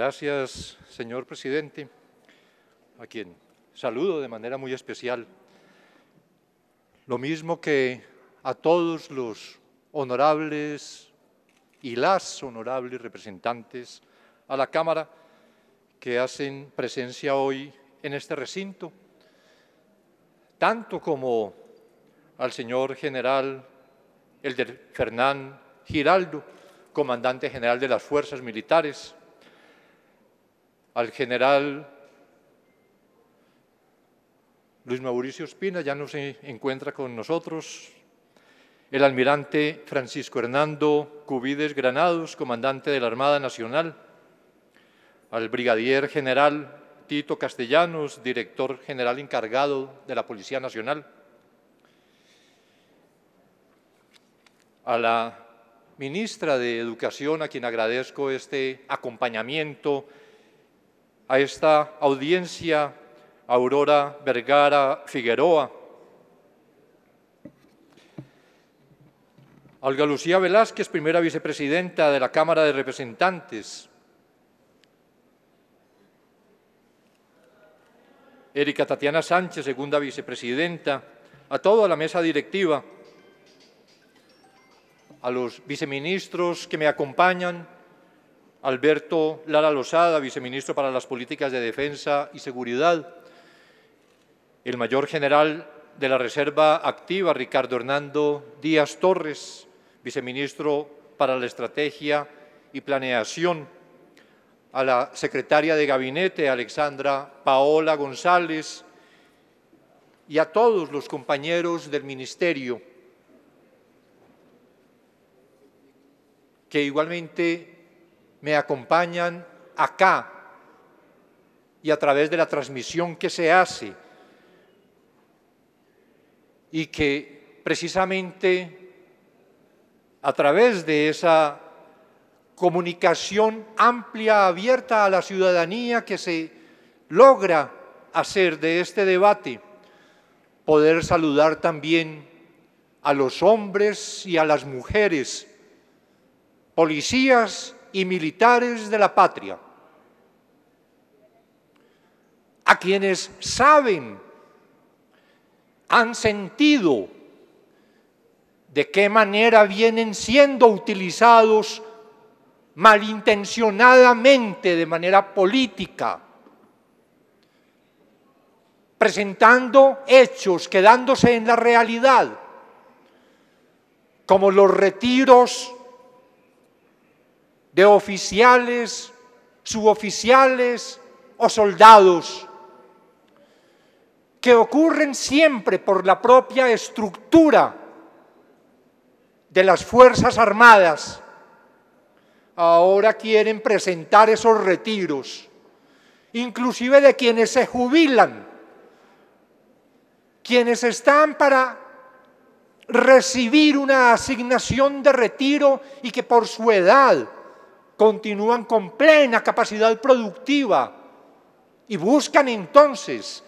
Gracias, señor presidente, a quien saludo de manera muy especial. Lo mismo que a todos los honorables y las honorables representantes a la Cámara que hacen presencia hoy en este recinto, tanto como al señor general Elder Fernán Giraldo, comandante general de las Fuerzas Militares, al general Luis Mauricio Espina, ya no se encuentra con nosotros, el almirante Francisco Hernando Cubides Granados, comandante de la Armada Nacional, al brigadier general Tito Castellanos, director general encargado de la Policía Nacional, a la ministra de Educación, a quien agradezco este acompañamiento a esta audiencia Aurora Vergara Figueroa, Olga Lucía Velázquez, primera vicepresidenta de la Cámara de Representantes, Erika Tatiana Sánchez, segunda vicepresidenta, a toda la mesa directiva, a los viceministros que me acompañan, Alberto Lara Lozada, viceministro para las Políticas de Defensa y Seguridad, el mayor general de la Reserva Activa, Ricardo Hernando Díaz Torres, viceministro para la Estrategia y Planeación, a la secretaria de Gabinete, Alexandra Paola González, y a todos los compañeros del Ministerio, que igualmente me acompañan acá y a través de la transmisión que se hace y que precisamente a través de esa comunicación amplia, abierta a la ciudadanía que se logra hacer de este debate, poder saludar también a los hombres y a las mujeres, policías y militares de la patria, a quienes saben, han sentido de qué manera vienen siendo utilizados malintencionadamente de manera política, presentando hechos, quedándose en la realidad, como los retiros de oficiales, suboficiales o soldados, que ocurren siempre por la propia estructura de las Fuerzas Armadas, ahora quieren presentar esos retiros, inclusive de quienes se jubilan, quienes están para recibir una asignación de retiro y que por su edad continúan con plena capacidad productiva y buscan entonces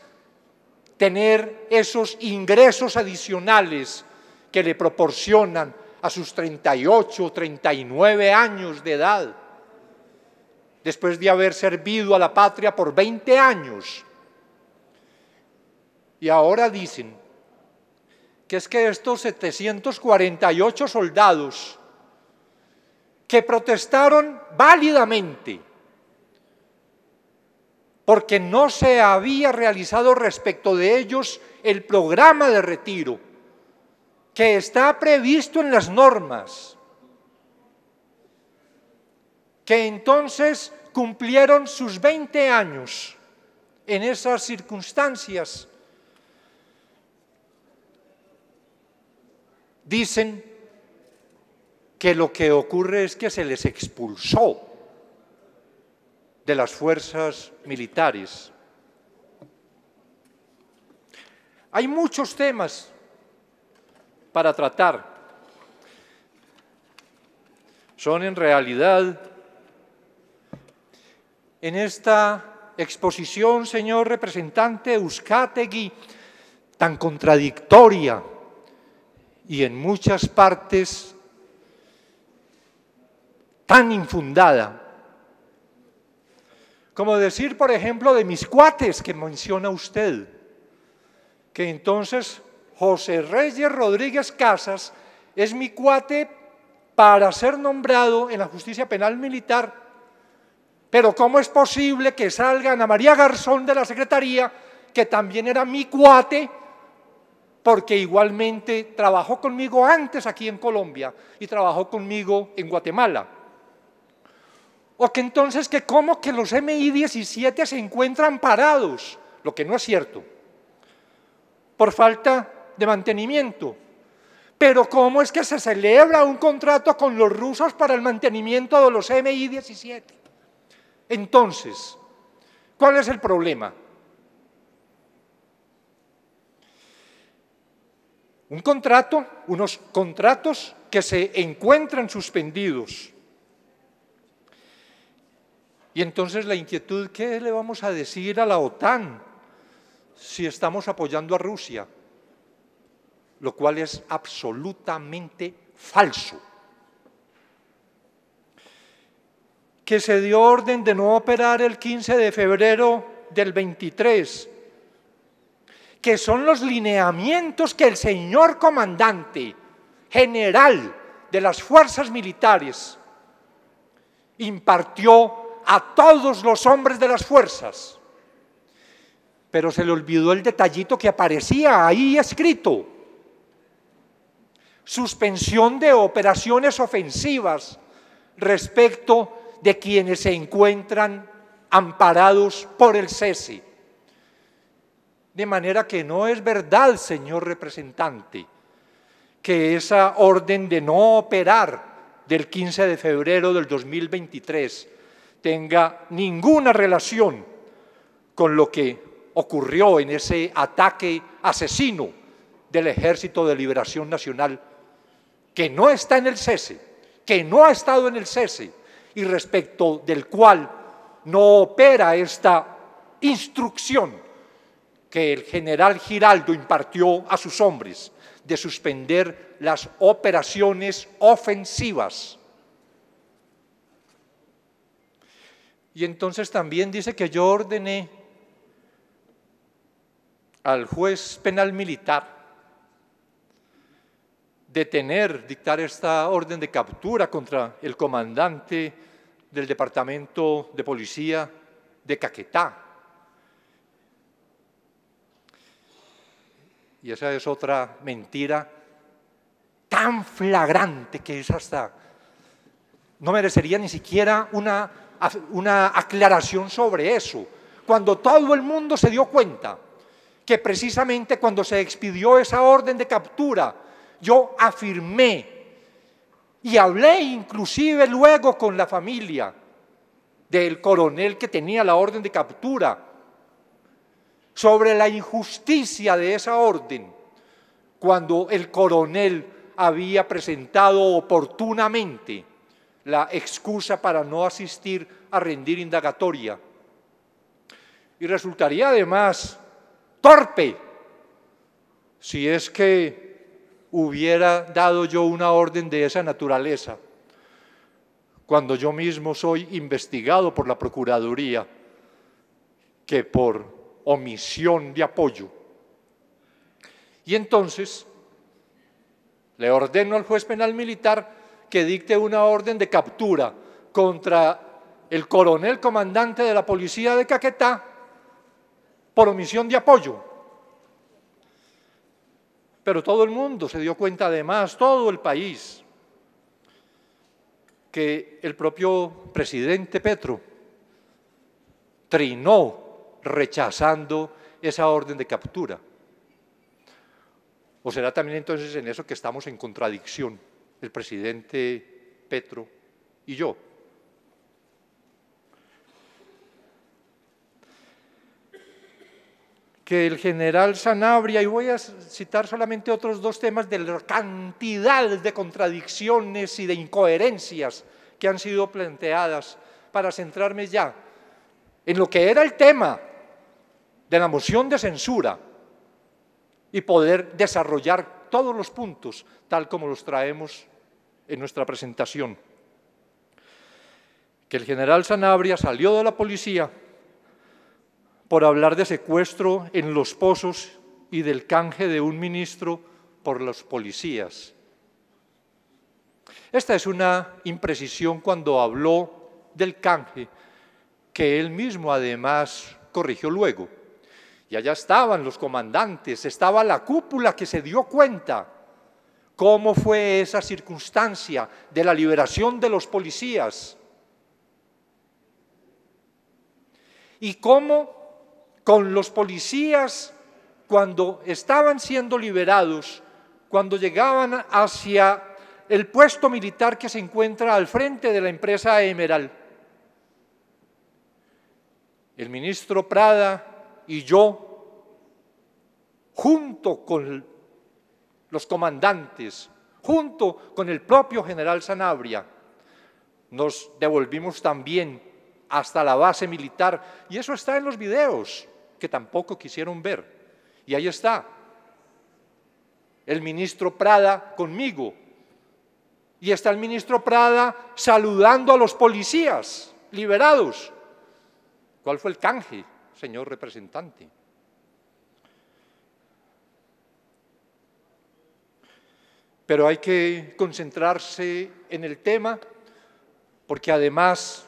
tener esos ingresos adicionales que le proporcionan a sus 38, o 39 años de edad, después de haber servido a la patria por 20 años. Y ahora dicen que es que estos 748 soldados que protestaron válidamente porque no se había realizado respecto de ellos el programa de retiro que está previsto en las normas, que entonces cumplieron sus 20 años en esas circunstancias. Dicen que lo que ocurre es que se les expulsó de las fuerzas militares. Hay muchos temas para tratar. Son en realidad, en esta exposición, señor representante Euskategui, tan contradictoria y en muchas partes tan infundada. Como decir, por ejemplo, de mis cuates que menciona usted, que entonces José Reyes Rodríguez Casas es mi cuate para ser nombrado en la justicia penal militar. Pero ¿cómo es posible que salga Ana María Garzón de la Secretaría, que también era mi cuate, porque igualmente trabajó conmigo antes aquí en Colombia y trabajó conmigo en Guatemala? O que entonces, que ¿cómo que los MI-17 se encuentran parados? Lo que no es cierto. Por falta de mantenimiento. Pero ¿cómo es que se celebra un contrato con los rusos para el mantenimiento de los MI-17? Entonces, ¿cuál es el problema? Un contrato, unos contratos que se encuentran suspendidos y entonces la inquietud, ¿qué le vamos a decir a la OTAN si estamos apoyando a Rusia? Lo cual es absolutamente falso. Que se dio orden de no operar el 15 de febrero del 23, que son los lineamientos que el señor comandante general de las fuerzas militares impartió a todos los hombres de las fuerzas. Pero se le olvidó el detallito que aparecía ahí escrito. Suspensión de operaciones ofensivas respecto de quienes se encuentran amparados por el cese. De manera que no es verdad, señor representante, que esa orden de no operar del 15 de febrero del 2023 tenga ninguna relación con lo que ocurrió en ese ataque asesino del Ejército de Liberación Nacional, que no está en el cese, que no ha estado en el cese y respecto del cual no opera esta instrucción que el general Giraldo impartió a sus hombres de suspender las operaciones ofensivas Y entonces también dice que yo ordené al juez penal militar detener, dictar esta orden de captura contra el comandante del departamento de policía de Caquetá. Y esa es otra mentira tan flagrante que es hasta... No merecería ni siquiera una una aclaración sobre eso, cuando todo el mundo se dio cuenta que precisamente cuando se expidió esa orden de captura, yo afirmé y hablé inclusive luego con la familia del coronel que tenía la orden de captura sobre la injusticia de esa orden cuando el coronel había presentado oportunamente la excusa para no asistir a rendir indagatoria. Y resultaría además torpe si es que hubiera dado yo una orden de esa naturaleza, cuando yo mismo soy investigado por la Procuraduría que por omisión de apoyo. Y entonces le ordeno al juez penal militar que dicte una orden de captura contra el coronel comandante de la policía de Caquetá por omisión de apoyo. Pero todo el mundo se dio cuenta, además, todo el país, que el propio presidente Petro trinó rechazando esa orden de captura. ¿O será también entonces en eso que estamos en contradicción? el presidente Petro y yo. Que el general Sanabria, y voy a citar solamente otros dos temas de la cantidad de contradicciones y de incoherencias que han sido planteadas para centrarme ya en lo que era el tema de la moción de censura y poder desarrollar todos los puntos tal como los traemos en nuestra presentación. Que el general Sanabria salió de la policía por hablar de secuestro en los pozos y del canje de un ministro por los policías. Esta es una imprecisión cuando habló del canje, que él mismo además corrigió luego. Y allá estaban los comandantes, estaba la cúpula que se dio cuenta cómo fue esa circunstancia de la liberación de los policías y cómo con los policías cuando estaban siendo liberados, cuando llegaban hacia el puesto militar que se encuentra al frente de la empresa Emerald. El ministro Prada y yo, junto con los comandantes, junto con el propio general Sanabria. Nos devolvimos también hasta la base militar, y eso está en los videos, que tampoco quisieron ver. Y ahí está, el ministro Prada conmigo, y está el ministro Prada saludando a los policías liberados. ¿Cuál fue el canje, señor representante? pero hay que concentrarse en el tema porque además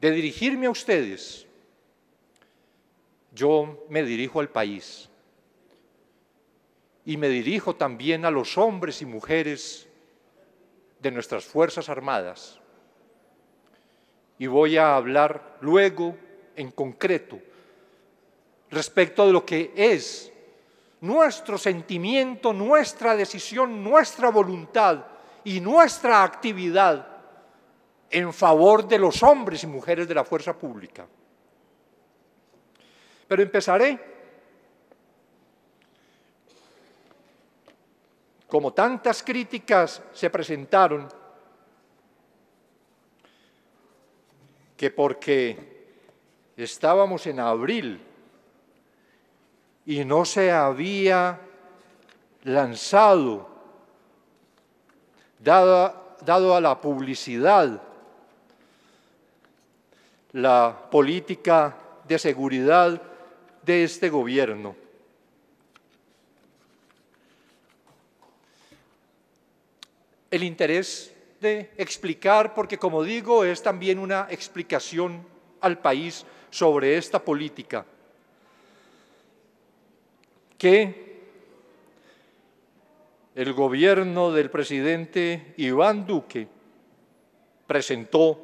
de dirigirme a ustedes, yo me dirijo al país y me dirijo también a los hombres y mujeres de nuestras Fuerzas Armadas. Y voy a hablar luego en concreto respecto de lo que es nuestro sentimiento, nuestra decisión, nuestra voluntad y nuestra actividad en favor de los hombres y mujeres de la fuerza pública. Pero empezaré, como tantas críticas se presentaron, que porque estábamos en abril y no se había lanzado, dado, a la publicidad, la política de seguridad de este gobierno. El interés de explicar, porque como digo, es también una explicación al país sobre esta política que el gobierno del presidente Iván Duque presentó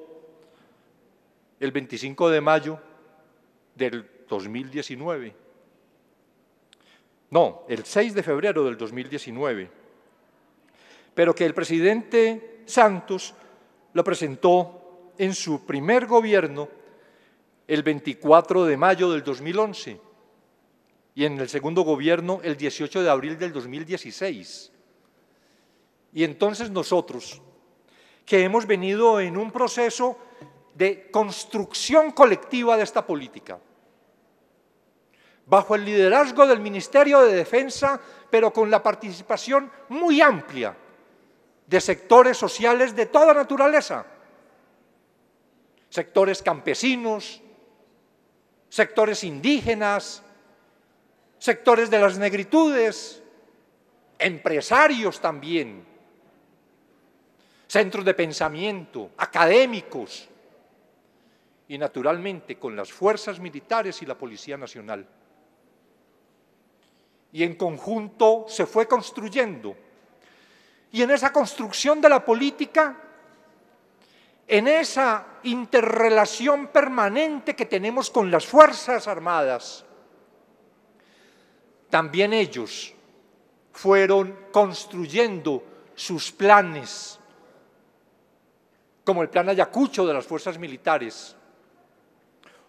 el 25 de mayo del 2019. No, el 6 de febrero del 2019. Pero que el presidente Santos lo presentó en su primer gobierno el 24 de mayo del 2011 y en el segundo gobierno el 18 de abril del 2016. Y entonces nosotros, que hemos venido en un proceso de construcción colectiva de esta política, bajo el liderazgo del Ministerio de Defensa, pero con la participación muy amplia de sectores sociales de toda naturaleza, sectores campesinos, sectores indígenas, sectores de las negritudes, empresarios también, centros de pensamiento, académicos y naturalmente con las fuerzas militares y la Policía Nacional. Y en conjunto se fue construyendo. Y en esa construcción de la política, en esa interrelación permanente que tenemos con las Fuerzas Armadas, también ellos fueron construyendo sus planes, como el plan Ayacucho de las fuerzas militares,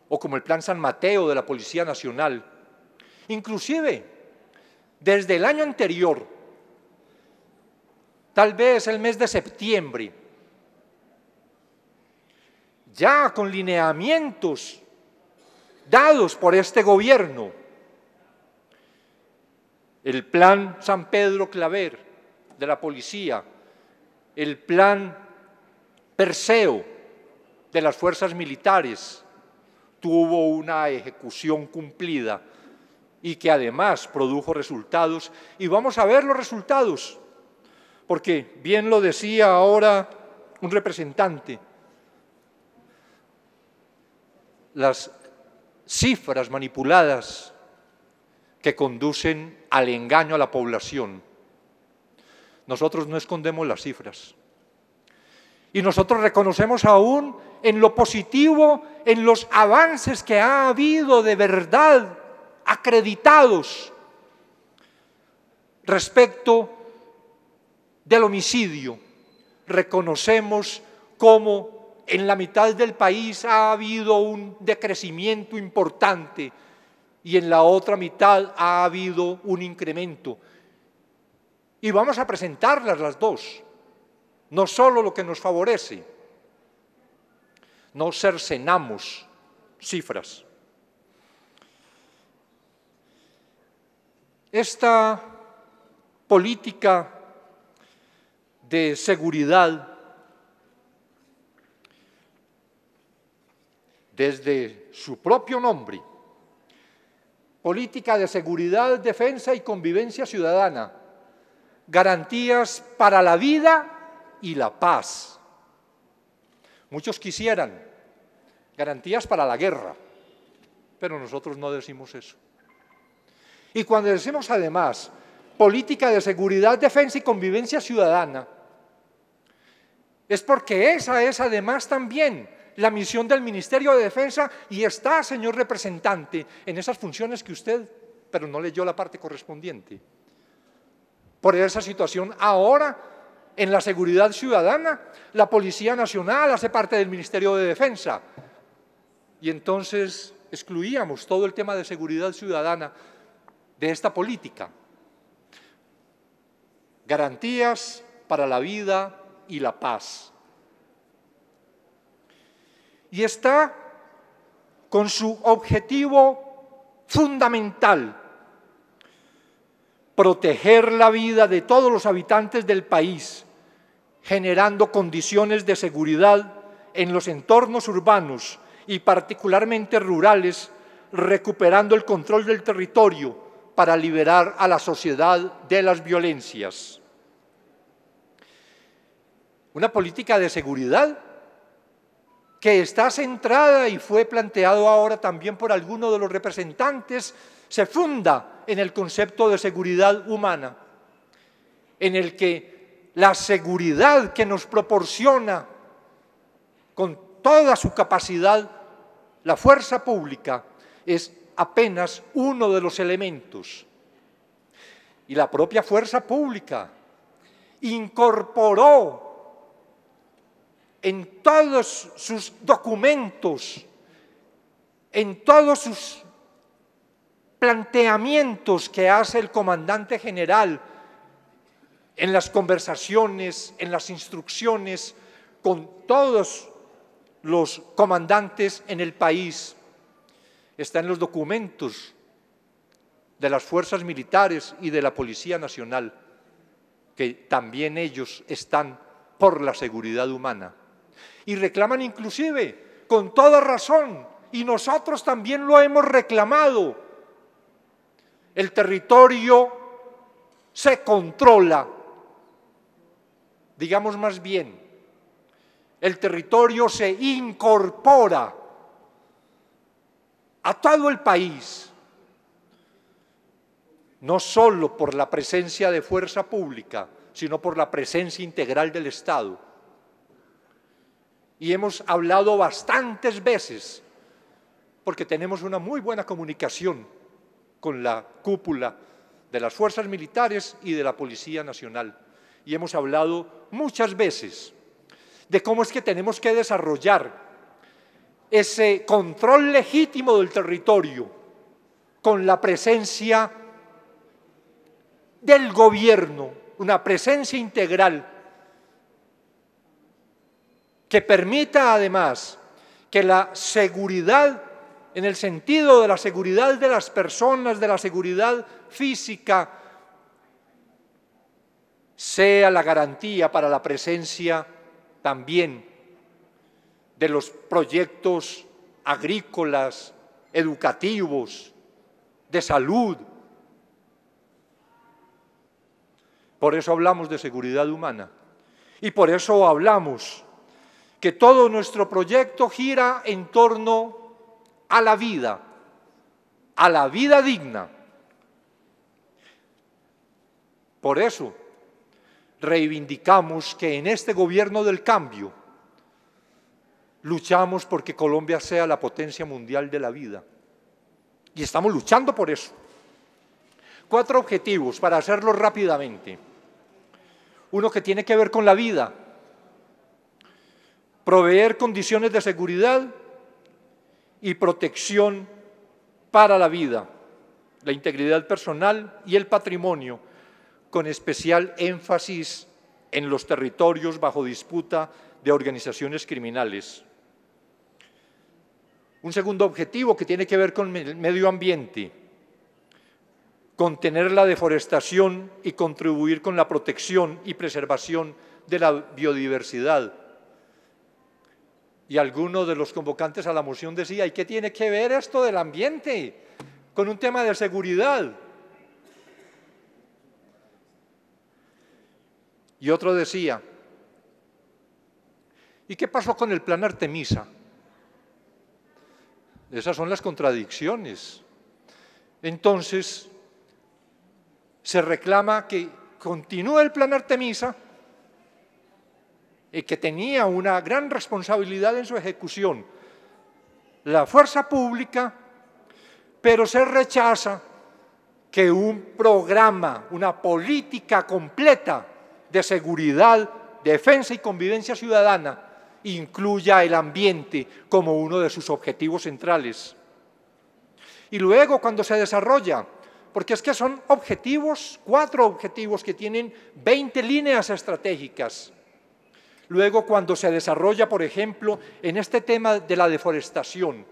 o como el plan San Mateo de la Policía Nacional. Inclusive, desde el año anterior, tal vez el mes de septiembre, ya con lineamientos dados por este gobierno, el plan San Pedro Claver de la policía, el plan Perseo de las fuerzas militares, tuvo una ejecución cumplida y que además produjo resultados. Y vamos a ver los resultados, porque bien lo decía ahora un representante, las cifras manipuladas que conducen al engaño a la población. Nosotros no escondemos las cifras. Y nosotros reconocemos aún en lo positivo, en los avances que ha habido de verdad acreditados respecto del homicidio. Reconocemos cómo en la mitad del país ha habido un decrecimiento importante y en la otra mitad ha habido un incremento. Y vamos a presentarlas las dos, no solo lo que nos favorece, no cercenamos cifras. Esta política de seguridad desde su propio nombre política de seguridad, defensa y convivencia ciudadana, garantías para la vida y la paz. Muchos quisieran garantías para la guerra, pero nosotros no decimos eso. Y cuando decimos además política de seguridad, defensa y convivencia ciudadana, es porque esa es además también la misión del Ministerio de Defensa y está, señor representante, en esas funciones que usted, pero no leyó la parte correspondiente. Por esa situación, ahora en la seguridad ciudadana, la Policía Nacional hace parte del Ministerio de Defensa. Y entonces excluíamos todo el tema de seguridad ciudadana de esta política. Garantías para la vida y la paz y está con su objetivo fundamental, proteger la vida de todos los habitantes del país, generando condiciones de seguridad en los entornos urbanos y particularmente rurales, recuperando el control del territorio para liberar a la sociedad de las violencias. Una política de seguridad que está centrada y fue planteado ahora también por alguno de los representantes, se funda en el concepto de seguridad humana, en el que la seguridad que nos proporciona con toda su capacidad la fuerza pública es apenas uno de los elementos. Y la propia fuerza pública incorporó en todos sus documentos, en todos sus planteamientos que hace el comandante general, en las conversaciones, en las instrucciones con todos los comandantes en el país. Está en los documentos de las fuerzas militares y de la Policía Nacional, que también ellos están por la seguridad humana y reclaman inclusive con toda razón, y nosotros también lo hemos reclamado. El territorio se controla, digamos más bien, el territorio se incorpora a todo el país, no solo por la presencia de fuerza pública, sino por la presencia integral del Estado y hemos hablado bastantes veces, porque tenemos una muy buena comunicación con la cúpula de las fuerzas militares y de la Policía Nacional. Y hemos hablado muchas veces de cómo es que tenemos que desarrollar ese control legítimo del territorio con la presencia del gobierno, una presencia integral que permita además que la seguridad, en el sentido de la seguridad de las personas, de la seguridad física, sea la garantía para la presencia también de los proyectos agrícolas, educativos, de salud. Por eso hablamos de seguridad humana y por eso hablamos que todo nuestro proyecto gira en torno a la vida, a la vida digna. Por eso reivindicamos que en este gobierno del cambio luchamos porque Colombia sea la potencia mundial de la vida. Y estamos luchando por eso. Cuatro objetivos para hacerlo rápidamente. Uno que tiene que ver con la vida, proveer condiciones de seguridad y protección para la vida, la integridad personal y el patrimonio, con especial énfasis en los territorios bajo disputa de organizaciones criminales. Un segundo objetivo que tiene que ver con el medio ambiente, contener la deforestación y contribuir con la protección y preservación de la biodiversidad y alguno de los convocantes a la moción decía, ¿y qué tiene que ver esto del ambiente con un tema de seguridad? Y otro decía, ¿y qué pasó con el plan Artemisa? Esas son las contradicciones. Entonces, se reclama que continúe el plan Artemisa y que tenía una gran responsabilidad en su ejecución, la fuerza pública, pero se rechaza que un programa, una política completa de seguridad, defensa y convivencia ciudadana incluya el ambiente como uno de sus objetivos centrales. Y luego cuando se desarrolla, porque es que son objetivos, cuatro objetivos que tienen 20 líneas estratégicas, Luego, cuando se desarrolla, por ejemplo, en este tema de la deforestación,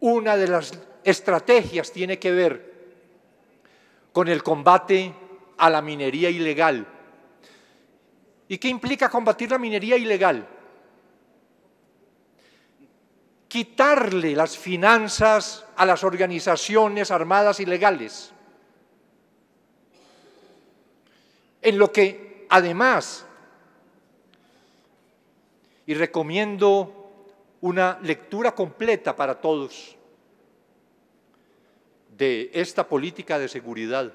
una de las estrategias tiene que ver con el combate a la minería ilegal. ¿Y qué implica combatir la minería ilegal? Quitarle las finanzas a las organizaciones armadas ilegales. En lo que, además, y recomiendo una lectura completa para todos de esta política de seguridad,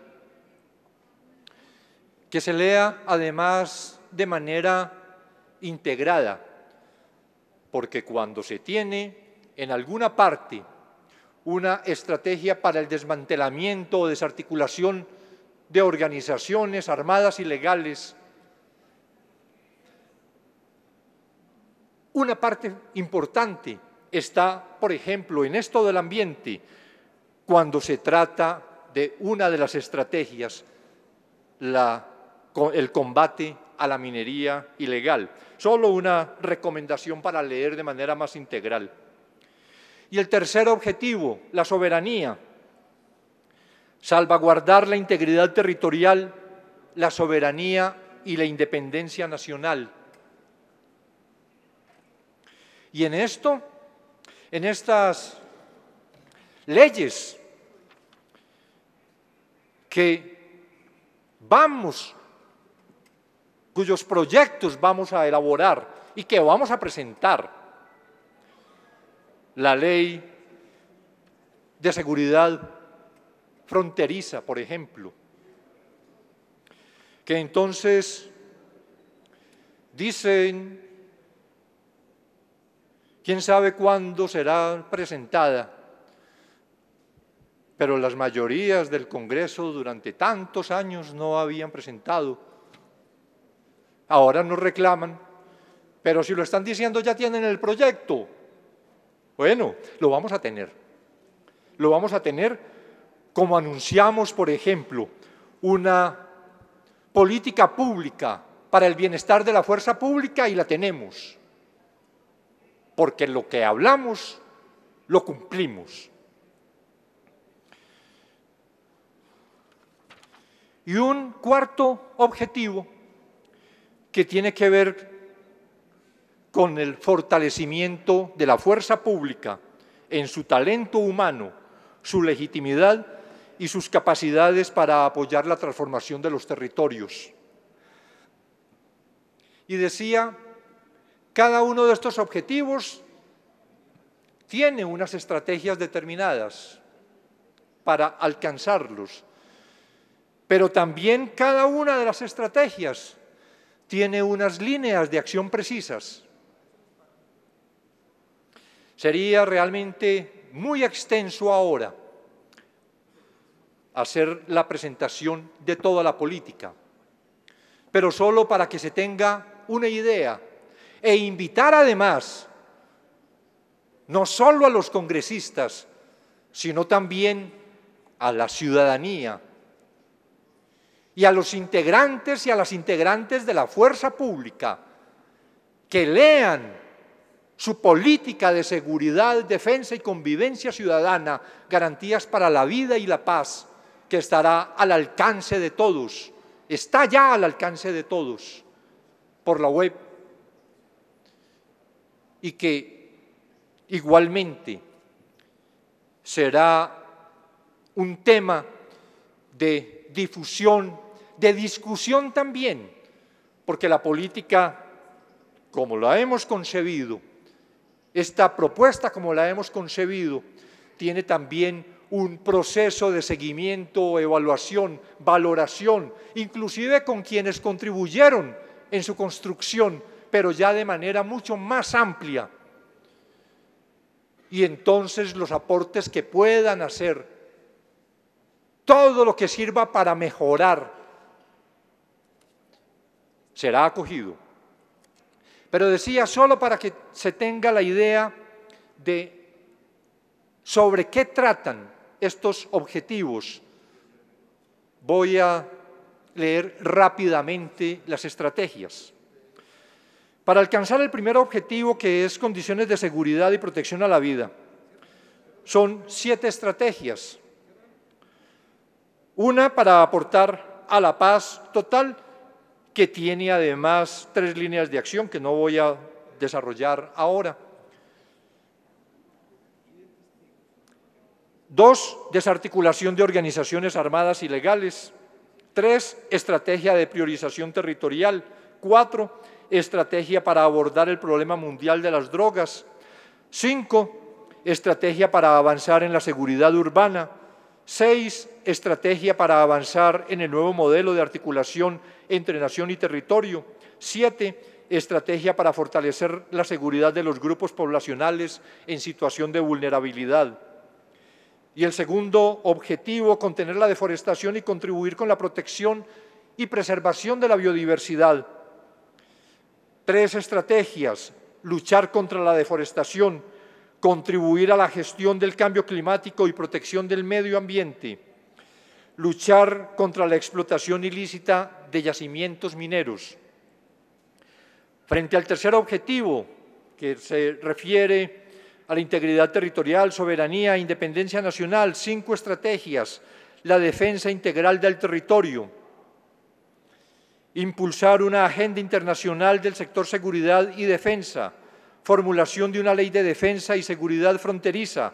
que se lea además de manera integrada, porque cuando se tiene en alguna parte una estrategia para el desmantelamiento o desarticulación de organizaciones armadas ilegales Una parte importante está, por ejemplo, en esto del ambiente, cuando se trata de una de las estrategias, el combate a la minería ilegal. Solo una recomendación para leer de manera más integral. Y el tercer objetivo, la soberanía. Salvaguardar la integridad territorial, la soberanía y la independencia nacional y en esto, en estas leyes que vamos, cuyos proyectos vamos a elaborar y que vamos a presentar, la ley de seguridad fronteriza, por ejemplo, que entonces dicen ¿Quién sabe cuándo será presentada? Pero las mayorías del Congreso durante tantos años no habían presentado. Ahora nos reclaman, pero si lo están diciendo ya tienen el proyecto. Bueno, lo vamos a tener. Lo vamos a tener como anunciamos, por ejemplo, una política pública para el bienestar de la fuerza pública y la tenemos porque lo que hablamos lo cumplimos. Y un cuarto objetivo que tiene que ver con el fortalecimiento de la fuerza pública en su talento humano, su legitimidad y sus capacidades para apoyar la transformación de los territorios. Y decía cada uno de estos objetivos tiene unas estrategias determinadas para alcanzarlos, pero también cada una de las estrategias tiene unas líneas de acción precisas. Sería realmente muy extenso ahora hacer la presentación de toda la política, pero solo para que se tenga una idea e invitar además no solo a los congresistas, sino también a la ciudadanía y a los integrantes y a las integrantes de la fuerza pública que lean su política de seguridad, defensa y convivencia ciudadana, garantías para la vida y la paz, que estará al alcance de todos, está ya al alcance de todos por la web y que igualmente será un tema de difusión, de discusión también, porque la política, como la hemos concebido, esta propuesta como la hemos concebido, tiene también un proceso de seguimiento, evaluación, valoración, inclusive con quienes contribuyeron en su construcción pero ya de manera mucho más amplia. Y entonces los aportes que puedan hacer, todo lo que sirva para mejorar, será acogido. Pero decía, solo para que se tenga la idea de sobre qué tratan estos objetivos, voy a leer rápidamente las estrategias. Para alcanzar el primer objetivo, que es condiciones de seguridad y protección a la vida, son siete estrategias. Una para aportar a la paz total, que tiene además tres líneas de acción que no voy a desarrollar ahora. Dos, desarticulación de organizaciones armadas ilegales. Tres, estrategia de priorización territorial. Cuatro, estrategia para abordar el problema mundial de las drogas. Cinco, estrategia para avanzar en la seguridad urbana. Seis, estrategia para avanzar en el nuevo modelo de articulación entre nación y territorio. Siete, estrategia para fortalecer la seguridad de los grupos poblacionales en situación de vulnerabilidad. Y el segundo objetivo, contener la deforestación y contribuir con la protección y preservación de la biodiversidad Tres estrategias, luchar contra la deforestación, contribuir a la gestión del cambio climático y protección del medio ambiente, luchar contra la explotación ilícita de yacimientos mineros. Frente al tercer objetivo, que se refiere a la integridad territorial, soberanía e independencia nacional, cinco estrategias, la defensa integral del territorio, impulsar una agenda internacional del sector seguridad y defensa, formulación de una ley de defensa y seguridad fronteriza,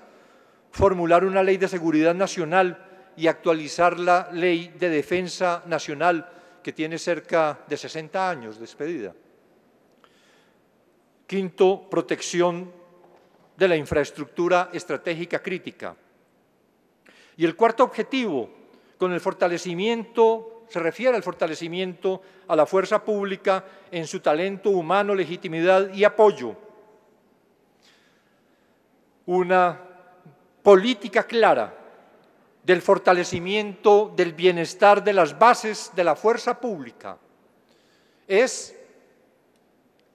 formular una ley de seguridad nacional y actualizar la ley de defensa nacional que tiene cerca de 60 años de despedida. Quinto, protección de la infraestructura estratégica crítica. Y el cuarto objetivo, con el fortalecimiento se refiere al fortalecimiento a la fuerza pública en su talento humano, legitimidad y apoyo. Una política clara del fortalecimiento del bienestar de las bases de la fuerza pública es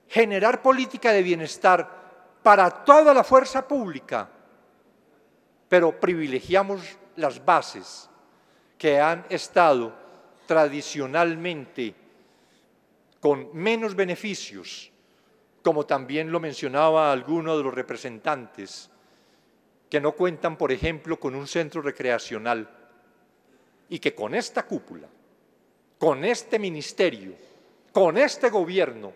generar política de bienestar para toda la fuerza pública, pero privilegiamos las bases que han estado tradicionalmente con menos beneficios, como también lo mencionaba alguno de los representantes, que no cuentan, por ejemplo, con un centro recreacional y que con esta cúpula, con este ministerio, con este gobierno,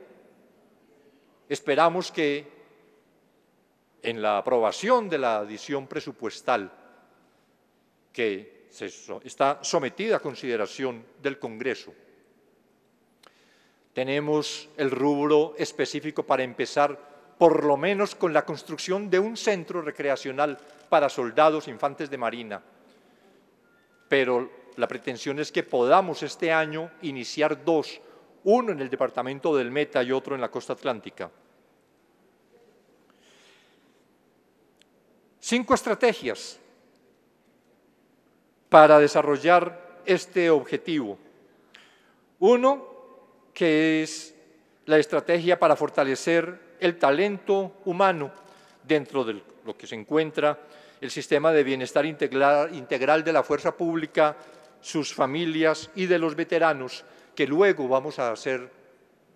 esperamos que en la aprobación de la adición presupuestal que está sometida a consideración del Congreso. Tenemos el rubro específico para empezar por lo menos con la construcción de un centro recreacional para soldados infantes de Marina. Pero la pretensión es que podamos este año iniciar dos, uno en el departamento del Meta y otro en la costa atlántica. Cinco estrategias para desarrollar este objetivo. Uno, que es la estrategia para fortalecer el talento humano dentro de lo que se encuentra el sistema de bienestar integral de la fuerza pública, sus familias y de los veteranos, que luego vamos a hacer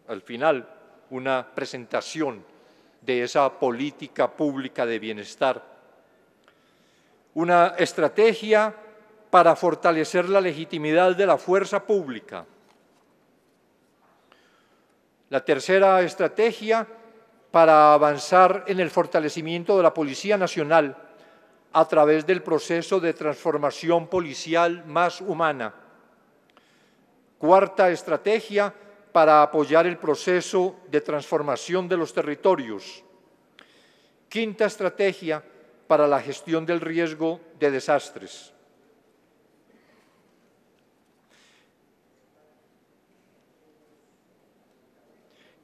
al final una presentación de esa política pública de bienestar. Una estrategia para fortalecer la legitimidad de la fuerza pública. La tercera estrategia para avanzar en el fortalecimiento de la Policía Nacional a través del proceso de transformación policial más humana. Cuarta estrategia para apoyar el proceso de transformación de los territorios. Quinta estrategia para la gestión del riesgo de desastres.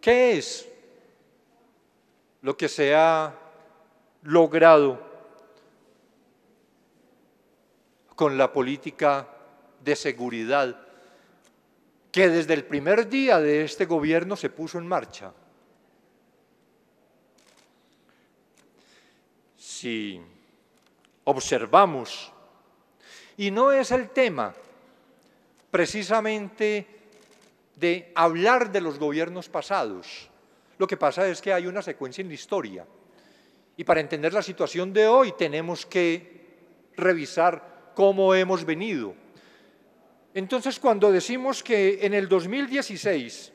¿Qué es lo que se ha logrado con la política de seguridad que desde el primer día de este gobierno se puso en marcha? Si observamos, y no es el tema precisamente de hablar de los gobiernos pasados. Lo que pasa es que hay una secuencia en la historia. Y para entender la situación de hoy tenemos que revisar cómo hemos venido. Entonces, cuando decimos que en el 2016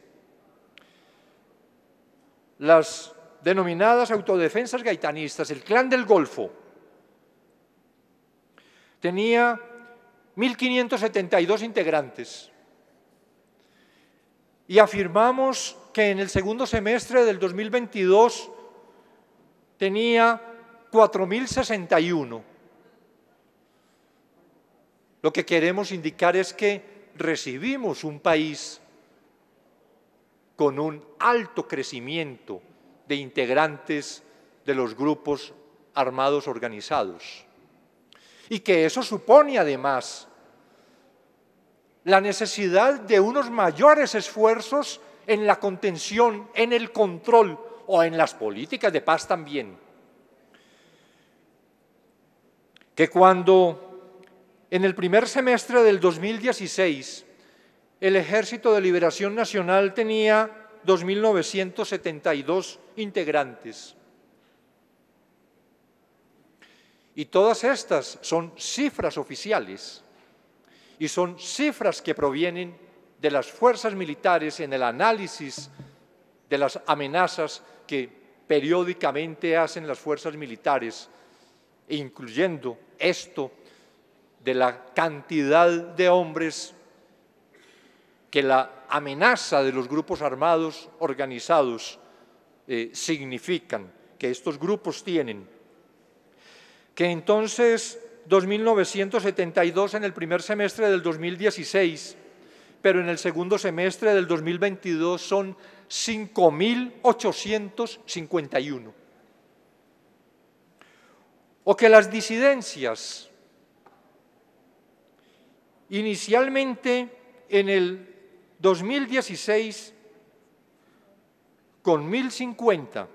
las denominadas autodefensas gaitanistas, el clan del Golfo, tenía 1.572 integrantes, y afirmamos que en el segundo semestre del 2022 tenía 4.061. Lo que queremos indicar es que recibimos un país con un alto crecimiento de integrantes de los grupos armados organizados. Y que eso supone además la necesidad de unos mayores esfuerzos en la contención, en el control o en las políticas de paz también. Que cuando en el primer semestre del 2016 el Ejército de Liberación Nacional tenía 2.972 integrantes. Y todas estas son cifras oficiales y son cifras que provienen de las fuerzas militares en el análisis de las amenazas que periódicamente hacen las fuerzas militares, incluyendo esto de la cantidad de hombres que la amenaza de los grupos armados organizados eh, significan, que estos grupos tienen. Que entonces 2.972 en el primer semestre del 2016, pero en el segundo semestre del 2022 son 5.851. O que las disidencias inicialmente en el 2016 con 1.050,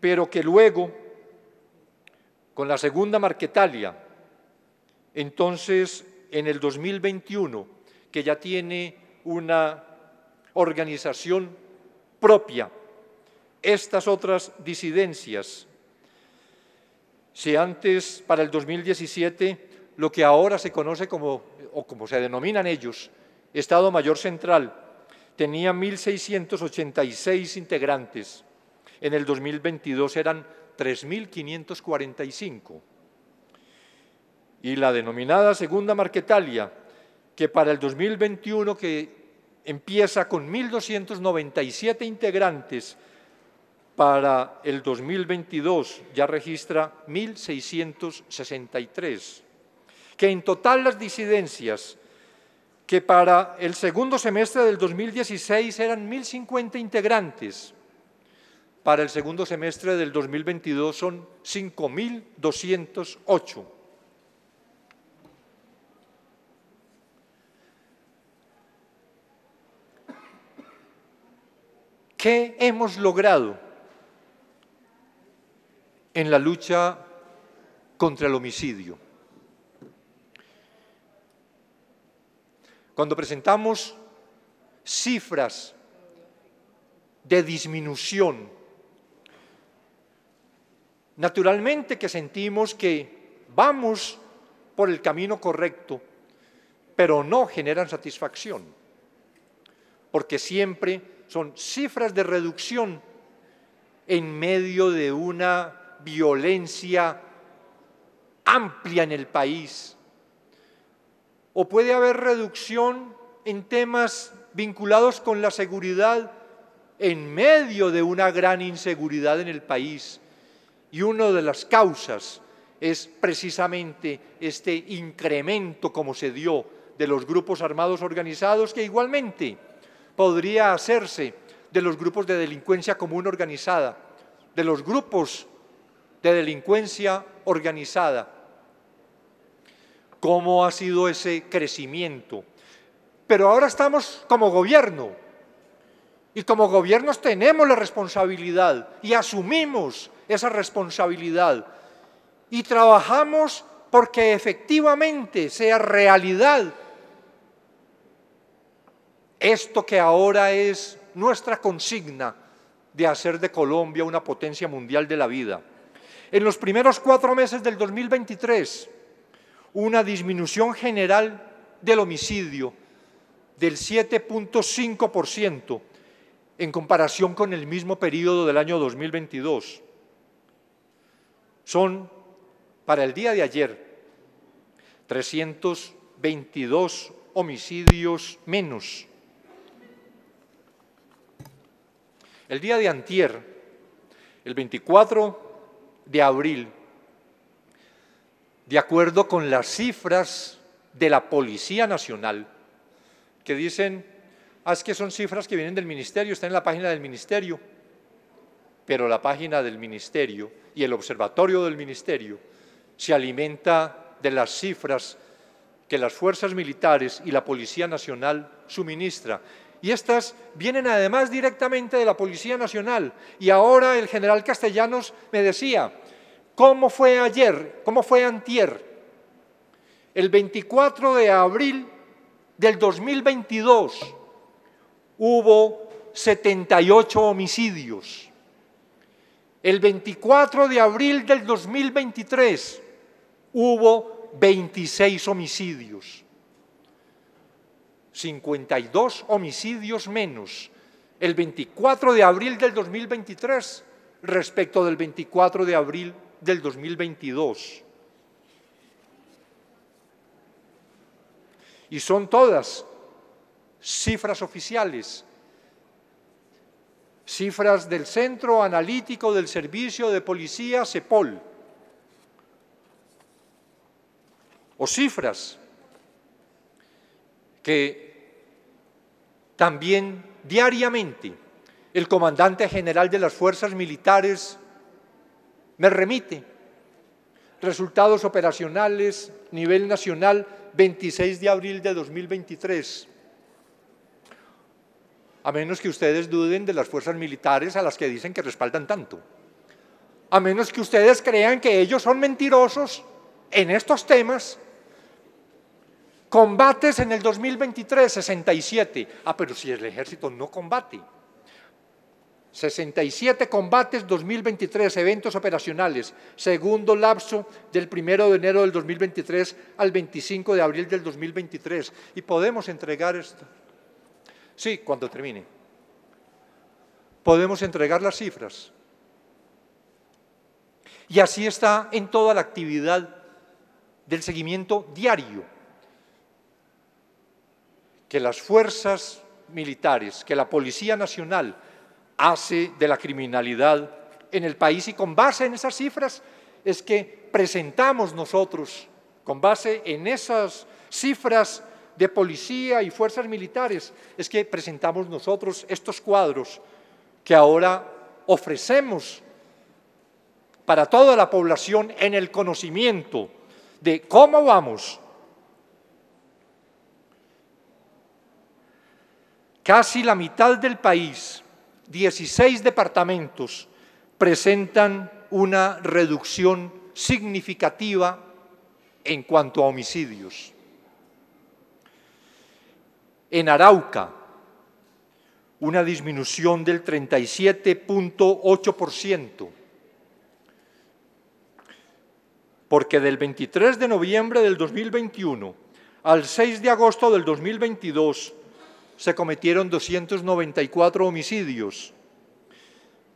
pero que luego con la segunda Marquetalia, entonces en el 2021, que ya tiene una organización propia, estas otras disidencias. Si antes, para el 2017, lo que ahora se conoce como, o como se denominan ellos, Estado Mayor Central, tenía 1.686 integrantes. En el 2022 eran 3.545. Y la denominada segunda Marquetalia, que para el 2021 que empieza con 1.297 integrantes, para el 2022 ya registra 1.663, que en total las disidencias, que para el segundo semestre del 2016 eran 1.050 integrantes, para el segundo semestre del 2022 son 5.208. ¿Qué hemos logrado en la lucha contra el homicidio? Cuando presentamos cifras de disminución Naturalmente que sentimos que vamos por el camino correcto, pero no generan satisfacción, porque siempre son cifras de reducción en medio de una violencia amplia en el país. O puede haber reducción en temas vinculados con la seguridad en medio de una gran inseguridad en el país y una de las causas es precisamente este incremento como se dio de los grupos armados organizados que igualmente podría hacerse de los grupos de delincuencia común organizada, de los grupos de delincuencia organizada. ¿Cómo ha sido ese crecimiento? Pero ahora estamos como gobierno y como gobiernos tenemos la responsabilidad y asumimos esa responsabilidad. Y trabajamos porque efectivamente sea realidad esto que ahora es nuestra consigna de hacer de Colombia una potencia mundial de la vida. En los primeros cuatro meses del 2023, una disminución general del homicidio del 7.5% en comparación con el mismo periodo del año 2022. Son para el día de ayer 322 homicidios menos. El día de antier, el 24 de abril, de acuerdo con las cifras de la Policía Nacional, que dicen, ah, es que son cifras que vienen del Ministerio, están en la página del Ministerio, pero la página del Ministerio y el observatorio del Ministerio se alimenta de las cifras que las fuerzas militares y la Policía Nacional suministra. Y estas vienen además directamente de la Policía Nacional. Y ahora el general Castellanos me decía, ¿cómo fue ayer? ¿Cómo fue antier? El 24 de abril del 2022 hubo 78 homicidios el 24 de abril del 2023 hubo 26 homicidios, 52 homicidios menos el 24 de abril del 2023 respecto del 24 de abril del 2022. Y son todas cifras oficiales Cifras del Centro Analítico del Servicio de Policía, CEPOL. O cifras que también diariamente el comandante general de las fuerzas militares me remite. Resultados operacionales, nivel nacional, 26 de abril de 2023 a menos que ustedes duden de las fuerzas militares a las que dicen que respaldan tanto, a menos que ustedes crean que ellos son mentirosos en estos temas. Combates en el 2023, 67. Ah, pero si el ejército no combate. 67 combates 2023, eventos operacionales, segundo lapso del 1 de enero del 2023 al 25 de abril del 2023. Y podemos entregar esto. Sí, cuando termine. Podemos entregar las cifras. Y así está en toda la actividad del seguimiento diario. Que las fuerzas militares, que la Policía Nacional hace de la criminalidad en el país y con base en esas cifras es que presentamos nosotros, con base en esas cifras de policía y fuerzas militares, es que presentamos nosotros estos cuadros que ahora ofrecemos para toda la población en el conocimiento de cómo vamos. Casi la mitad del país, 16 departamentos, presentan una reducción significativa en cuanto a homicidios en Arauca, una disminución del 37.8%, porque del 23 de noviembre del 2021 al 6 de agosto del 2022 se cometieron 294 homicidios,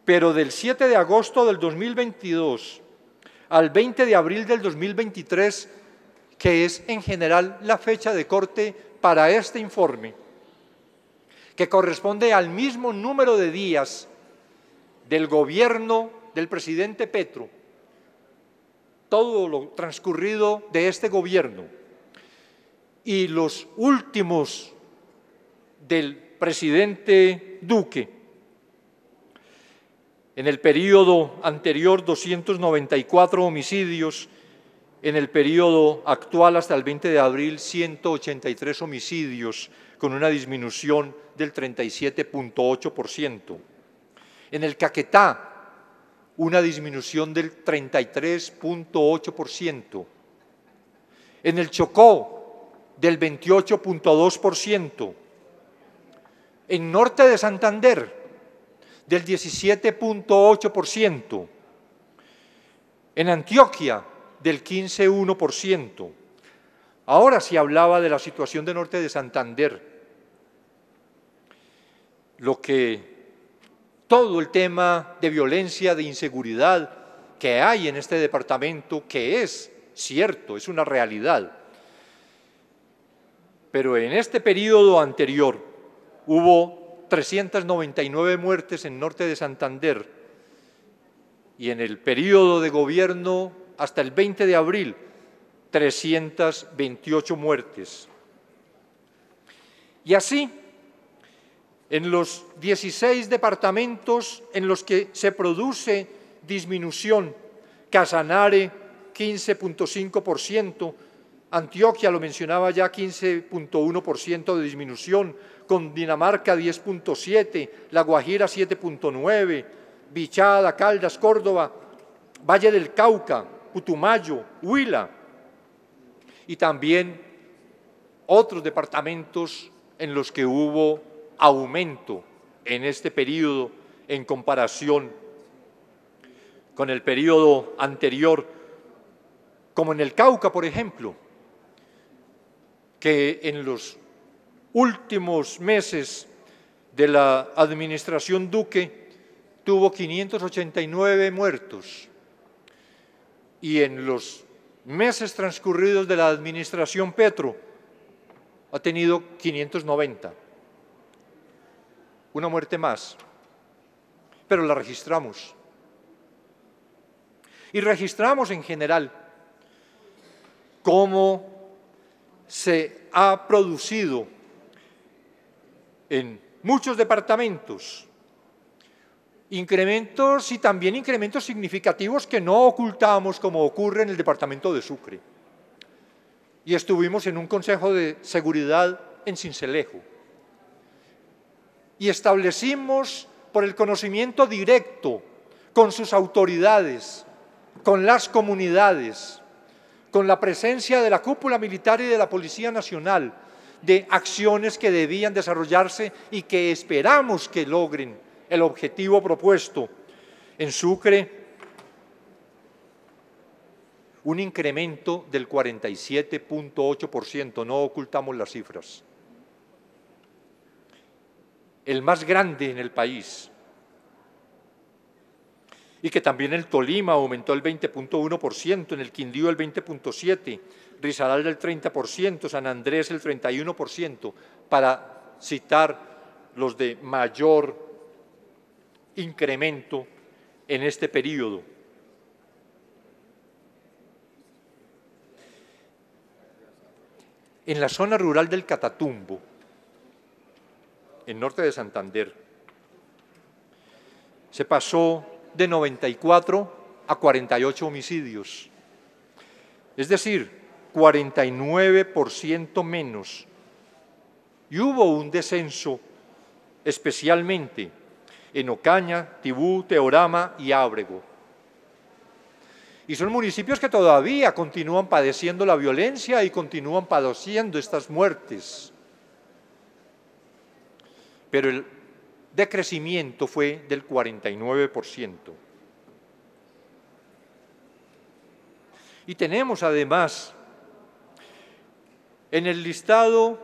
pero del 7 de agosto del 2022 al 20 de abril del 2023, que es en general la fecha de corte para este informe, que corresponde al mismo número de días del gobierno del presidente Petro, todo lo transcurrido de este gobierno y los últimos del presidente Duque en el periodo anterior 294 homicidios en el periodo actual hasta el 20 de abril 183 homicidios, con una disminución del 37.8%. En el Caquetá, una disminución del 33.8%. En el Chocó, del 28.2%. En Norte de Santander, del 17.8%. En Antioquia, del 15,1%. Ahora se hablaba de la situación de norte de Santander, lo que todo el tema de violencia, de inseguridad que hay en este departamento, que es cierto, es una realidad. Pero en este periodo anterior hubo 399 muertes en norte de Santander y en el periodo de gobierno hasta el 20 de abril, 328 muertes. Y así, en los 16 departamentos en los que se produce disminución, Casanare 15.5%, Antioquia lo mencionaba ya 15.1% de disminución, Dinamarca 10.7%, La Guajira 7.9%, Bichada, Caldas, Córdoba, Valle del Cauca Putumayo, Huila, y también otros departamentos en los que hubo aumento en este periodo en comparación con el periodo anterior, como en el Cauca, por ejemplo, que en los últimos meses de la administración Duque tuvo 589 muertos y en los meses transcurridos de la administración Petro ha tenido 590. Una muerte más, pero la registramos. Y registramos en general cómo se ha producido en muchos departamentos incrementos y también incrementos significativos que no ocultamos como ocurre en el departamento de Sucre. Y estuvimos en un consejo de seguridad en Cincelejo. Y establecimos por el conocimiento directo con sus autoridades, con las comunidades, con la presencia de la cúpula militar y de la Policía Nacional, de acciones que debían desarrollarse y que esperamos que logren el objetivo propuesto. En Sucre, un incremento del 47.8%, no ocultamos las cifras. El más grande en el país. Y que también el Tolima aumentó el 20.1%, en el Quindío el 20.7%, Rizalal el 30%, San Andrés el 31%, para citar los de mayor incremento en este periodo. En la zona rural del Catatumbo, en norte de Santander, se pasó de 94 a 48 homicidios, es decir, 49% menos. Y hubo un descenso especialmente en Ocaña, Tibú, Teorama y Ábrego. Y son municipios que todavía continúan padeciendo la violencia y continúan padeciendo estas muertes. Pero el decrecimiento fue del 49%. Y tenemos además en el listado,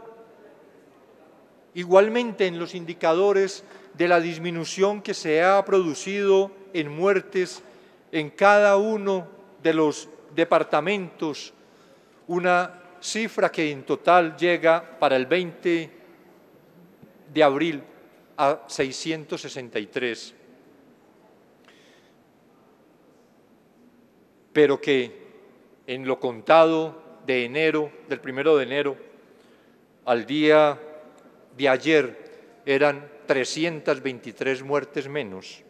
igualmente en los indicadores, de la disminución que se ha producido en muertes en cada uno de los departamentos, una cifra que en total llega para el 20 de abril a 663. Pero que en lo contado de enero, del primero de enero al día de ayer, eran 323 muertes menos.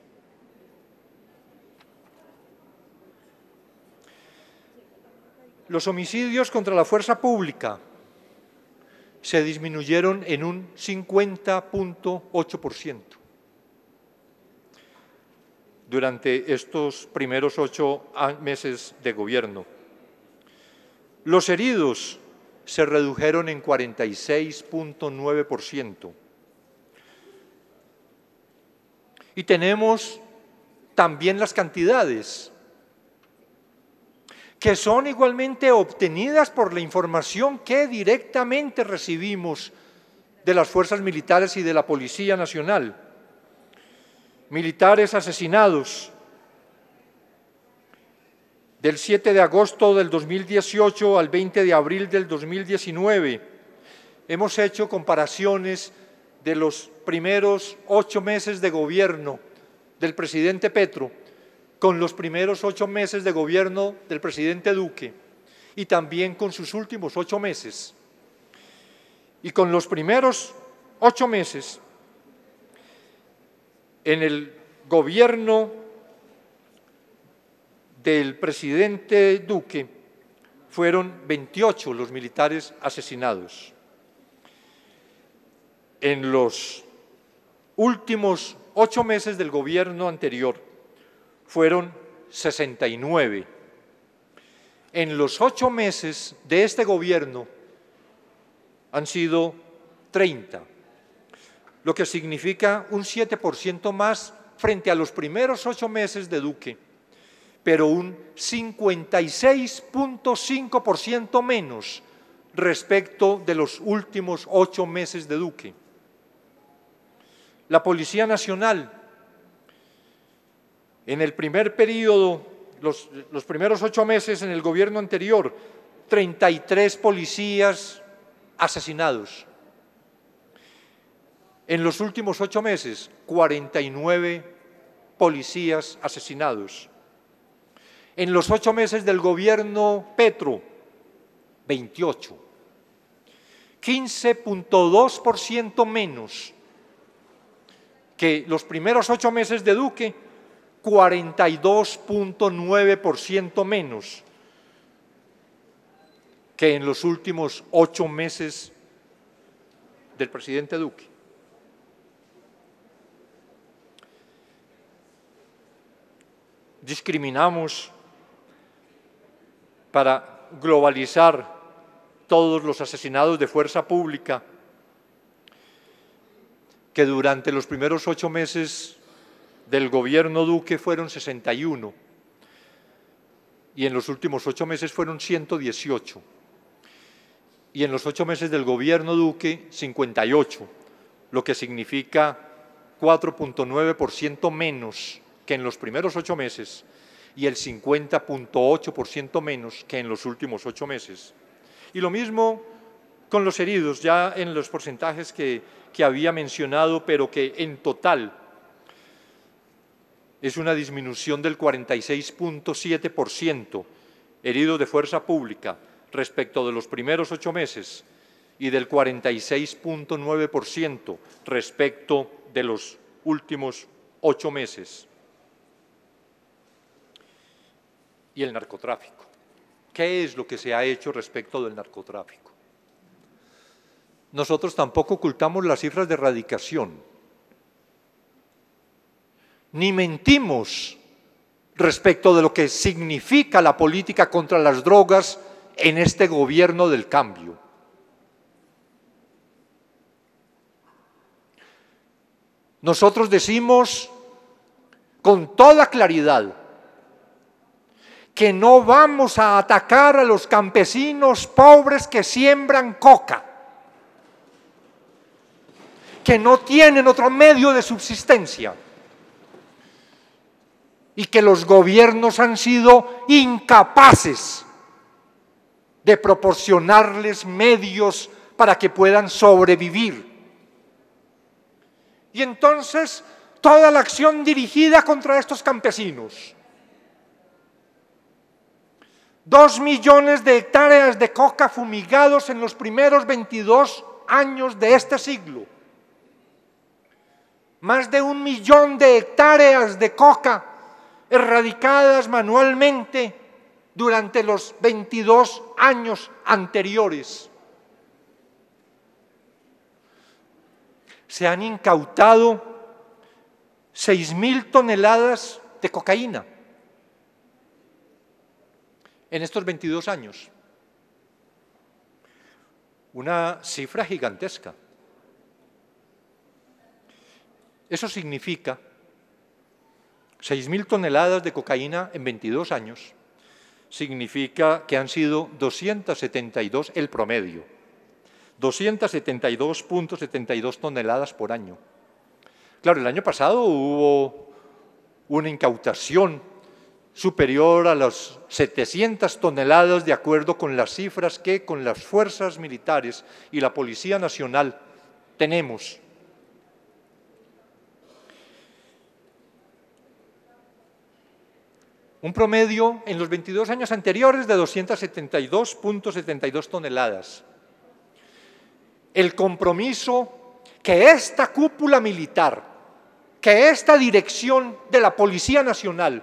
Los homicidios contra la fuerza pública se disminuyeron en un 50.8% durante estos primeros ocho meses de gobierno. Los heridos se redujeron en 46.9%. Y tenemos también las cantidades, que son igualmente obtenidas por la información que directamente recibimos de las fuerzas militares y de la Policía Nacional. Militares asesinados. Del 7 de agosto del 2018 al 20 de abril del 2019 hemos hecho comparaciones de los primeros ocho meses de gobierno del presidente Petro con los primeros ocho meses de gobierno del presidente Duque y también con sus últimos ocho meses. Y con los primeros ocho meses en el gobierno del presidente Duque fueron 28 los militares asesinados en los últimos ocho meses del gobierno anterior fueron 69. En los ocho meses de este gobierno han sido 30, lo que significa un 7% más frente a los primeros ocho meses de Duque, pero un 56.5% menos respecto de los últimos ocho meses de Duque la Policía Nacional. En el primer periodo, los, primeros ocho meses en el gobierno anterior, 33 policías asesinados. En los últimos ocho meses, 49 policías asesinados. En los ocho meses del gobierno Petro, 28. 15.2% menos que los primeros ocho meses de Duque, 42.9% menos que en los últimos ocho meses del presidente Duque. Discriminamos para globalizar todos los asesinados de fuerza pública que durante los primeros ocho meses del gobierno Duque fueron 61 y en los últimos ocho meses fueron 118 y en los ocho meses del gobierno Duque 58, lo que significa 4.9% menos que en los primeros ocho meses y el 50.8% menos que en los últimos ocho meses. Y lo mismo con los heridos, ya en los porcentajes que que había mencionado, pero que en total es una disminución del 46.7% herido de fuerza pública respecto de los primeros ocho meses y del 46.9% respecto de los últimos ocho meses. Y el narcotráfico. ¿Qué es lo que se ha hecho respecto del narcotráfico? Nosotros tampoco ocultamos las cifras de erradicación, ni mentimos respecto de lo que significa la política contra las drogas en este gobierno del cambio. Nosotros decimos con toda claridad que no vamos a atacar a los campesinos pobres que siembran coca que no tienen otro medio de subsistencia y que los gobiernos han sido incapaces de proporcionarles medios para que puedan sobrevivir. Y entonces toda la acción dirigida contra estos campesinos. Dos millones de hectáreas de coca fumigados en los primeros 22 años de este siglo más de un millón de hectáreas de coca erradicadas manualmente durante los 22 años anteriores. Se han incautado 6.000 toneladas de cocaína en estos 22 años. Una cifra gigantesca. Eso significa 6.000 toneladas de cocaína en 22 años. Significa que han sido 272 el promedio. 272.72 toneladas por año. Claro, el año pasado hubo una incautación superior a las 700 toneladas de acuerdo con las cifras que con las fuerzas militares y la Policía Nacional tenemos un promedio en los 22 años anteriores de 272.72 toneladas. El compromiso que esta cúpula militar, que esta dirección de la Policía Nacional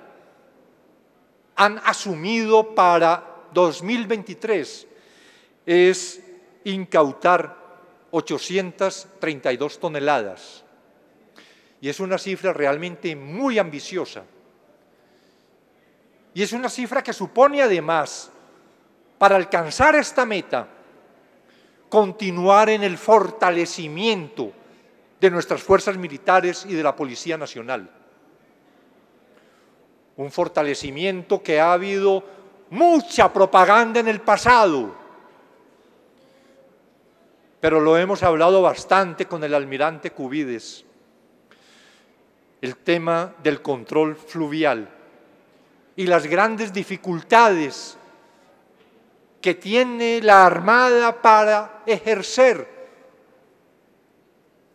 han asumido para 2023 es incautar 832 toneladas. Y es una cifra realmente muy ambiciosa y es una cifra que supone además, para alcanzar esta meta, continuar en el fortalecimiento de nuestras fuerzas militares y de la Policía Nacional. Un fortalecimiento que ha habido mucha propaganda en el pasado, pero lo hemos hablado bastante con el almirante Cubides, el tema del control fluvial y las grandes dificultades que tiene la Armada para ejercer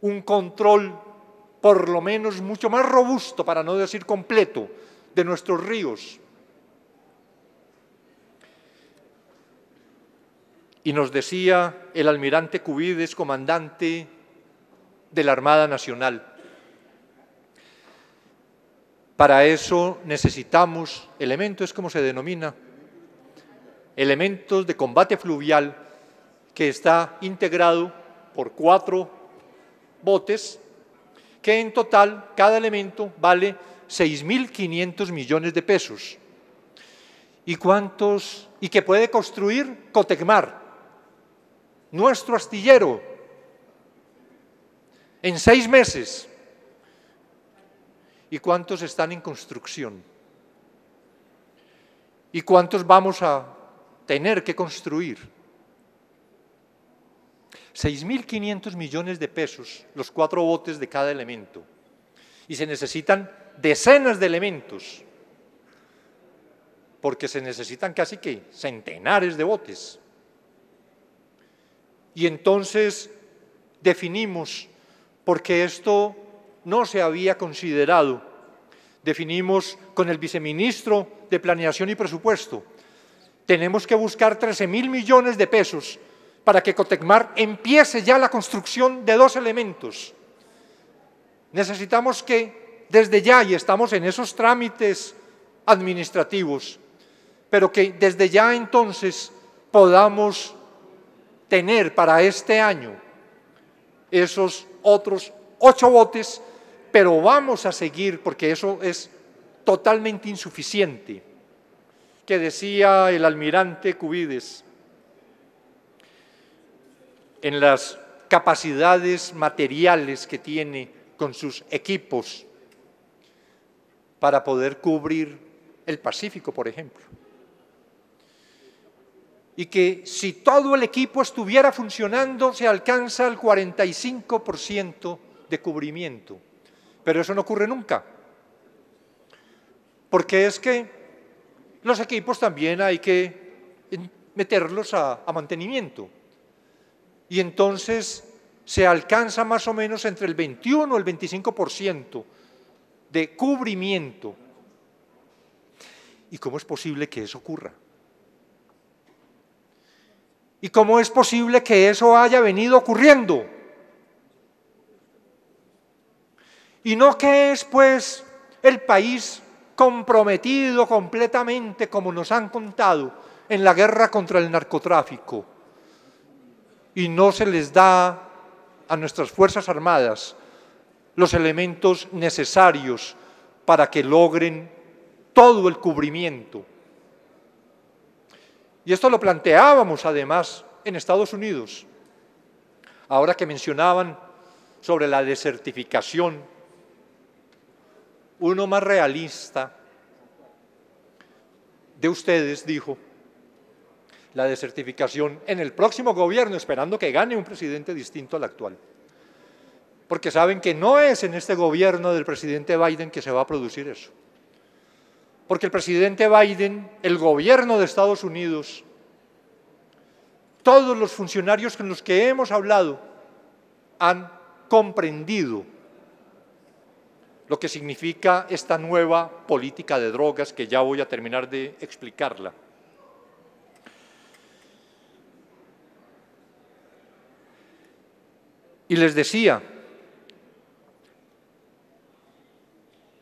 un control por lo menos mucho más robusto, para no decir completo, de nuestros ríos. Y nos decía el almirante Cubides, comandante de la Armada Nacional, para eso necesitamos elementos, como se denomina, elementos de combate fluvial que está integrado por cuatro botes, que en total cada elemento vale 6.500 millones de pesos. ¿Y cuántos? Y que puede construir Cotecmar, nuestro astillero, en seis meses. ¿Y cuántos están en construcción? ¿Y cuántos vamos a tener que construir? 6.500 millones de pesos los cuatro botes de cada elemento. Y se necesitan decenas de elementos, porque se necesitan casi que centenares de botes. Y entonces definimos, porque esto no se había considerado. Definimos con el viceministro de Planeación y Presupuesto, tenemos que buscar 13 mil millones de pesos para que Cotecmar empiece ya la construcción de dos elementos. Necesitamos que desde ya, y estamos en esos trámites administrativos, pero que desde ya entonces podamos tener para este año esos otros ocho botes pero vamos a seguir porque eso es totalmente insuficiente, que decía el almirante Cubides, en las capacidades materiales que tiene con sus equipos para poder cubrir el Pacífico, por ejemplo. Y que si todo el equipo estuviera funcionando, se alcanza el 45% de cubrimiento. Pero eso no ocurre nunca. Porque es que los equipos también hay que meterlos a, mantenimiento. Y entonces se alcanza más o menos entre el 21 o el 25% de cubrimiento. ¿Y cómo es posible que eso ocurra? ¿Y cómo es posible que eso haya venido ocurriendo? Y no que es pues el país comprometido completamente, como nos han contado, en la guerra contra el narcotráfico. Y no se les da a nuestras Fuerzas Armadas los elementos necesarios para que logren todo el cubrimiento. Y esto lo planteábamos además en Estados Unidos. Ahora que mencionaban sobre la desertificación uno más realista de ustedes dijo, la desertificación en el próximo gobierno, esperando que gane un presidente distinto al actual. Porque saben que no es en este gobierno del presidente Biden que se va a producir eso. Porque el presidente Biden, el gobierno de Estados Unidos, todos los funcionarios con los que hemos hablado han comprendido lo que significa esta nueva política de drogas que ya voy a terminar de explicarla. Y les decía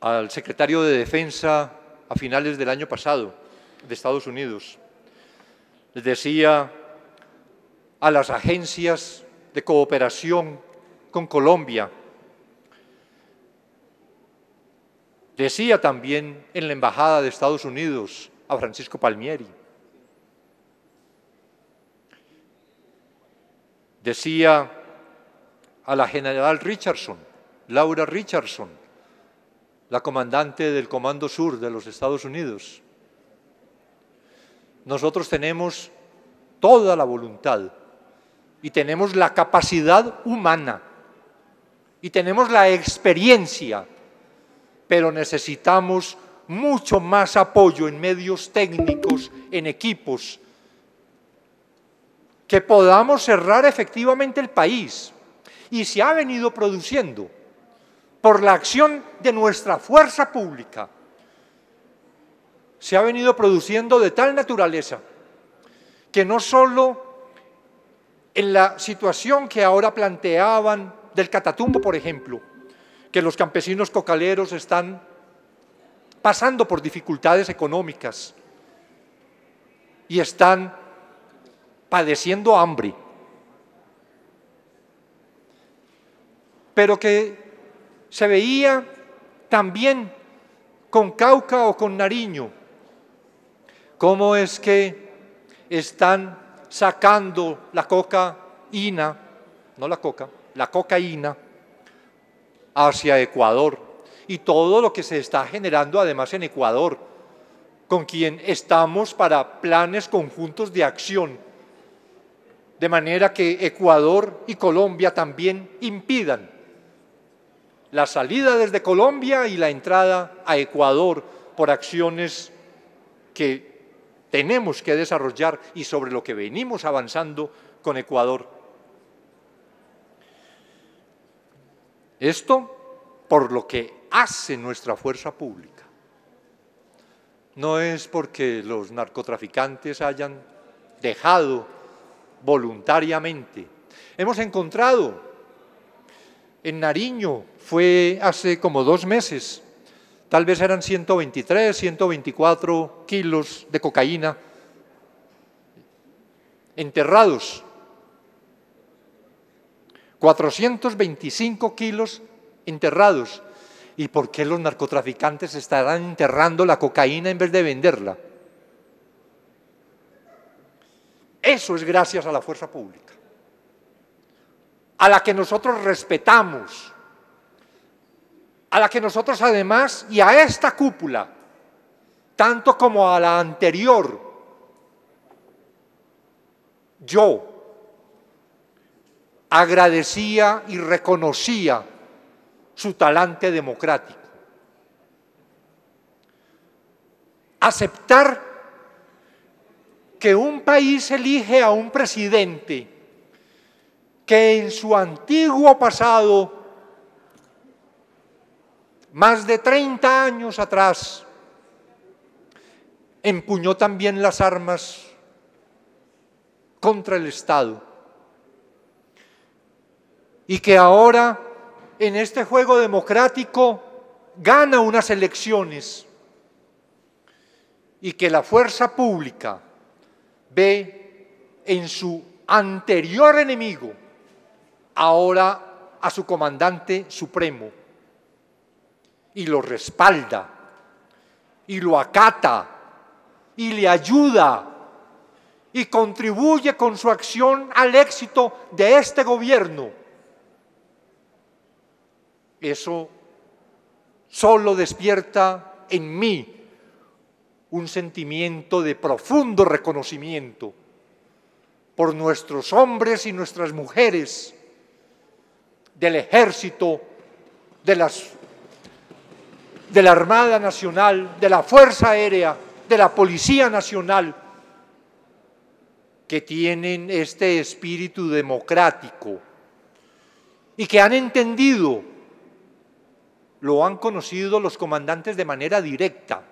al secretario de Defensa a finales del año pasado de Estados Unidos, les decía a las agencias de cooperación con Colombia, Decía también en la Embajada de Estados Unidos a Francisco Palmieri. Decía a la general Richardson, Laura Richardson, la comandante del Comando Sur de los Estados Unidos. Nosotros tenemos toda la voluntad y tenemos la capacidad humana y tenemos la experiencia pero necesitamos mucho más apoyo en medios técnicos, en equipos, que podamos cerrar efectivamente el país. Y se ha venido produciendo por la acción de nuestra fuerza pública. Se ha venido produciendo de tal naturaleza que no solo en la situación que ahora planteaban del Catatumbo, por ejemplo, que los campesinos cocaleros están pasando por dificultades económicas y están padeciendo hambre, pero que se veía también con Cauca o con Nariño, cómo es que están sacando la coca ina no la coca, la cocaína, hacia Ecuador y todo lo que se está generando además en Ecuador, con quien estamos para planes conjuntos de acción, de manera que Ecuador y Colombia también impidan la salida desde Colombia y la entrada a Ecuador por acciones que tenemos que desarrollar y sobre lo que venimos avanzando con Ecuador Esto por lo que hace nuestra fuerza pública. No es porque los narcotraficantes hayan dejado voluntariamente. Hemos encontrado, en Nariño fue hace como dos meses, tal vez eran 123, 124 kilos de cocaína enterrados 425 kilos enterrados. ¿Y por qué los narcotraficantes estarán enterrando la cocaína en vez de venderla? Eso es gracias a la fuerza pública, a la que nosotros respetamos, a la que nosotros además, y a esta cúpula, tanto como a la anterior, yo agradecía y reconocía su talante democrático. Aceptar que un país elige a un presidente que en su antiguo pasado, más de 30 años atrás, empuñó también las armas contra el Estado y que ahora en este juego democrático gana unas elecciones y que la fuerza pública ve en su anterior enemigo ahora a su comandante supremo y lo respalda y lo acata y le ayuda y contribuye con su acción al éxito de este gobierno eso solo despierta en mí un sentimiento de profundo reconocimiento por nuestros hombres y nuestras mujeres del ejército, de, las, de la Armada Nacional, de la Fuerza Aérea, de la Policía Nacional, que tienen este espíritu democrático y que han entendido lo han conocido los comandantes de manera directa.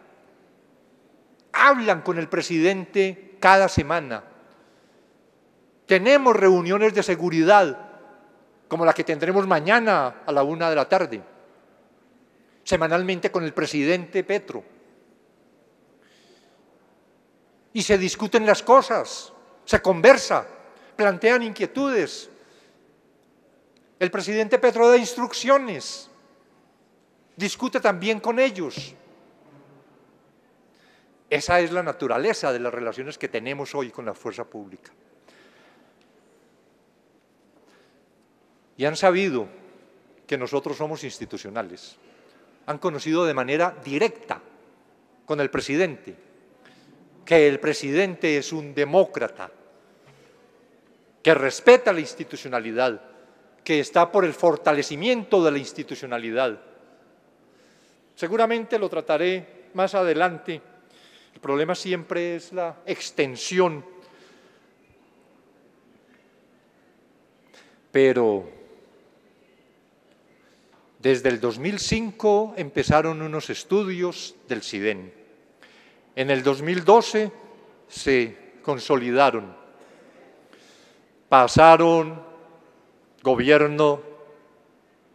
Hablan con el presidente cada semana. Tenemos reuniones de seguridad, como la que tendremos mañana a la una de la tarde, semanalmente con el presidente Petro. Y se discuten las cosas, se conversa, plantean inquietudes. El presidente Petro da instrucciones discute también con ellos. Esa es la naturaleza de las relaciones que tenemos hoy con la fuerza pública. Y han sabido que nosotros somos institucionales. Han conocido de manera directa con el presidente que el presidente es un demócrata, que respeta la institucionalidad, que está por el fortalecimiento de la institucionalidad Seguramente lo trataré más adelante. El problema siempre es la extensión. Pero desde el 2005 empezaron unos estudios del SIDEN. En el 2012 se consolidaron. Pasaron gobierno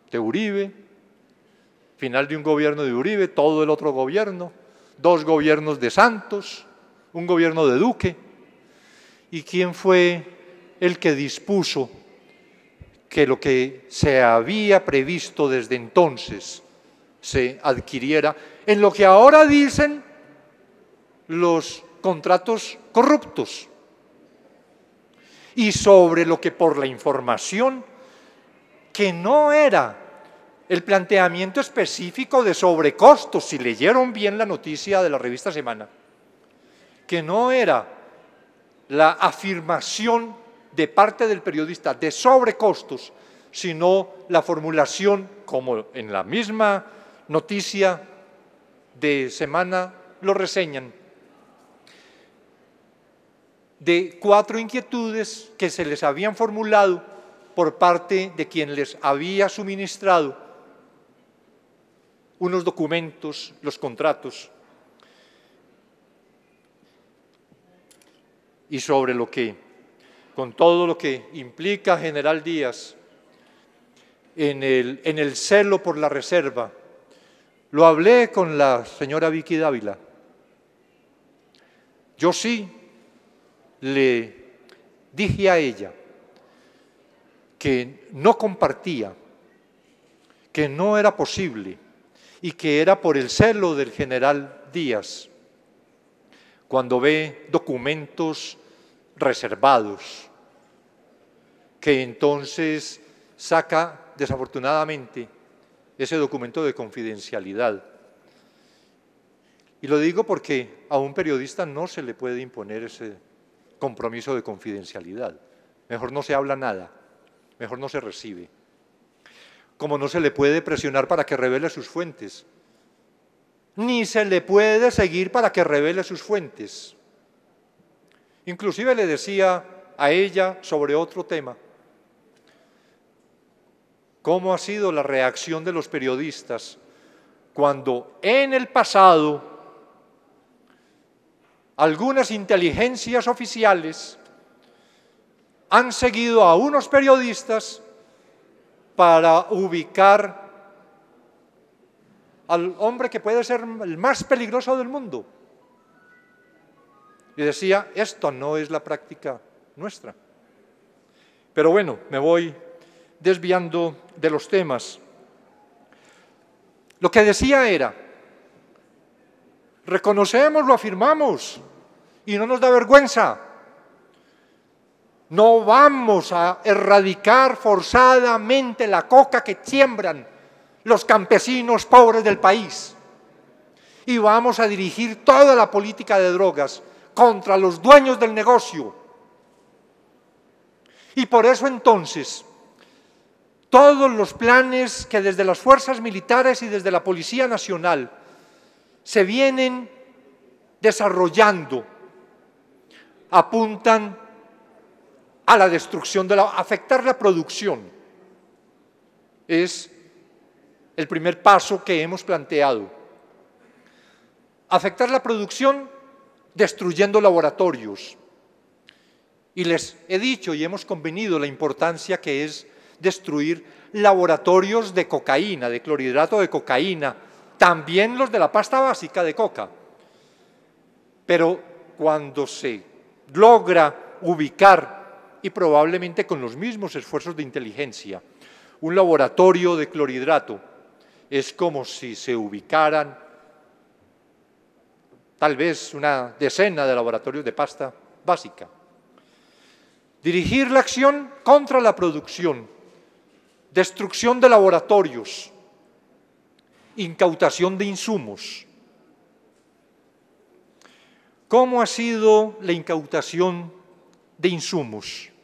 de Uribe, Final de un gobierno de Uribe, todo el otro gobierno, dos gobiernos de Santos, un gobierno de Duque. ¿Y quién fue el que dispuso que lo que se había previsto desde entonces se adquiriera en lo que ahora dicen los contratos corruptos y sobre lo que por la información que no era el planteamiento específico de sobrecostos, si leyeron bien la noticia de la revista Semana, que no era la afirmación de parte del periodista de sobrecostos, sino la formulación, como en la misma noticia de Semana lo reseñan, de cuatro inquietudes que se les habían formulado por parte de quien les había suministrado unos documentos, los contratos, y sobre lo que, con todo lo que implica General Díaz, en el, en el celo por la reserva, lo hablé con la señora Vicky Dávila. Yo sí le dije a ella que no compartía, que no era posible y que era por el celo del general Díaz, cuando ve documentos reservados, que entonces saca desafortunadamente ese documento de confidencialidad. Y lo digo porque a un periodista no se le puede imponer ese compromiso de confidencialidad. Mejor no se habla nada, mejor no se recibe como no se le puede presionar para que revele sus fuentes, ni se le puede seguir para que revele sus fuentes. Inclusive le decía a ella sobre otro tema, cómo ha sido la reacción de los periodistas cuando en el pasado algunas inteligencias oficiales han seguido a unos periodistas para ubicar al hombre que puede ser el más peligroso del mundo. Y decía, esto no es la práctica nuestra. Pero bueno, me voy desviando de los temas. Lo que decía era, reconocemos, lo afirmamos y no nos da vergüenza. No vamos a erradicar forzadamente la coca que siembran los campesinos pobres del país. Y vamos a dirigir toda la política de drogas contra los dueños del negocio. Y por eso entonces, todos los planes que desde las fuerzas militares y desde la Policía Nacional se vienen desarrollando apuntan a la destrucción de la... afectar la producción. Es el primer paso que hemos planteado. Afectar la producción destruyendo laboratorios. Y les he dicho y hemos convenido la importancia que es destruir laboratorios de cocaína, de clorhidrato de cocaína, también los de la pasta básica de coca. Pero cuando se logra ubicar y probablemente con los mismos esfuerzos de inteligencia. Un laboratorio de clorhidrato es como si se ubicaran tal vez una decena de laboratorios de pasta básica. Dirigir la acción contra la producción, destrucción de laboratorios, incautación de insumos. ¿Cómo ha sido la incautación de insumos?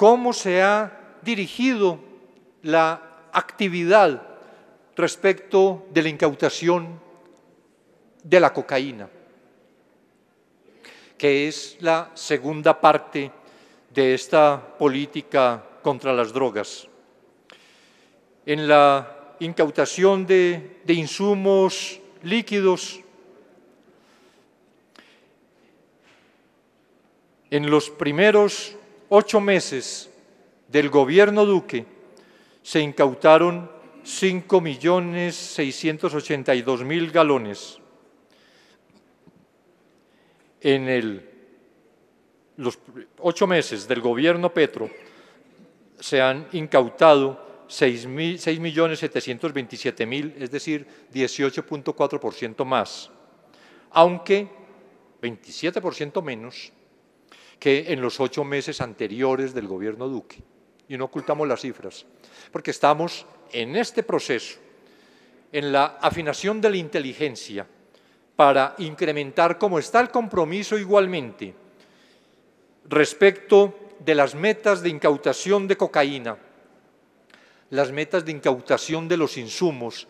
cómo se ha dirigido la actividad respecto de la incautación de la cocaína, que es la segunda parte de esta política contra las drogas. En la incautación de, de insumos líquidos, en los primeros ocho meses del gobierno Duque se incautaron 5.682.000 galones. En el, los ocho meses del gobierno Petro se han incautado 6.727.000, es decir, 18.4% más, aunque 27% menos que en los ocho meses anteriores del gobierno Duque. Y no ocultamos las cifras, porque estamos en este proceso, en la afinación de la inteligencia, para incrementar como está el compromiso igualmente respecto de las metas de incautación de cocaína, las metas de incautación de los insumos,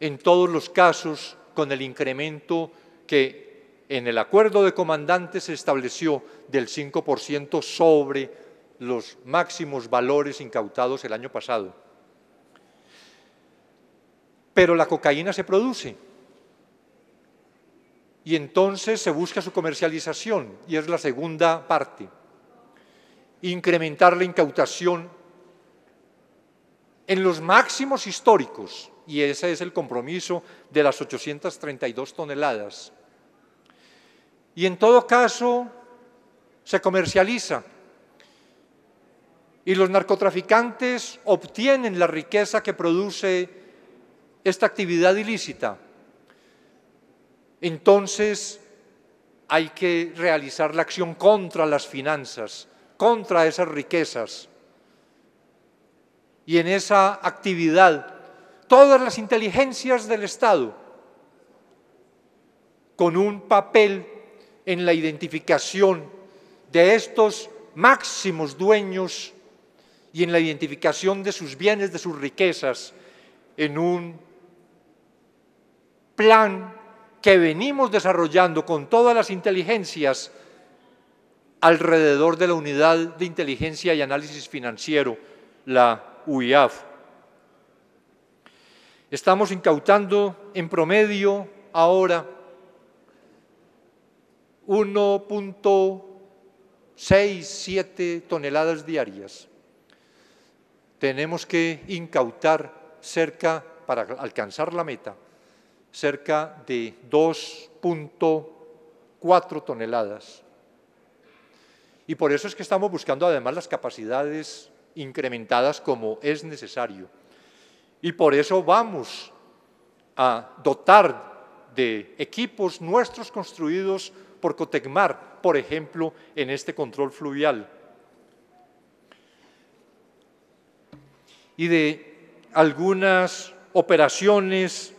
en todos los casos con el incremento que en el acuerdo de comandantes se estableció del 5% sobre los máximos valores incautados el año pasado. Pero la cocaína se produce y entonces se busca su comercialización y es la segunda parte. Incrementar la incautación en los máximos históricos y ese es el compromiso de las 832 toneladas y en todo caso se comercializa. Y los narcotraficantes obtienen la riqueza que produce esta actividad ilícita. Entonces hay que realizar la acción contra las finanzas, contra esas riquezas. Y en esa actividad, todas las inteligencias del Estado, con un papel en la identificación de estos máximos dueños y en la identificación de sus bienes, de sus riquezas, en un plan que venimos desarrollando con todas las inteligencias alrededor de la Unidad de Inteligencia y Análisis Financiero, la UIAF. Estamos incautando en promedio ahora 1.67 toneladas diarias. Tenemos que incautar cerca, para alcanzar la meta, cerca de 2.4 toneladas. Y por eso es que estamos buscando además las capacidades incrementadas como es necesario. Y por eso vamos a dotar de equipos nuestros construidos por Cotecmar, por ejemplo, en este control fluvial. Y de algunas operaciones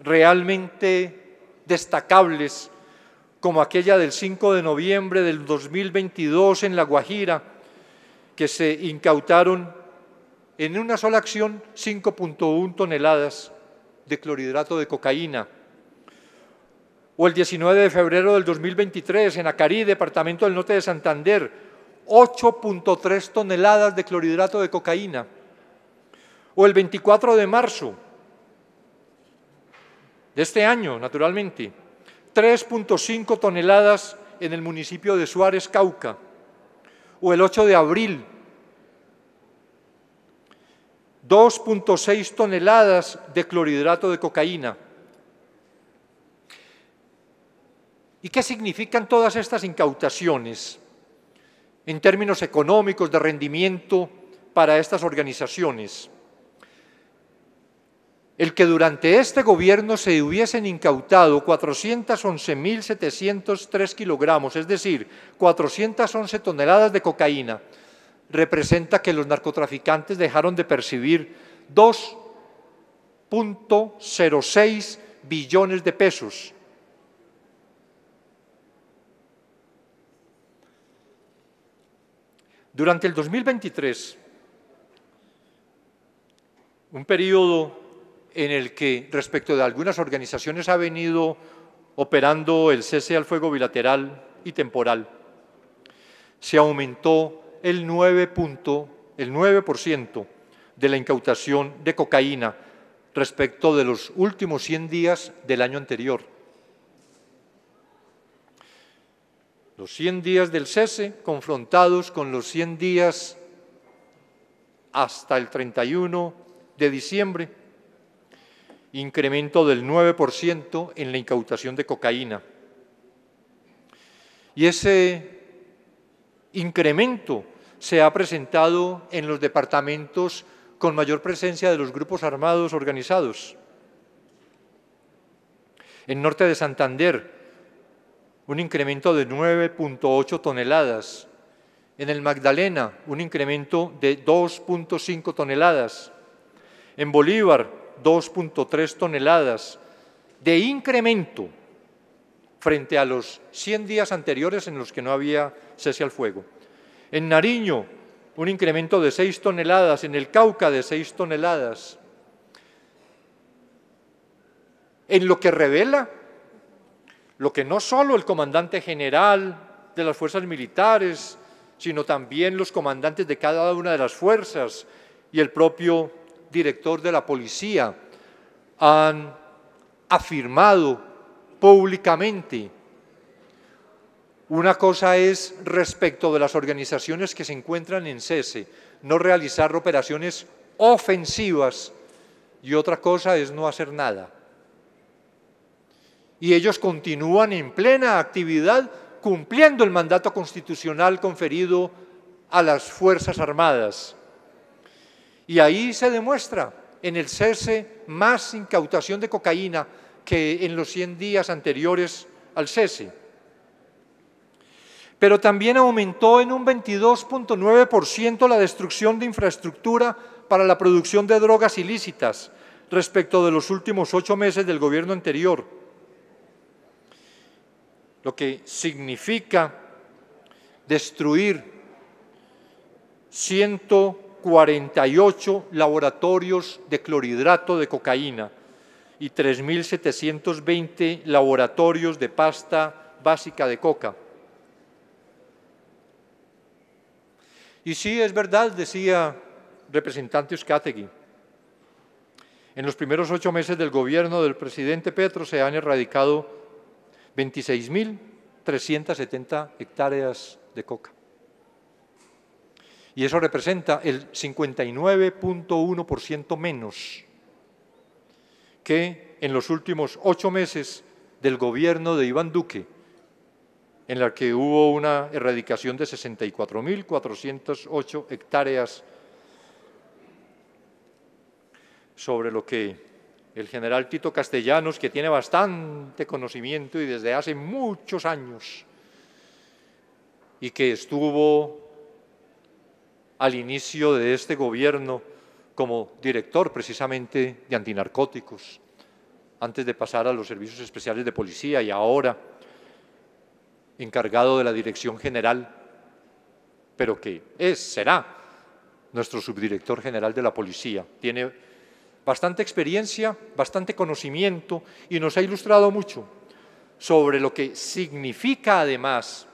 realmente destacables, como aquella del 5 de noviembre del 2022 en La Guajira, que se incautaron en una sola acción 5.1 toneladas de clorhidrato de cocaína o el 19 de febrero del 2023 en Acarí, departamento del norte de Santander, 8.3 toneladas de clorhidrato de cocaína, o el 24 de marzo de este año, naturalmente, 3.5 toneladas en el municipio de Suárez, Cauca, o el 8 de abril, 2.6 toneladas de clorhidrato de cocaína ¿Y qué significan todas estas incautaciones en términos económicos de rendimiento para estas organizaciones? El que durante este gobierno se hubiesen incautado 411.703 kilogramos, es decir, 411 toneladas de cocaína, representa que los narcotraficantes dejaron de percibir 2.06 billones de pesos Durante el 2023, un periodo en el que respecto de algunas organizaciones ha venido operando el cese al fuego bilateral y temporal, se aumentó el 9%, el 9 de la incautación de cocaína respecto de los últimos 100 días del año anterior. Los 100 días del cese confrontados con los 100 días hasta el 31 de diciembre. Incremento del 9% en la incautación de cocaína. Y ese incremento se ha presentado en los departamentos con mayor presencia de los grupos armados organizados. En norte de Santander, un incremento de 9.8 toneladas. En el Magdalena, un incremento de 2.5 toneladas. En Bolívar, 2.3 toneladas de incremento frente a los 100 días anteriores en los que no había cese al fuego. En Nariño, un incremento de 6 toneladas, en el Cauca de 6 toneladas. En lo que revela lo que no solo el comandante general de las fuerzas militares, sino también los comandantes de cada una de las fuerzas y el propio director de la policía han afirmado públicamente. Una cosa es respecto de las organizaciones que se encuentran en cese, no realizar operaciones ofensivas y otra cosa es no hacer nada y ellos continúan en plena actividad cumpliendo el mandato constitucional conferido a las Fuerzas Armadas. Y ahí se demuestra en el cese más incautación de cocaína que en los 100 días anteriores al cese. Pero también aumentó en un 22.9% la destrucción de infraestructura para la producción de drogas ilícitas respecto de los últimos ocho meses del gobierno anterior lo que significa destruir 148 laboratorios de clorhidrato de cocaína y 3.720 laboratorios de pasta básica de coca. Y sí, es verdad, decía representante Euskategui, en los primeros ocho meses del gobierno del presidente Petro se han erradicado 26.370 hectáreas de coca. Y eso representa el 59.1% menos que en los últimos ocho meses del gobierno de Iván Duque, en la que hubo una erradicación de 64.408 hectáreas sobre lo que el general Tito Castellanos, que tiene bastante conocimiento y desde hace muchos años, y que estuvo al inicio de este gobierno como director precisamente de antinarcóticos, antes de pasar a los servicios especiales de policía y ahora encargado de la dirección general, pero que es, será nuestro subdirector general de la policía. Tiene bastante experiencia, bastante conocimiento y nos ha ilustrado mucho sobre lo que significa además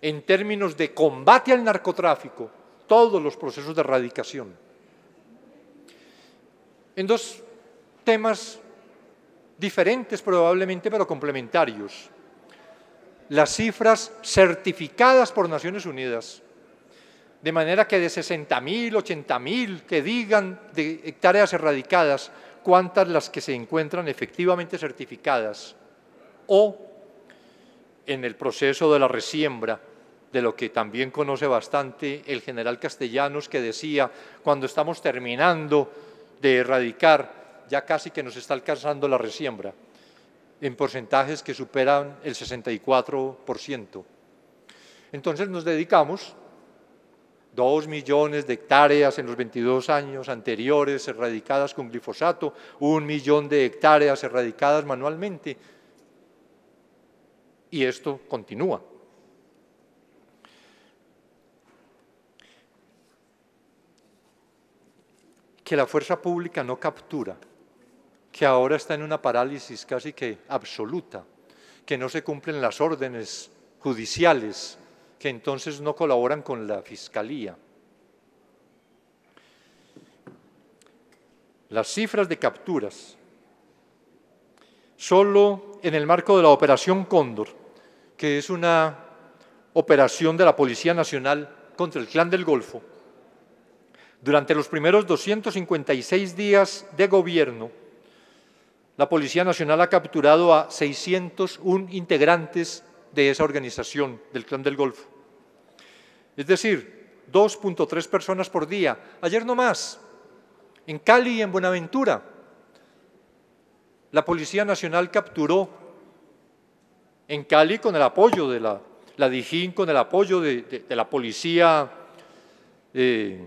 en términos de combate al narcotráfico todos los procesos de erradicación. En dos temas diferentes probablemente, pero complementarios. Las cifras certificadas por Naciones Unidas de manera que de 60.000, 80.000 que digan de hectáreas erradicadas, cuántas las que se encuentran efectivamente certificadas o en el proceso de la resiembra, de lo que también conoce bastante el general Castellanos, que decía, cuando estamos terminando de erradicar, ya casi que nos está alcanzando la resiembra, en porcentajes que superan el 64%. Entonces nos dedicamos dos millones de hectáreas en los 22 años anteriores erradicadas con glifosato, un millón de hectáreas erradicadas manualmente. Y esto continúa. Que la fuerza pública no captura, que ahora está en una parálisis casi que absoluta, que no se cumplen las órdenes judiciales que entonces no colaboran con la Fiscalía. Las cifras de capturas. Solo en el marco de la Operación Cóndor, que es una operación de la Policía Nacional contra el Clan del Golfo, durante los primeros 256 días de gobierno, la Policía Nacional ha capturado a 601 integrantes de esa organización del Clan del Golfo. Es decir, 2.3 personas por día. Ayer no más, en Cali y en Buenaventura, la Policía Nacional capturó en Cali con el apoyo de la, la Dijín, con el apoyo de, la policía eh,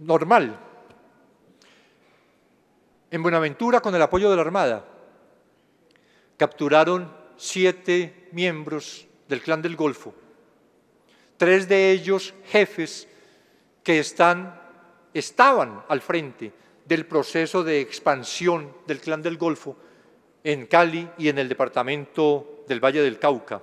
normal, en Buenaventura con el apoyo de la Armada, capturaron siete miembros del clan del Golfo, tres de ellos jefes que están, estaban al frente del proceso de expansión del clan del Golfo en Cali y en el departamento del Valle del Cauca.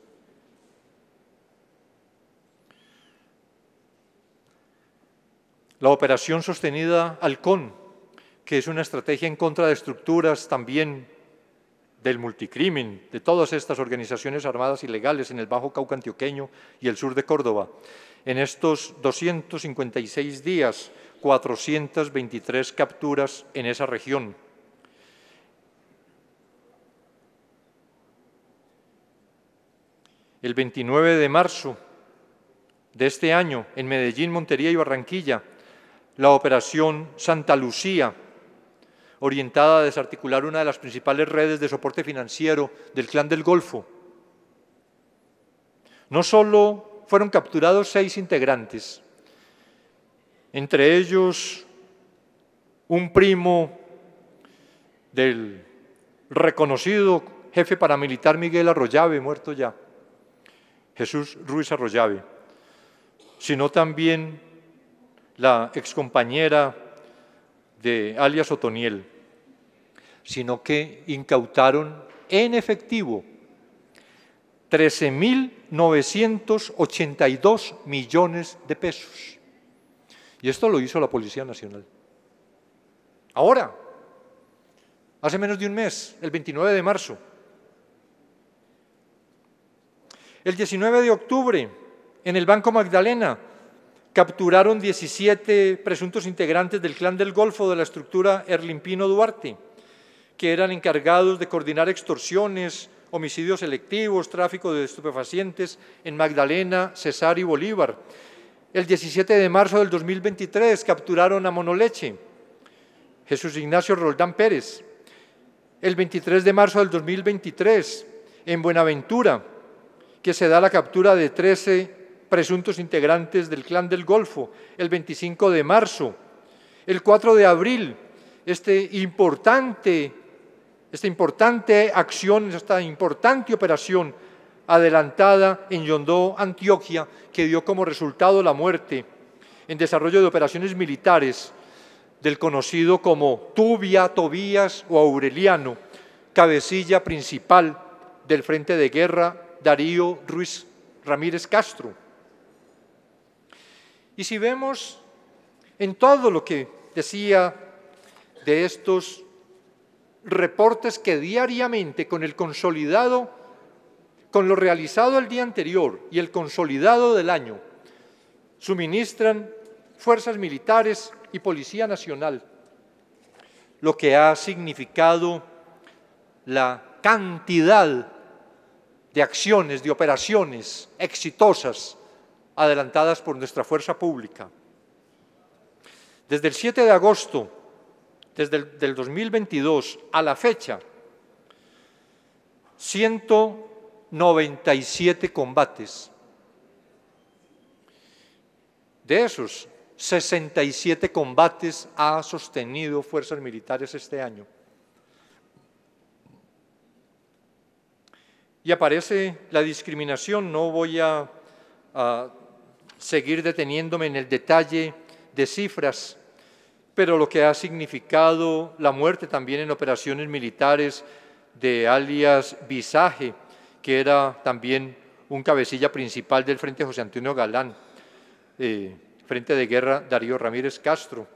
La operación sostenida Halcón, que es una estrategia en contra de estructuras también del multicrimen, de todas estas organizaciones armadas ilegales en el Bajo Cauca Antioqueño y el sur de Córdoba. En estos 256 días, 423 capturas en esa región. El 29 de marzo de este año, en Medellín, Montería y Barranquilla, la operación Santa Lucía, orientada a desarticular una de las principales redes de soporte financiero del Clan del Golfo. No solo fueron capturados seis integrantes, entre ellos un primo del reconocido jefe paramilitar Miguel Arroyave, muerto ya, Jesús Ruiz Arroyave, sino también la excompañera de alias Otoniel, sino que incautaron en efectivo 13.982 millones de pesos. Y esto lo hizo la Policía Nacional. Ahora, hace menos de un mes, el 29 de marzo. El 19 de octubre, en el Banco Magdalena, Capturaron 17 presuntos integrantes del clan del Golfo de la estructura Erlimpino Duarte, que eran encargados de coordinar extorsiones, homicidios selectivos, tráfico de estupefacientes en Magdalena, Cesar y Bolívar. El 17 de marzo del 2023 capturaron a Monoleche, Jesús Ignacio Roldán Pérez. El 23 de marzo del 2023, en Buenaventura, que se da la captura de 13 presuntos integrantes del Clan del Golfo, el 25 de marzo. El 4 de abril, este importante, esta importante acción, esta importante operación adelantada en Yondó, Antioquia, que dio como resultado la muerte en desarrollo de operaciones militares del conocido como Tubia, Tobías o Aureliano, cabecilla principal del Frente de Guerra Darío Ruiz Ramírez Castro. Y si vemos en todo lo que decía de estos reportes que diariamente con el consolidado, con lo realizado el día anterior y el consolidado del año, suministran fuerzas militares y Policía Nacional, lo que ha significado la cantidad de acciones, de operaciones exitosas adelantadas por nuestra fuerza pública. Desde el 7 de agosto desde el 2022 a la fecha, 197 combates. De esos, 67 combates ha sostenido fuerzas militares este año. Y aparece la discriminación, no voy a, a seguir deteniéndome en el detalle de cifras, pero lo que ha significado la muerte también en operaciones militares de alias Visaje, que era también un cabecilla principal del Frente José Antonio Galán, eh, Frente de Guerra Darío Ramírez Castro,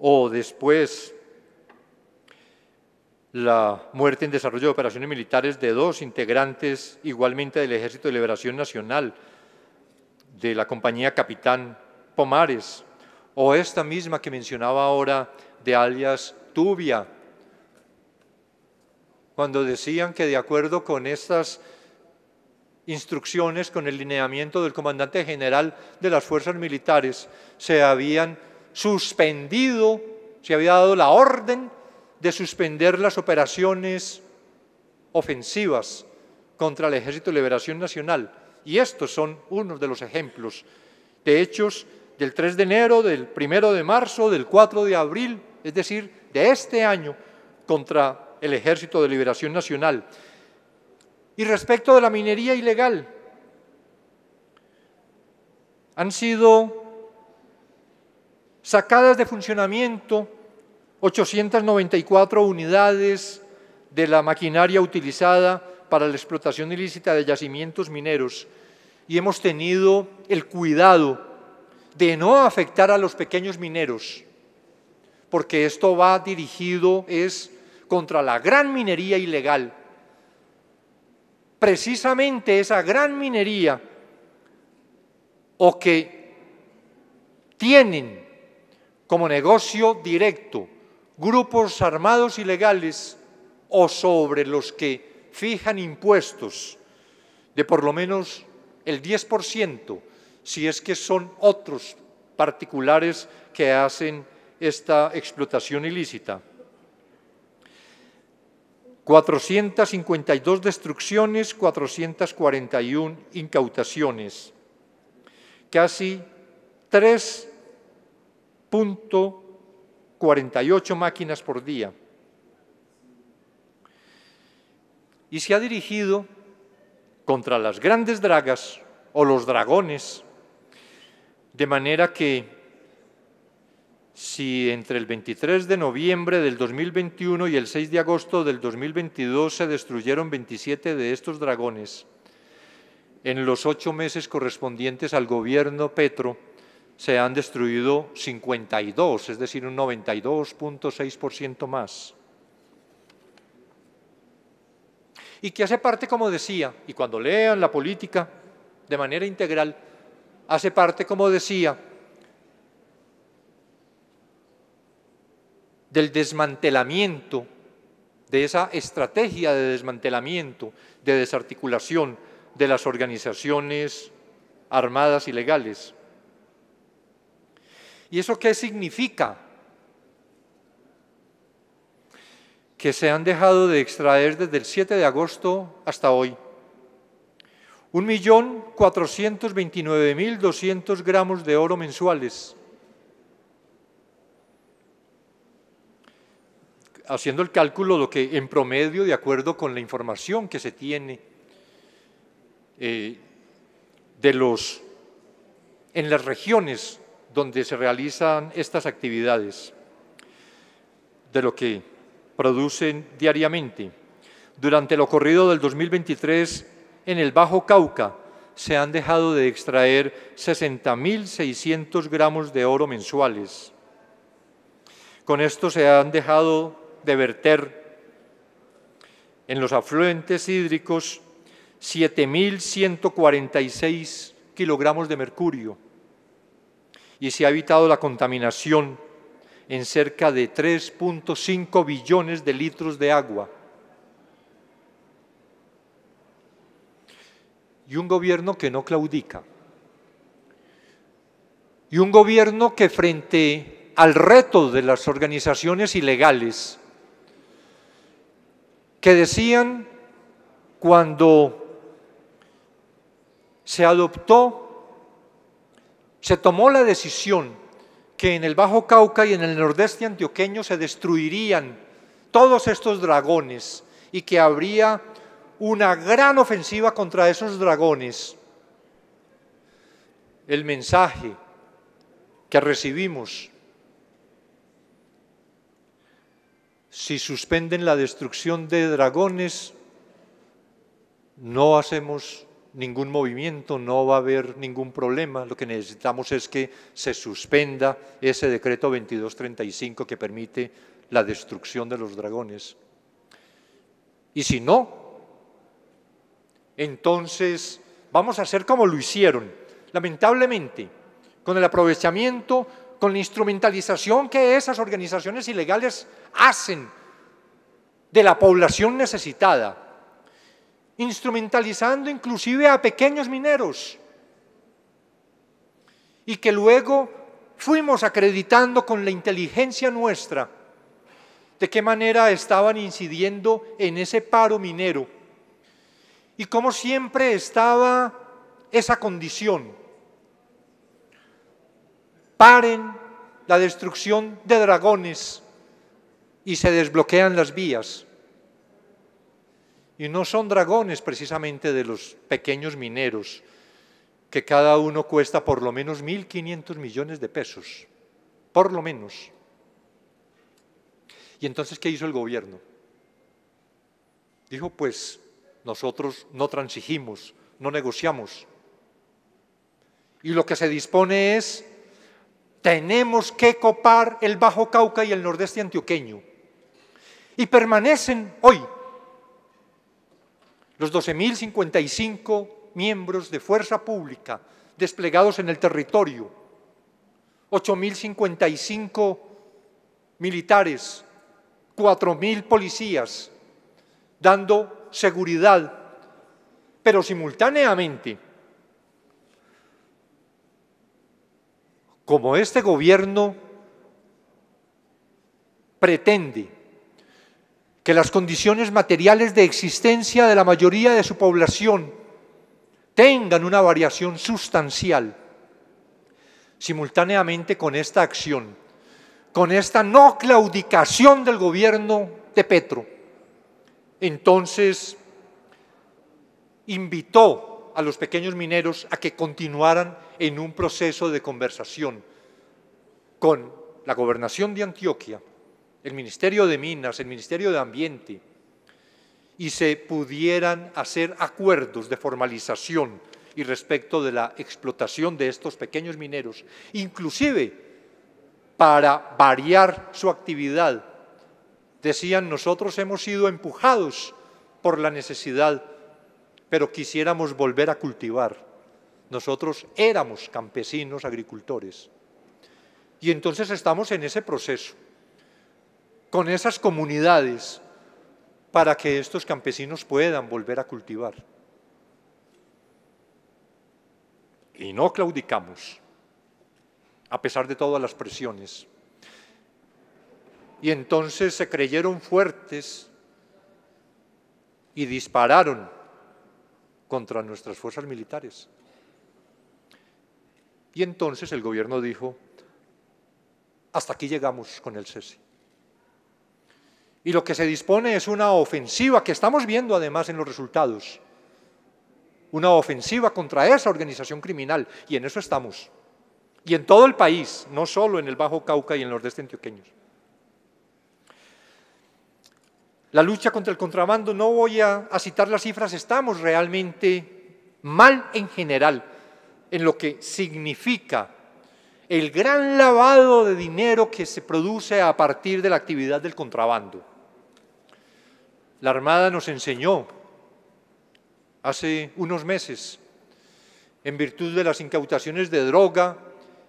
o después la muerte en desarrollo de operaciones militares de dos integrantes igualmente del Ejército de Liberación Nacional, de la compañía Capitán Pomares, o esta misma que mencionaba ahora de alias Tubia, cuando decían que de acuerdo con estas instrucciones, con el lineamiento del comandante general de las fuerzas militares, se habían suspendido, se había dado la orden de suspender las operaciones ofensivas contra el Ejército de Liberación Nacional y estos son unos de los ejemplos de hechos del 3 de enero, del 1 de marzo, del 4 de abril, es decir, de este año contra el Ejército de Liberación Nacional. Y respecto de la minería ilegal, han sido sacadas de funcionamiento 894 unidades de la maquinaria utilizada para la explotación ilícita de yacimientos mineros y hemos tenido el cuidado de no afectar a los pequeños mineros, porque esto va dirigido es contra la gran minería ilegal. Precisamente esa gran minería o que tienen como negocio directo grupos armados ilegales o sobre los que fijan impuestos de por lo menos el 10%, si es que son otros particulares que hacen esta explotación ilícita. 452 destrucciones, 441 incautaciones, casi 3.48 máquinas por día. y se ha dirigido contra las grandes dragas o los dragones, de manera que si entre el 23 de noviembre del 2021 y el 6 de agosto del 2022 se destruyeron 27 de estos dragones, en los ocho meses correspondientes al gobierno Petro se han destruido 52, es decir, un 92.6% más. y que hace parte, como decía, y cuando lean la política de manera integral, hace parte, como decía, del desmantelamiento, de esa estrategia de desmantelamiento, de desarticulación de las organizaciones armadas ilegales. ¿Y eso qué significa? que se han dejado de extraer desde el 7 de agosto hasta hoy. 1.429.200 gramos de oro mensuales. Haciendo el cálculo, lo que en promedio, de acuerdo con la información que se tiene eh, de los, en las regiones donde se realizan estas actividades, de lo que producen diariamente. Durante lo ocurrido del 2023, en el Bajo Cauca se han dejado de extraer 60.600 gramos de oro mensuales. Con esto se han dejado de verter en los afluentes hídricos 7.146 kilogramos de mercurio y se ha evitado la contaminación en cerca de 3.5 billones de litros de agua. Y un gobierno que no claudica. Y un gobierno que frente al reto de las organizaciones ilegales, que decían cuando se adoptó, se tomó la decisión que en el Bajo Cauca y en el nordeste antioqueño se destruirían todos estos dragones y que habría una gran ofensiva contra esos dragones. El mensaje que recibimos, si suspenden la destrucción de dragones, no hacemos ningún movimiento, no va a haber ningún problema. Lo que necesitamos es que se suspenda ese decreto 2235 que permite la destrucción de los dragones. Y si no, entonces vamos a hacer como lo hicieron, lamentablemente, con el aprovechamiento, con la instrumentalización que esas organizaciones ilegales hacen de la población necesitada instrumentalizando inclusive a pequeños mineros y que luego fuimos acreditando con la inteligencia nuestra de qué manera estaban incidiendo en ese paro minero y cómo siempre estaba esa condición. Paren la destrucción de dragones y se desbloquean las vías. Y no son dragones precisamente de los pequeños mineros, que cada uno cuesta por lo menos 1.500 millones de pesos, por lo menos. ¿Y entonces qué hizo el gobierno? Dijo, pues nosotros no transigimos, no negociamos. Y lo que se dispone es, tenemos que copar el Bajo Cauca y el Nordeste Antioqueño. Y permanecen hoy los 12.055 miembros de fuerza pública desplegados en el territorio, 8.055 militares, 4.000 policías, dando seguridad, pero simultáneamente, como este gobierno pretende que las condiciones materiales de existencia de la mayoría de su población tengan una variación sustancial simultáneamente con esta acción, con esta no claudicación del gobierno de Petro. Entonces invitó a los pequeños mineros a que continuaran en un proceso de conversación con la gobernación de Antioquia el Ministerio de Minas, el Ministerio de Ambiente, y se pudieran hacer acuerdos de formalización y respecto de la explotación de estos pequeños mineros, inclusive para variar su actividad. Decían, nosotros hemos sido empujados por la necesidad, pero quisiéramos volver a cultivar. Nosotros éramos campesinos, agricultores. Y entonces estamos en ese proceso con esas comunidades para que estos campesinos puedan volver a cultivar. Y no claudicamos, a pesar de todas las presiones. Y entonces se creyeron fuertes y dispararon contra nuestras fuerzas militares. Y entonces el gobierno dijo, hasta aquí llegamos con el cese. Y lo que se dispone es una ofensiva que estamos viendo además en los resultados. Una ofensiva contra esa organización criminal. Y en eso estamos. Y en todo el país, no solo en el Bajo Cauca y en los destentioqueños. La lucha contra el contrabando, no voy a citar las cifras, estamos realmente mal en general en lo que significa el gran lavado de dinero que se produce a partir de la actividad del contrabando. La Armada nos enseñó hace unos meses, en virtud de las incautaciones de droga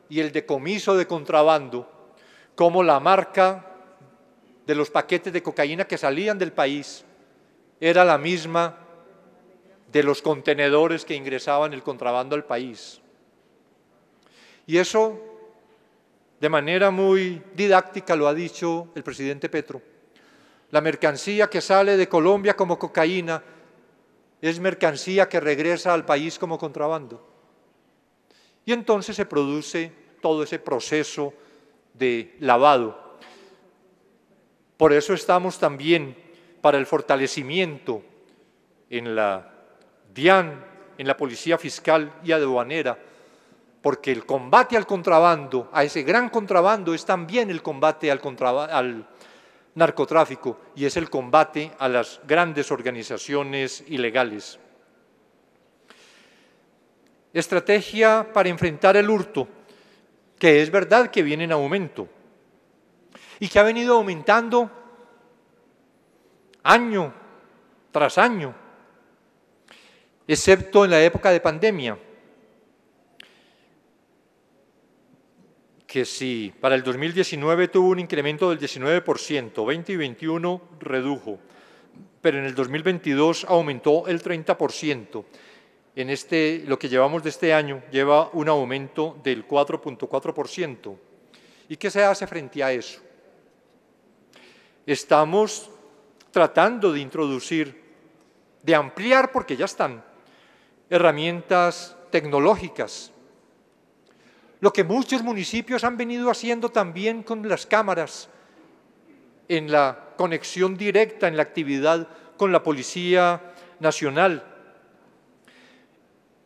y el decomiso de contrabando, cómo la marca de los paquetes de cocaína que salían del país era la misma de los contenedores que ingresaban el contrabando al país. Y eso de manera muy didáctica lo ha dicho el presidente Petro. La mercancía que sale de Colombia como cocaína es mercancía que regresa al país como contrabando. Y entonces se produce todo ese proceso de lavado. Por eso estamos también para el fortalecimiento en la DIAN, en la Policía Fiscal y Aduanera, porque el combate al contrabando, a ese gran contrabando, es también el combate al, narcotráfico y es el combate a las grandes organizaciones ilegales. Estrategia para enfrentar el hurto, que es verdad que viene en aumento y que ha venido aumentando año tras año, excepto en la época de pandemia que sí, para el 2019 tuvo un incremento del 19%, 20 y 21 redujo, pero en el 2022 aumentó el 30%. En este, lo que llevamos de este año lleva un aumento del 4.4%. ¿Y qué se hace frente a eso? Estamos tratando de introducir, de ampliar, porque ya están, herramientas tecnológicas lo que muchos municipios han venido haciendo también con las cámaras, en la conexión directa, en la actividad con la Policía Nacional,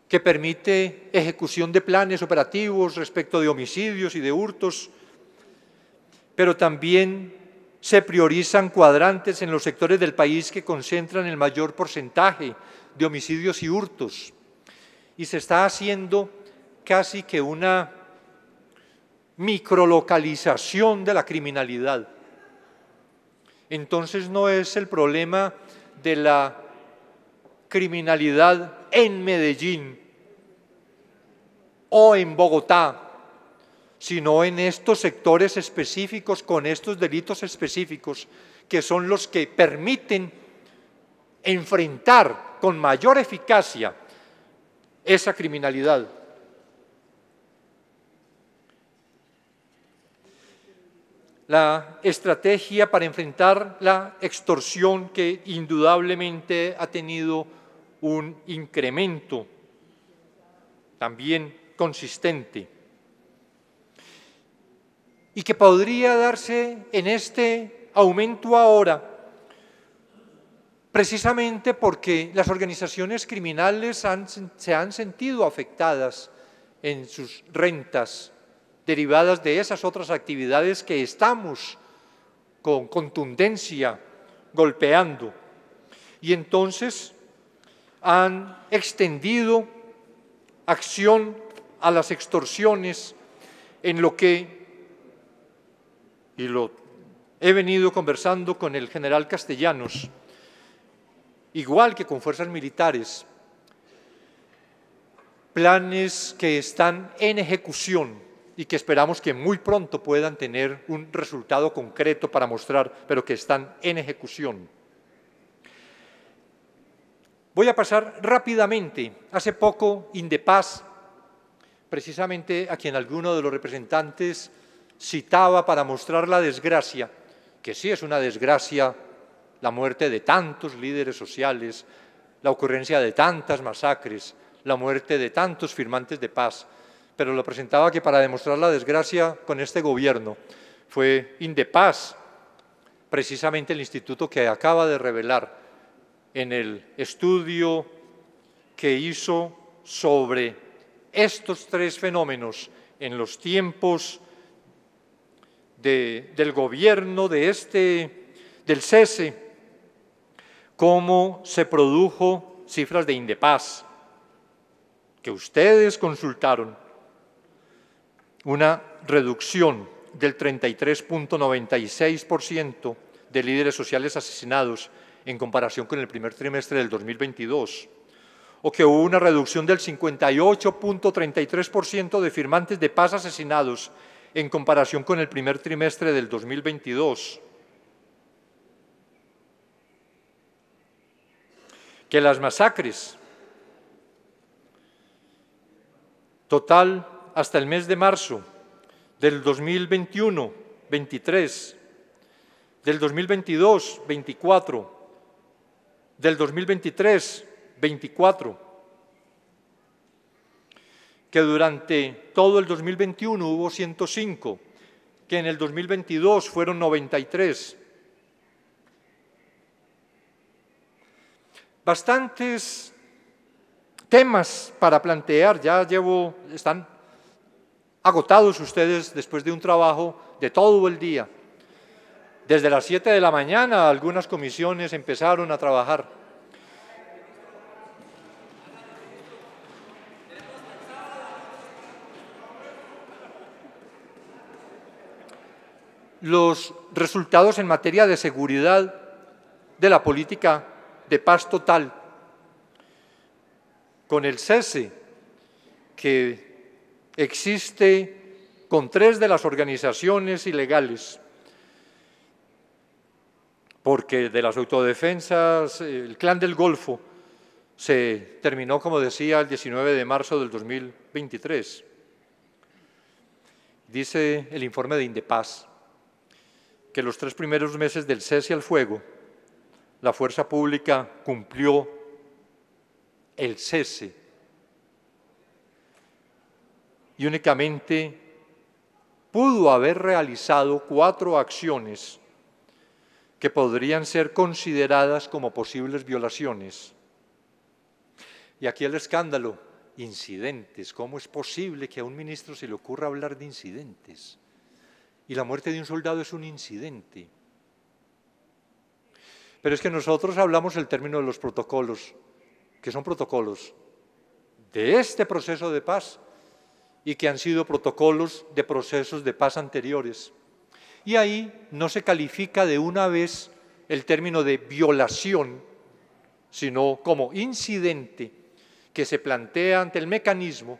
que permite ejecución de planes operativos respecto de homicidios y de hurtos, pero también se priorizan cuadrantes en los sectores del país que concentran el mayor porcentaje de homicidios y hurtos. Y se está haciendo casi que una microlocalización de la criminalidad. Entonces no es el problema de la criminalidad en Medellín o en Bogotá, sino en estos sectores específicos con estos delitos específicos que son los que permiten enfrentar con mayor eficacia esa criminalidad. la estrategia para enfrentar la extorsión que indudablemente ha tenido un incremento también consistente y que podría darse en este aumento ahora precisamente porque las organizaciones criminales se han sentido afectadas en sus rentas derivadas de esas otras actividades que estamos con contundencia golpeando. Y entonces han extendido acción a las extorsiones en lo que, y lo he venido conversando con el general Castellanos, igual que con fuerzas militares, planes que están en ejecución y que esperamos que muy pronto puedan tener un resultado concreto para mostrar, pero que están en ejecución. Voy a pasar rápidamente. Hace poco, Indepaz, precisamente a quien alguno de los representantes citaba para mostrar la desgracia, que sí es una desgracia la muerte de tantos líderes sociales, la ocurrencia de tantas masacres, la muerte de tantos firmantes de paz, pero lo presentaba que para demostrar la desgracia con este gobierno fue Indepaz, precisamente el instituto que acaba de revelar en el estudio que hizo sobre estos tres fenómenos en los tiempos del gobierno de este, del cese, cómo se produjo cifras de Indepaz que ustedes consultaron una reducción del 33.96% de líderes sociales asesinados en comparación con el primer trimestre del 2022, o que hubo una reducción del 58.33% de firmantes de paz asesinados en comparación con el primer trimestre del 2022, que las masacres total hasta el mes de marzo del 2021, 23, del 2022, 24, del 2023, 24, que durante todo el 2021 hubo 105, que en el 2022 fueron 93. Bastantes temas para plantear, ya llevo, están agotados ustedes después de un trabajo de todo el día. Desde las 7 de la mañana algunas comisiones empezaron a trabajar. Los resultados en materia de seguridad de la política de paz total, con el cese que existe con tres de las organizaciones ilegales, porque de las autodefensas, el Clan del Golfo se terminó, como decía, el 19 de marzo del 2023. Dice el informe de Indepaz que los tres primeros meses del cese al fuego, la fuerza pública cumplió el cese y únicamente pudo haber realizado cuatro acciones que podrían ser consideradas como posibles violaciones. Y aquí el escándalo, incidentes, ¿cómo es posible que a un ministro se le ocurra hablar de incidentes? Y la muerte de un soldado es un incidente. Pero es que nosotros hablamos el término de los protocolos, que son protocolos de este proceso de paz y que han sido protocolos de procesos de paz anteriores. Y ahí no se califica de una vez el término de violación, sino como incidente que se plantea ante el mecanismo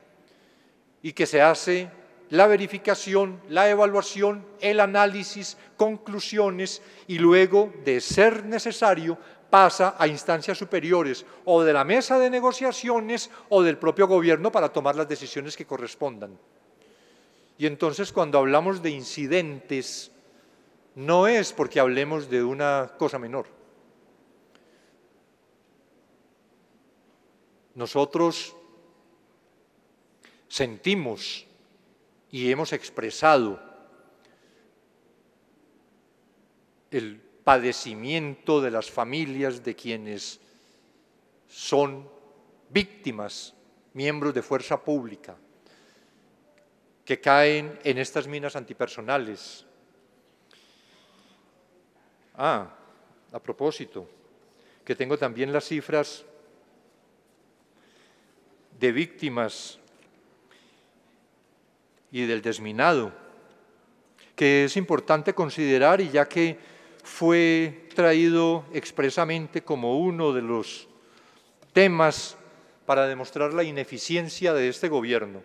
y que se hace la verificación, la evaluación, el análisis, conclusiones y luego, de ser necesario, pasa a instancias superiores o de la mesa de negociaciones o del propio gobierno para tomar las decisiones que correspondan. Y entonces cuando hablamos de incidentes, no es porque hablemos de una cosa menor. Nosotros sentimos y hemos expresado el padecimiento de las familias de quienes son víctimas, miembros de fuerza pública, que caen en estas minas antipersonales. Ah, a propósito, que tengo también las cifras de víctimas y del desminado, que es importante considerar y ya que fue traído expresamente como uno de los temas para demostrar la ineficiencia de este gobierno.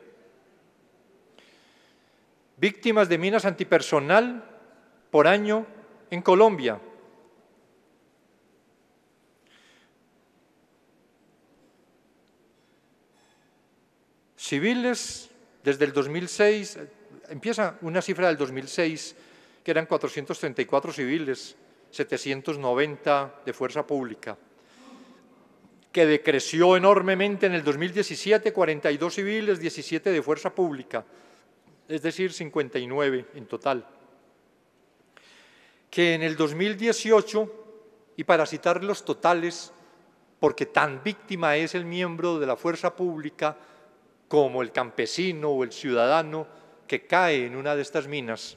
Víctimas de minas antipersonal por año en Colombia. Civiles, desde el 2006, empieza una cifra del 2006 que eran 434 civiles, 790 de fuerza pública, que decreció enormemente en el 2017, 42 civiles, 17 de fuerza pública, es decir, 59 en total. Que en el 2018, y para citar los totales, porque tan víctima es el miembro de la fuerza pública como el campesino o el ciudadano que cae en una de estas minas,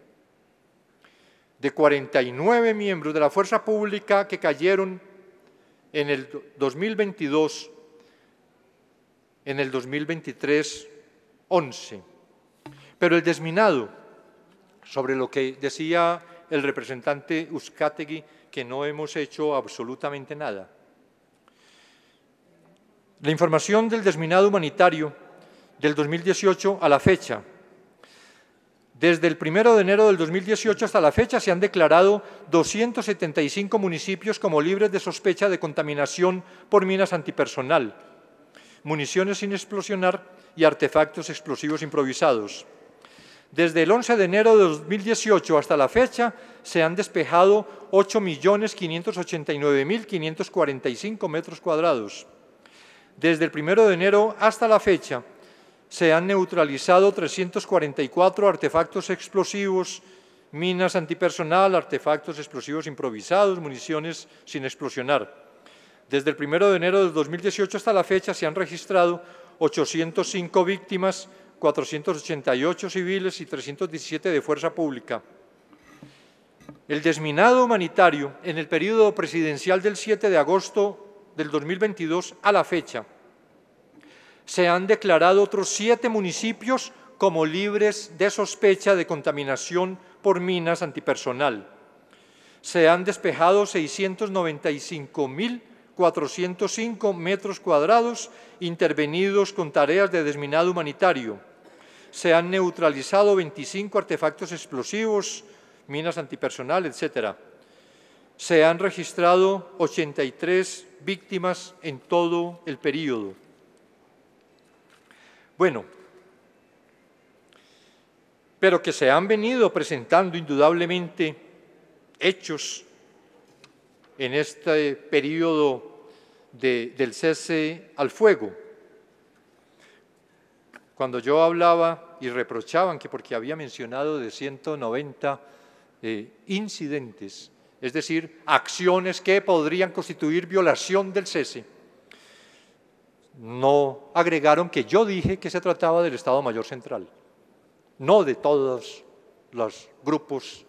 de 49 miembros de la fuerza pública que cayeron en el 2022, en el 2023, 11. Pero el desminado, sobre lo que decía el representante uskategui que no hemos hecho absolutamente nada. La información del desminado humanitario del 2018 a la fecha desde el 1 de enero del 2018 hasta la fecha se han declarado 275 municipios como libres de sospecha de contaminación por minas antipersonal, municiones sin explosionar y artefactos explosivos improvisados. Desde el 11 de enero de 2018 hasta la fecha se han despejado 8.589.545 metros cuadrados. Desde el 1 de enero hasta la fecha se han neutralizado 344 artefactos explosivos, minas antipersonal, artefactos explosivos improvisados, municiones sin explosionar. Desde el 1 de enero del 2018 hasta la fecha se han registrado 805 víctimas, 488 civiles y 317 de fuerza pública. El desminado humanitario en el período presidencial del 7 de agosto del 2022 a la fecha se han declarado otros siete municipios como libres de sospecha de contaminación por minas antipersonal. Se han despejado 695.405 metros cuadrados intervenidos con tareas de desminado humanitario. Se han neutralizado 25 artefactos explosivos, minas antipersonal, etc. Se han registrado 83 víctimas en todo el periodo. Bueno, pero que se han venido presentando indudablemente hechos en este periodo del cese al fuego. Cuando yo hablaba y reprochaban que porque había mencionado de 190 eh, incidentes, es decir, acciones que podrían constituir violación del cese, no agregaron que yo dije que se trataba del Estado Mayor Central, no de todos los grupos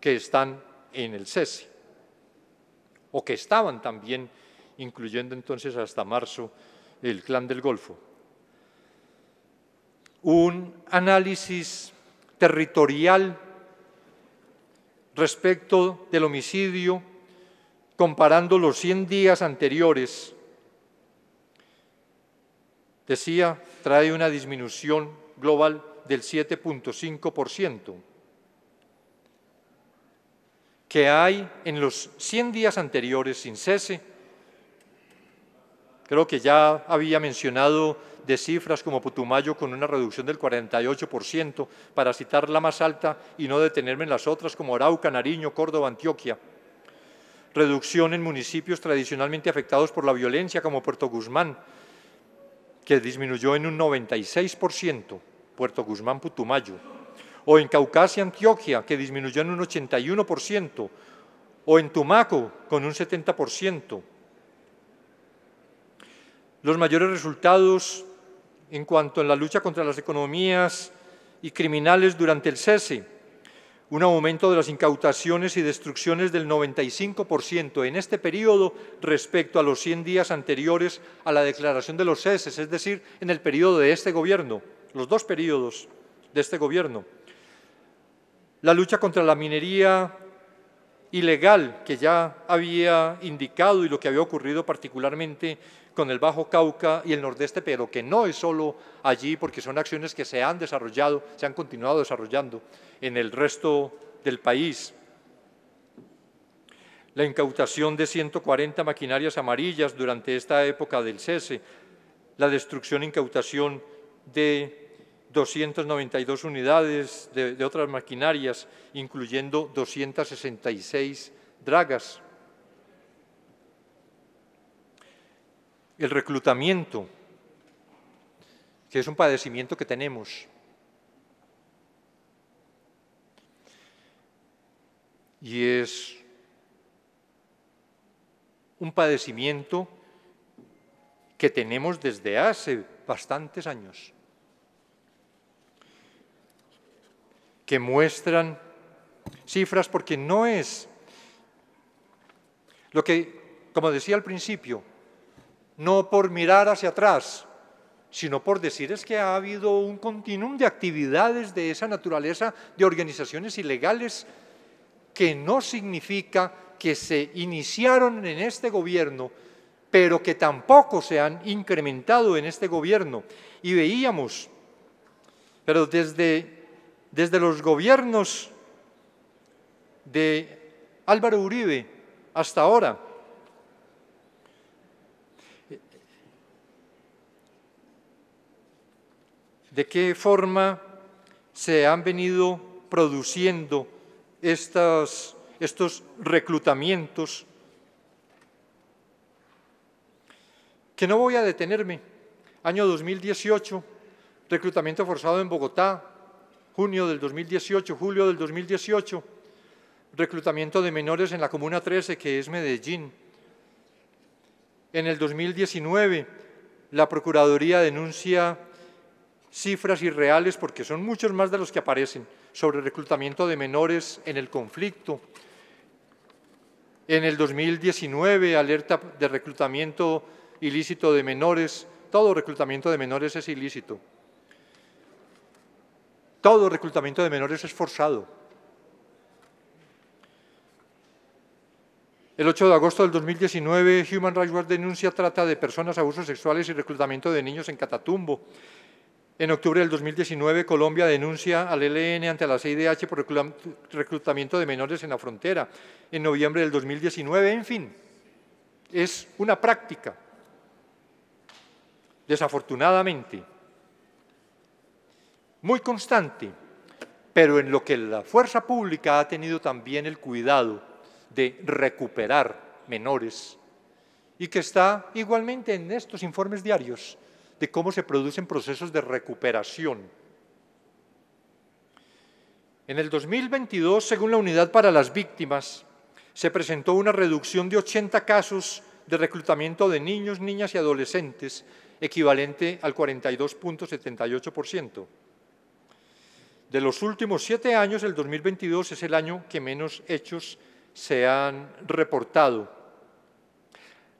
que están en el cese, o que estaban también, incluyendo entonces hasta marzo, el Clan del Golfo. Un análisis territorial respecto del homicidio, comparando los 100 días anteriores decía, trae una disminución global del 7.5%, que hay en los 100 días anteriores sin cese. Creo que ya había mencionado de cifras como Putumayo con una reducción del 48%, para citar la más alta y no detenerme en las otras como Arauca, Nariño, Córdoba, Antioquia. Reducción en municipios tradicionalmente afectados por la violencia como Puerto Guzmán, que disminuyó en un 96%, Puerto Guzmán, Putumayo, o en Caucasia, Antioquia, que disminuyó en un 81%, o en Tumaco, con un 70%. Los mayores resultados en cuanto a la lucha contra las economías y criminales durante el cese, un aumento de las incautaciones y destrucciones del 95% en este periodo respecto a los 100 días anteriores a la declaración de los ceses, es decir, en el periodo de este gobierno, los dos periodos de este gobierno. La lucha contra la minería ilegal, que ya había indicado y lo que había ocurrido particularmente con el Bajo Cauca y el Nordeste, pero que no es solo allí, porque son acciones que se han desarrollado, se han continuado desarrollando en el resto del país. La incautación de 140 maquinarias amarillas durante esta época del cese, la destrucción e incautación de 292 unidades de, otras maquinarias, incluyendo 266 dragas el reclutamiento, que es un padecimiento que tenemos. Y es un padecimiento que tenemos desde hace bastantes años, que muestran cifras porque no es lo que, como decía al principio, no por mirar hacia atrás, sino por decir es que ha habido un continuum de actividades de esa naturaleza, de organizaciones ilegales, que no significa que se iniciaron en este gobierno, pero que tampoco se han incrementado en este gobierno. Y veíamos, pero desde, desde los gobiernos de Álvaro Uribe hasta ahora, de qué forma se han venido produciendo estos reclutamientos, que no voy a detenerme. Año 2018, reclutamiento forzado en Bogotá, junio del 2018, julio del 2018, reclutamiento de menores en la Comuna 13, que es Medellín. En el 2019, la Procuraduría denuncia cifras irreales porque son muchos más de los que aparecen sobre reclutamiento de menores en el conflicto. En el 2019, alerta de reclutamiento ilícito de menores. Todo reclutamiento de menores es ilícito. Todo reclutamiento de menores es forzado. El 8 de agosto del 2019, Human Rights Watch denuncia trata de personas, abusos sexuales y reclutamiento de niños en Catatumbo. En octubre del 2019, Colombia denuncia al ELN ante la CIDH por reclutamiento de menores en la frontera. En noviembre del 2019, en fin, es una práctica. Desafortunadamente, muy constante, pero en lo que la fuerza pública ha tenido también el cuidado de recuperar menores y que está igualmente en estos informes diarios de cómo se producen procesos de recuperación. En el 2022, según la Unidad para las Víctimas, se presentó una reducción de 80 casos de reclutamiento de niños, niñas y adolescentes, equivalente al 42.78%. De los últimos siete años, el 2022 es el año que menos hechos se han reportado.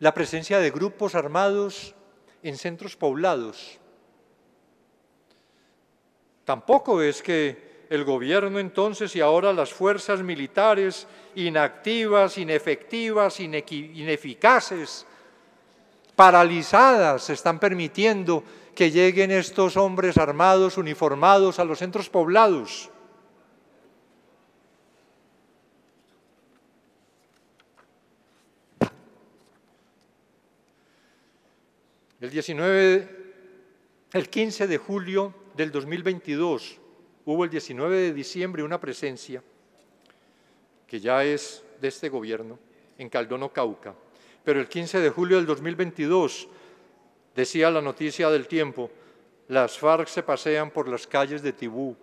La presencia de grupos armados en centros poblados. Tampoco es que el gobierno entonces y ahora las fuerzas militares inactivas, inefectivas, ineficaces, paralizadas, están permitiendo que lleguen estos hombres armados, uniformados a los centros poblados. El, 15 de julio del 2022 hubo el 19 de diciembre una presencia que ya es de este gobierno en Caldono, Cauca. Pero el 15 de julio del 2022 decía la noticia del tiempo, las FARC se pasean por las calles de Tibú.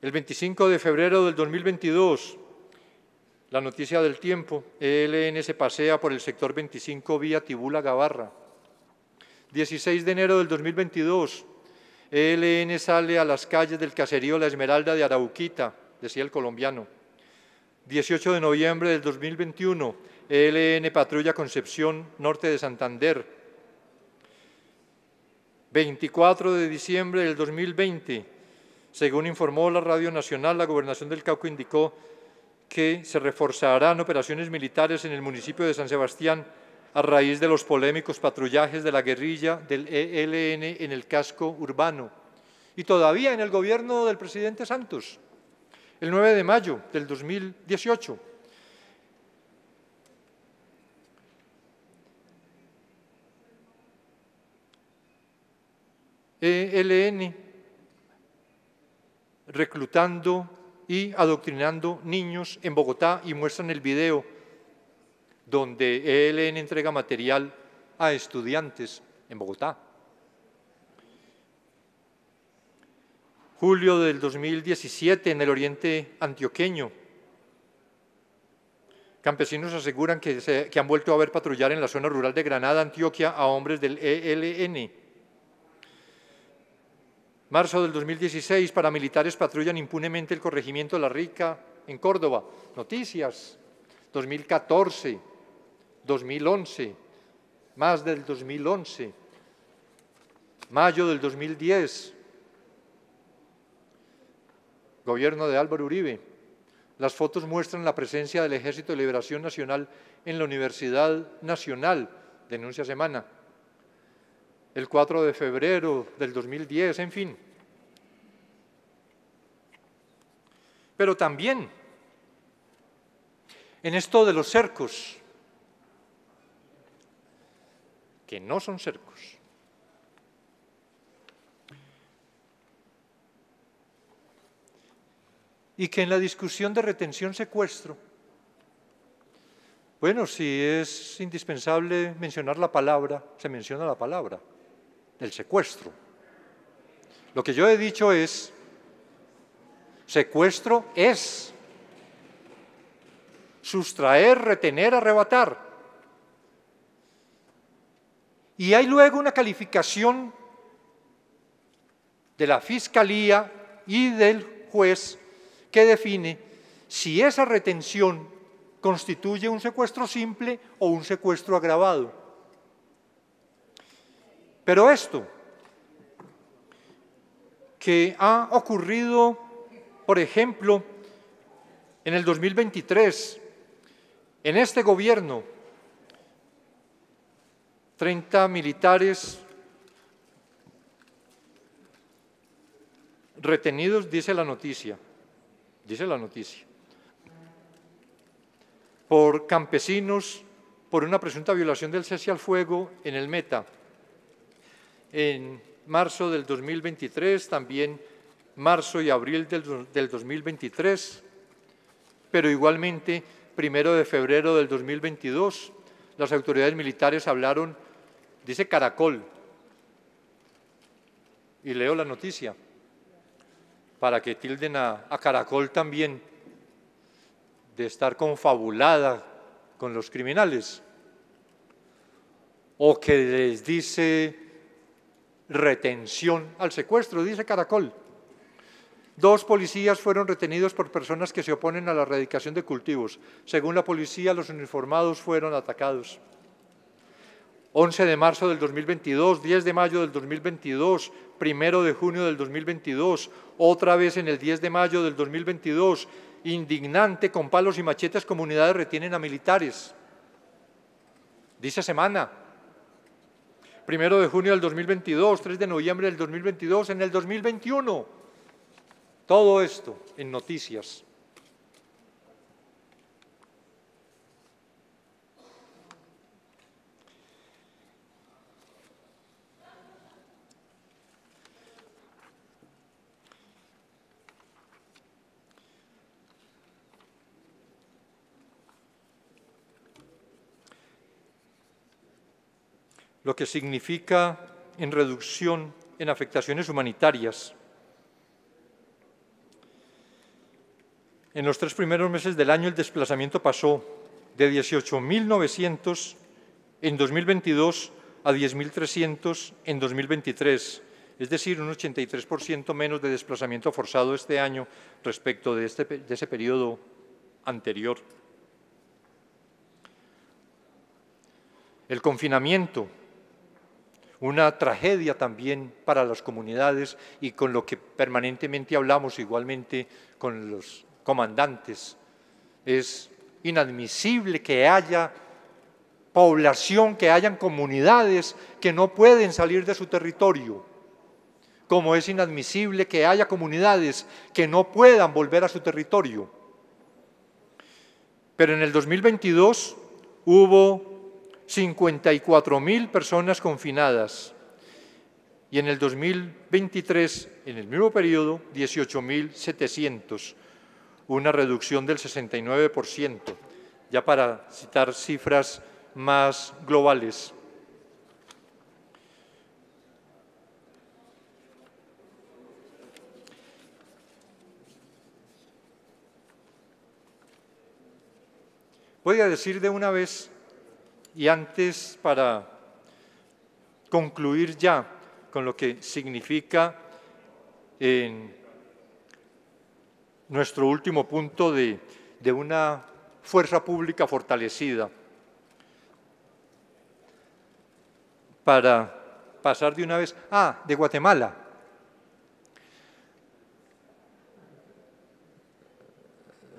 El 25 de febrero del 2022 la noticia del tiempo, ELN se pasea por el sector 25 vía Tibula Gavarra. 16 de enero del 2022, ELN sale a las calles del caserío La Esmeralda de Arauquita, decía el colombiano. 18 de noviembre del 2021, ELN patrulla Concepción, norte de Santander. 24 de diciembre del 2020, según informó la Radio Nacional, la Gobernación del Cauca indicó que se reforzarán operaciones militares en el municipio de San Sebastián a raíz de los polémicos patrullajes de la guerrilla del ELN en el casco urbano. Y todavía en el gobierno del presidente Santos, el 9 de mayo del 2018. ELN reclutando y adoctrinando niños en Bogotá y muestran el video donde ELN entrega material a estudiantes en Bogotá. Julio del 2017 en el oriente antioqueño. Campesinos aseguran que, que han vuelto a ver patrullar en la zona rural de Granada, Antioquia, a hombres del ELN. Marzo del 2016, paramilitares patrullan impunemente el corregimiento La Rica en Córdoba. Noticias. 2014, 2011, más del 2011, mayo del 2010, gobierno de Álvaro Uribe. Las fotos muestran la presencia del Ejército de Liberación Nacional en la Universidad Nacional, denuncia semana el 4 de febrero del 2010, en fin. Pero también en esto de los cercos, que no son cercos. Y que en la discusión de retención-secuestro, bueno, si es indispensable mencionar la palabra, se menciona la palabra el secuestro. Lo que yo he dicho es, secuestro es sustraer, retener, arrebatar. Y hay luego una calificación de la fiscalía y del juez que define si esa retención constituye un secuestro simple o un secuestro agravado. Pero esto que ha ocurrido, por ejemplo, en el 2023, en este gobierno, 30 militares retenidos, dice la noticia, dice la noticia, por campesinos por una presunta violación del cese al fuego en el Meta en marzo del 2023, también marzo y abril del, del 2023, pero igualmente primero de febrero del 2022, las autoridades militares hablaron, dice Caracol, y leo la noticia, para que tilden a, Caracol también de estar confabulada con los criminales, o que les dice retención al secuestro, dice Caracol. Dos policías fueron retenidos por personas que se oponen a la erradicación de cultivos. Según la policía, los uniformados fueron atacados. 11 de marzo del 2022, 10 de mayo del 2022, 1 de junio del 2022, otra vez en el 10 de mayo del 2022, indignante, con palos y machetes, comunidades retienen a militares. Dice semana, primero de junio del 2022, 3 de noviembre del 2022, en el 2021. Todo esto en noticias. lo que significa en reducción en afectaciones humanitarias. En los tres primeros meses del año el desplazamiento pasó de 18.900 en 2022 a 10.300 en 2023, es decir, un 83% menos de desplazamiento forzado este año respecto de, este de ese periodo anterior. El confinamiento una tragedia también para las comunidades y con lo que permanentemente hablamos igualmente con los comandantes. Es inadmisible que haya población, que hayan comunidades que no pueden salir de su territorio, como es inadmisible que haya comunidades que no puedan volver a su territorio. Pero en el 2022 hubo 54.000 personas confinadas y en el 2023, en el mismo periodo, 18.700, una reducción del 69%, ya para citar cifras más globales. Voy a decir de una vez y antes, para concluir ya con lo que significa en nuestro último punto de, de una fuerza pública fortalecida, para pasar de una vez, ah, de Guatemala.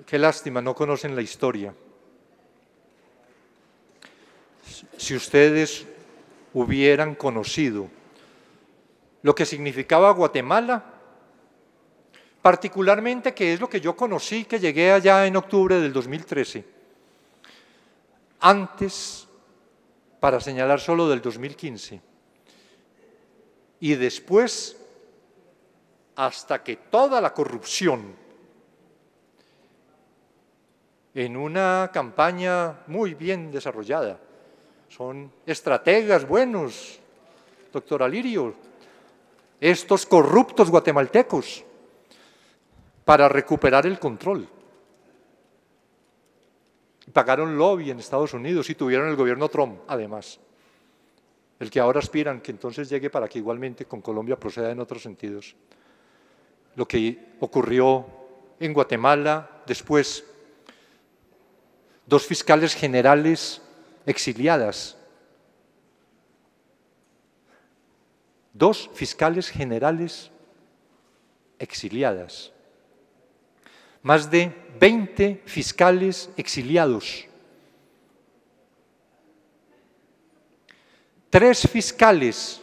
Qué lástima, no conocen la historia si ustedes hubieran conocido lo que significaba Guatemala, particularmente que es lo que yo conocí que llegué allá en octubre del 2013, antes, para señalar solo del 2015, y después hasta que toda la corrupción en una campaña muy bien desarrollada son estrategas buenos, doctor Alirio, estos corruptos guatemaltecos, para recuperar el control. Pagaron lobby en Estados Unidos y tuvieron el gobierno Trump, además. El que ahora aspiran que entonces llegue para que igualmente con Colombia proceda en otros sentidos. Lo que ocurrió en Guatemala después, dos fiscales generales exiliadas. Dos fiscales generales exiliadas. Más de 20 fiscales exiliados. Tres fiscales.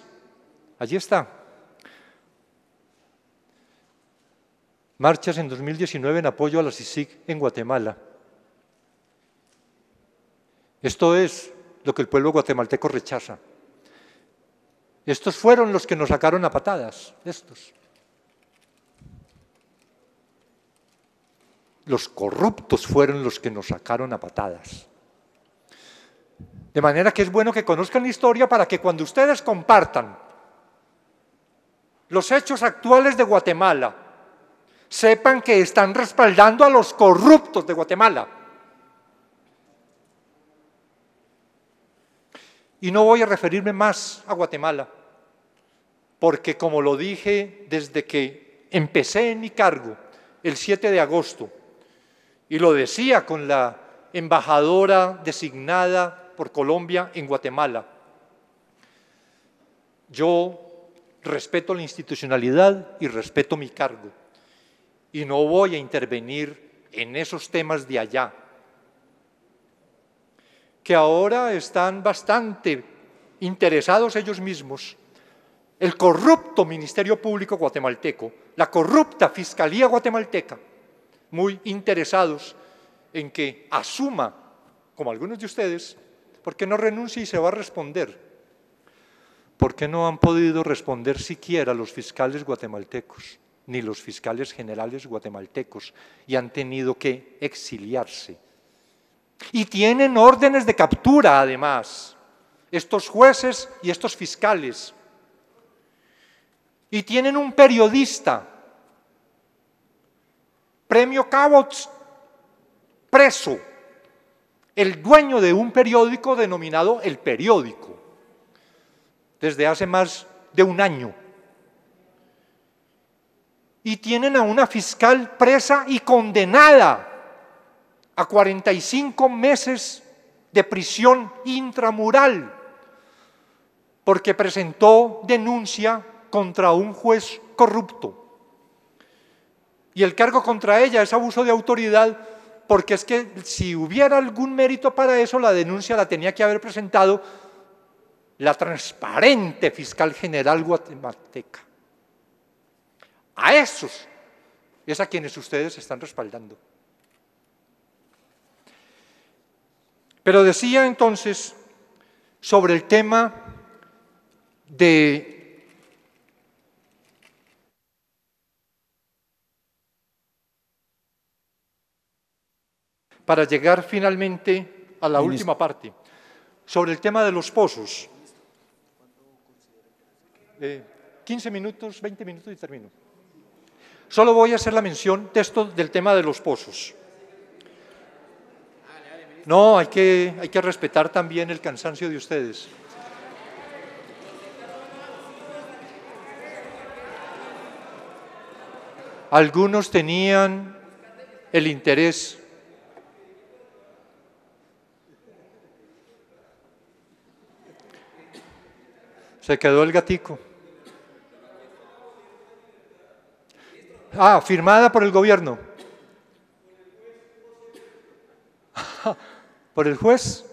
Allí está. Marchas en 2019 en apoyo a la CICIG en Guatemala. Esto es lo que el pueblo guatemalteco rechaza. Estos fueron los que nos sacaron a patadas, estos. Los corruptos fueron los que nos sacaron a patadas. De manera que es bueno que conozcan la historia para que cuando ustedes compartan los hechos actuales de Guatemala, sepan que están respaldando a los corruptos de Guatemala Y no voy a referirme más a Guatemala, porque como lo dije desde que empecé en mi cargo el 7 de agosto, y lo decía con la embajadora designada por Colombia en Guatemala, yo respeto la institucionalidad y respeto mi cargo, y no voy a intervenir en esos temas de allá, que ahora están bastante interesados ellos mismos. El corrupto Ministerio Público guatemalteco, la corrupta Fiscalía guatemalteca, muy interesados en que asuma, como algunos de ustedes, porque no renuncia y se va a responder. porque no han podido responder siquiera los fiscales guatemaltecos, ni los fiscales generales guatemaltecos, y han tenido que exiliarse? Y tienen órdenes de captura, además, estos jueces y estos fiscales. Y tienen un periodista, premio Cabot, preso, el dueño de un periódico denominado El Periódico, desde hace más de un año. Y tienen a una fiscal presa y condenada a 45 meses de prisión intramural porque presentó denuncia contra un juez corrupto. Y el cargo contra ella es abuso de autoridad porque es que si hubiera algún mérito para eso, la denuncia la tenía que haber presentado la transparente fiscal general guatemalteca. A esos es a quienes ustedes están respaldando. Pero decía entonces sobre el tema de para llegar finalmente a la última parte, sobre el tema de los pozos. Eh, 15 minutos, 20 minutos y termino. Solo voy a hacer la mención texto, del tema de los pozos. No, hay que, hay que respetar también el cansancio de ustedes. Algunos tenían el interés. Se quedó el gatico. Ah, firmada por el gobierno. ¿Por el juez?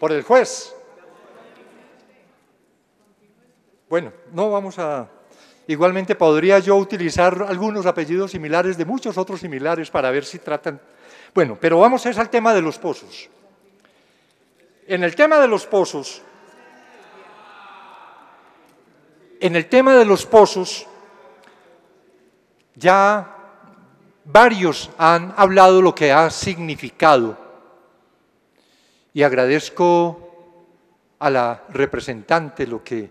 ¿Por el juez? Bueno, no vamos a... Igualmente podría yo utilizar algunos apellidos similares de muchos otros similares para ver si tratan... Bueno, pero vamos es al tema de los pozos. En el tema de los pozos, en el tema de los pozos, ya Varios han hablado lo que ha significado y agradezco a la representante lo que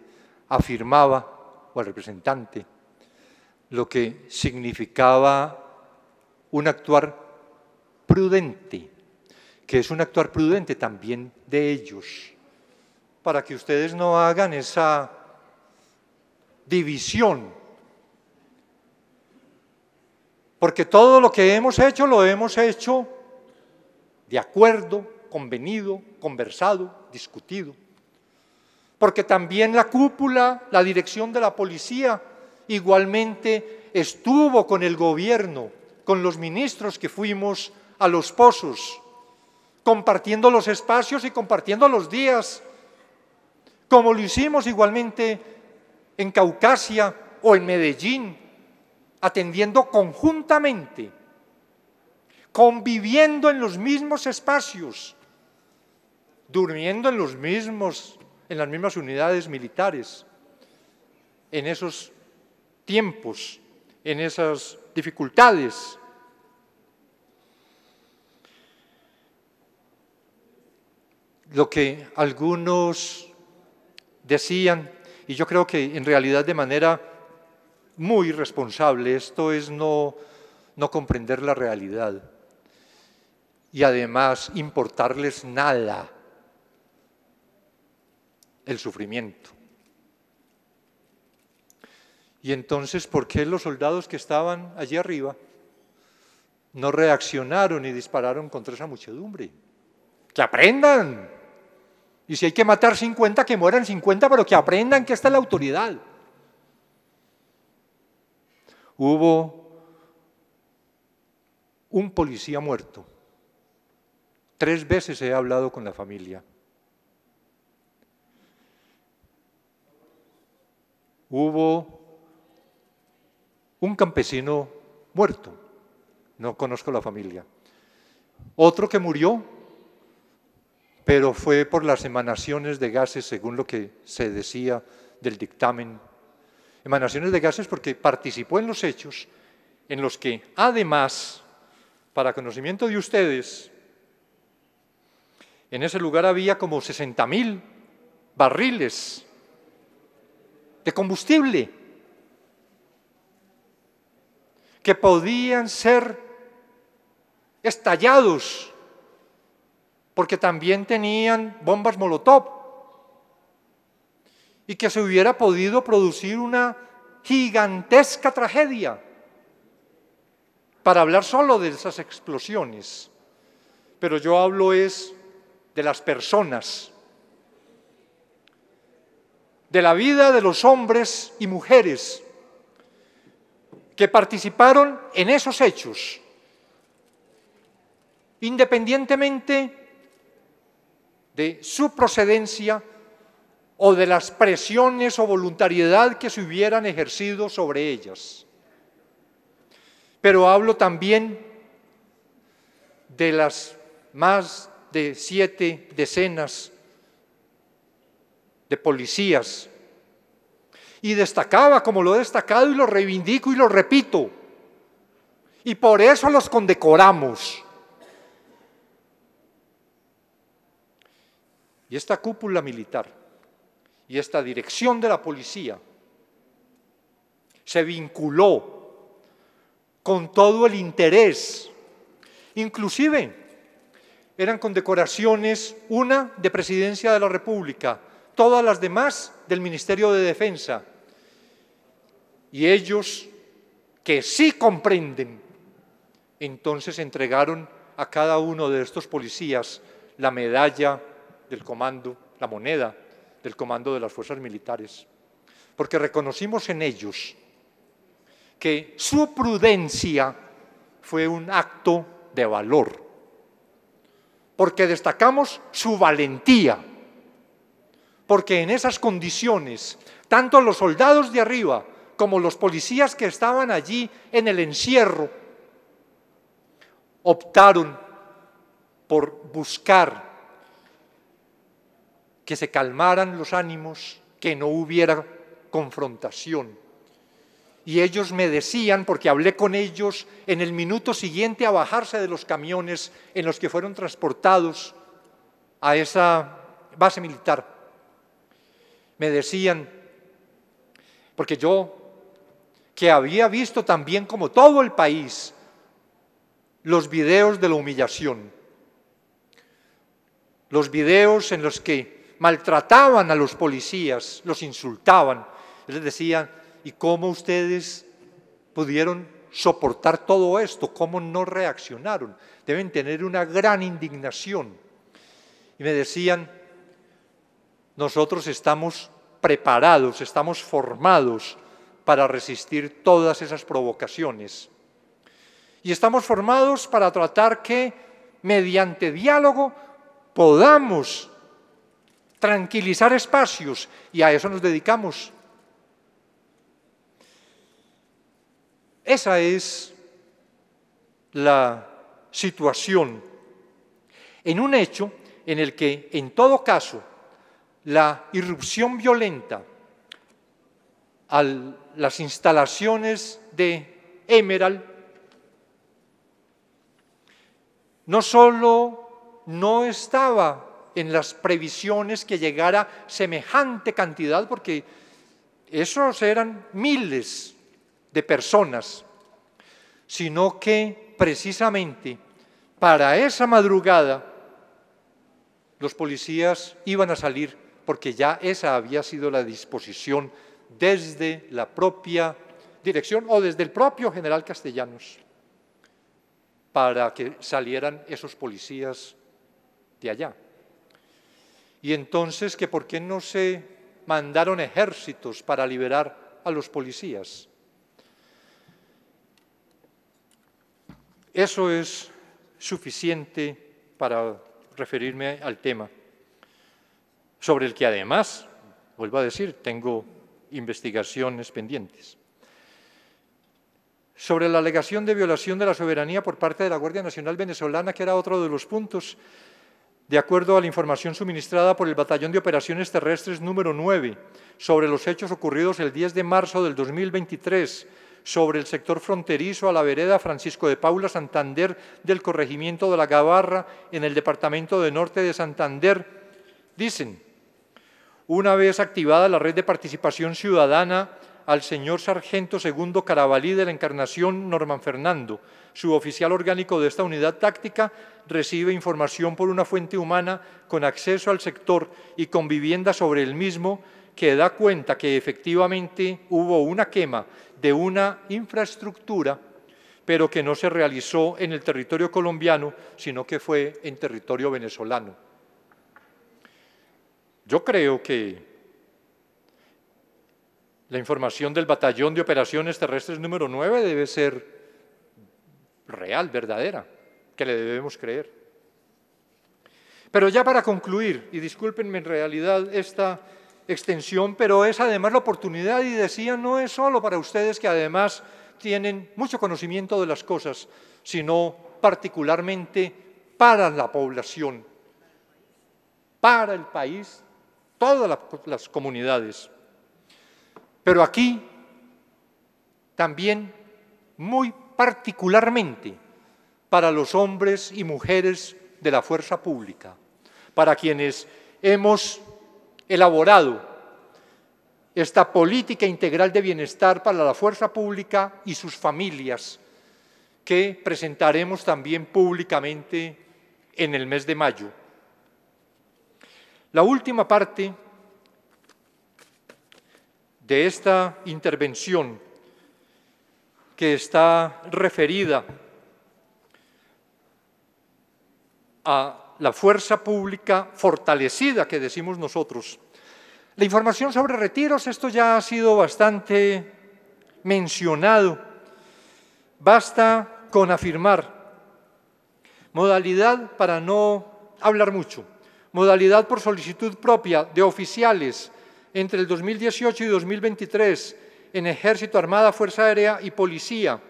afirmaba, o al representante, lo que significaba un actuar prudente, que es un actuar prudente también de ellos, para que ustedes no hagan esa división porque todo lo que hemos hecho lo hemos hecho de acuerdo, convenido, conversado, discutido. Porque también la cúpula, la dirección de la policía, igualmente estuvo con el gobierno, con los ministros que fuimos a los pozos, compartiendo los espacios y compartiendo los días, como lo hicimos igualmente en Caucasia o en Medellín atendiendo conjuntamente, conviviendo en los mismos espacios, durmiendo en los mismos, en las mismas unidades militares, en esos tiempos, en esas dificultades. Lo que algunos decían, y yo creo que en realidad de manera muy irresponsable, esto es no, comprender la realidad y además importarles nada el sufrimiento. Y entonces, ¿por qué los soldados que estaban allí arriba no reaccionaron y dispararon contra esa muchedumbre? ¡Que aprendan! Y si hay que matar 50, que mueran 50, pero que aprendan que está la autoridad hubo un policía muerto. Tres veces he hablado con la familia. Hubo un campesino muerto. No conozco la familia. Otro que murió, pero fue por las emanaciones de gases, según lo que se decía del dictamen emanaciones de gases porque participó en los hechos en los que además, para conocimiento de ustedes, en ese lugar había como 60.000 barriles de combustible que podían ser estallados porque también tenían bombas Molotov y que se hubiera podido producir una gigantesca tragedia, para hablar solo de esas explosiones. Pero yo hablo es de las personas, de la vida de los hombres y mujeres que participaron en esos hechos, independientemente de su procedencia o de las presiones o voluntariedad que se hubieran ejercido sobre ellas. Pero hablo también de las más de siete decenas de policías. Y destacaba, como lo he destacado y lo reivindico y lo repito, y por eso los condecoramos. Y esta cúpula militar y esta dirección de la policía se vinculó con todo el interés. Inclusive eran condecoraciones, una de Presidencia de la República, todas las demás del Ministerio de Defensa. Y ellos, que sí comprenden, entonces entregaron a cada uno de estos policías la medalla del comando, la moneda del comando de las fuerzas militares, porque reconocimos en ellos que su prudencia fue un acto de valor, porque destacamos su valentía, porque en esas condiciones, tanto los soldados de arriba como los policías que estaban allí en el encierro, optaron por buscar que se calmaran los ánimos, que no hubiera confrontación. Y ellos me decían, porque hablé con ellos en el minuto siguiente a bajarse de los camiones en los que fueron transportados a esa base militar, me decían, porque yo, que había visto también como todo el país los videos de la humillación, los videos en los que maltrataban a los policías, los insultaban. les decían, ¿y cómo ustedes pudieron soportar todo esto? ¿Cómo no reaccionaron? Deben tener una gran indignación. Y me decían, nosotros estamos preparados, estamos formados para resistir todas esas provocaciones. Y estamos formados para tratar que, mediante diálogo, podamos tranquilizar espacios, y a eso nos dedicamos. Esa es la situación en un hecho en el que, en todo caso, la irrupción violenta a las instalaciones de Emerald no solo no estaba en las previsiones que llegara semejante cantidad, porque esos eran miles de personas, sino que precisamente para esa madrugada los policías iban a salir porque ya esa había sido la disposición desde la propia dirección o desde el propio general Castellanos para que salieran esos policías de allá. Y entonces, que ¿por qué no se mandaron ejércitos para liberar a los policías? Eso es suficiente para referirme al tema, sobre el que además, vuelvo a decir, tengo investigaciones pendientes. Sobre la alegación de violación de la soberanía por parte de la Guardia Nacional Venezolana, que era otro de los puntos, de acuerdo a la información suministrada por el Batallón de Operaciones Terrestres número 9 sobre los hechos ocurridos el 10 de marzo del 2023 sobre el sector fronterizo a la vereda Francisco de Paula Santander del corregimiento de la Gabarra en el departamento de Norte de Santander, dicen, una vez activada la red de participación ciudadana, al señor sargento segundo Carabalí de la Encarnación Norman Fernando. Su oficial orgánico de esta unidad táctica recibe información por una fuente humana con acceso al sector y con vivienda sobre el mismo que da cuenta que efectivamente hubo una quema de una infraestructura, pero que no se realizó en el territorio colombiano, sino que fue en territorio venezolano. Yo creo que la información del Batallón de Operaciones Terrestres número 9 debe ser real, verdadera, que le debemos creer. Pero ya para concluir, y discúlpenme en realidad esta extensión, pero es además la oportunidad, y decía, no es solo para ustedes que además tienen mucho conocimiento de las cosas, sino particularmente para la población, para el país, todas las comunidades. Pero aquí también muy particularmente para los hombres y mujeres de la fuerza pública, para quienes hemos elaborado esta política integral de bienestar para la fuerza pública y sus familias, que presentaremos también públicamente en el mes de mayo. La última parte de esta intervención que está referida a la fuerza pública fortalecida que decimos nosotros. La información sobre retiros, esto ya ha sido bastante mencionado. Basta con afirmar modalidad para no hablar mucho, modalidad por solicitud propia de oficiales entre el 2018 y 2023 en Ejército, Armada, Fuerza Aérea y Policía.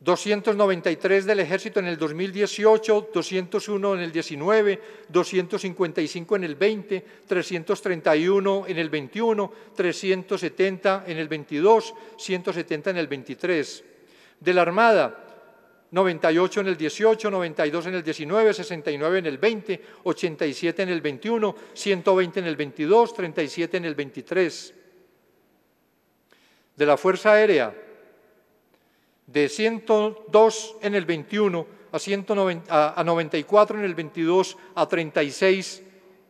293 del Ejército en el 2018, 201 en el 19, 255 en el 20, 331 en el 21, 370 en el 22, 170 en el 23. De la Armada, 98 en el 18, 92 en el 19, 69 en el 20, 87 en el 21, 120 en el 22, 37 en el 23. De la Fuerza Aérea, de 102 en el 21 a, a 94 en el 22, a 36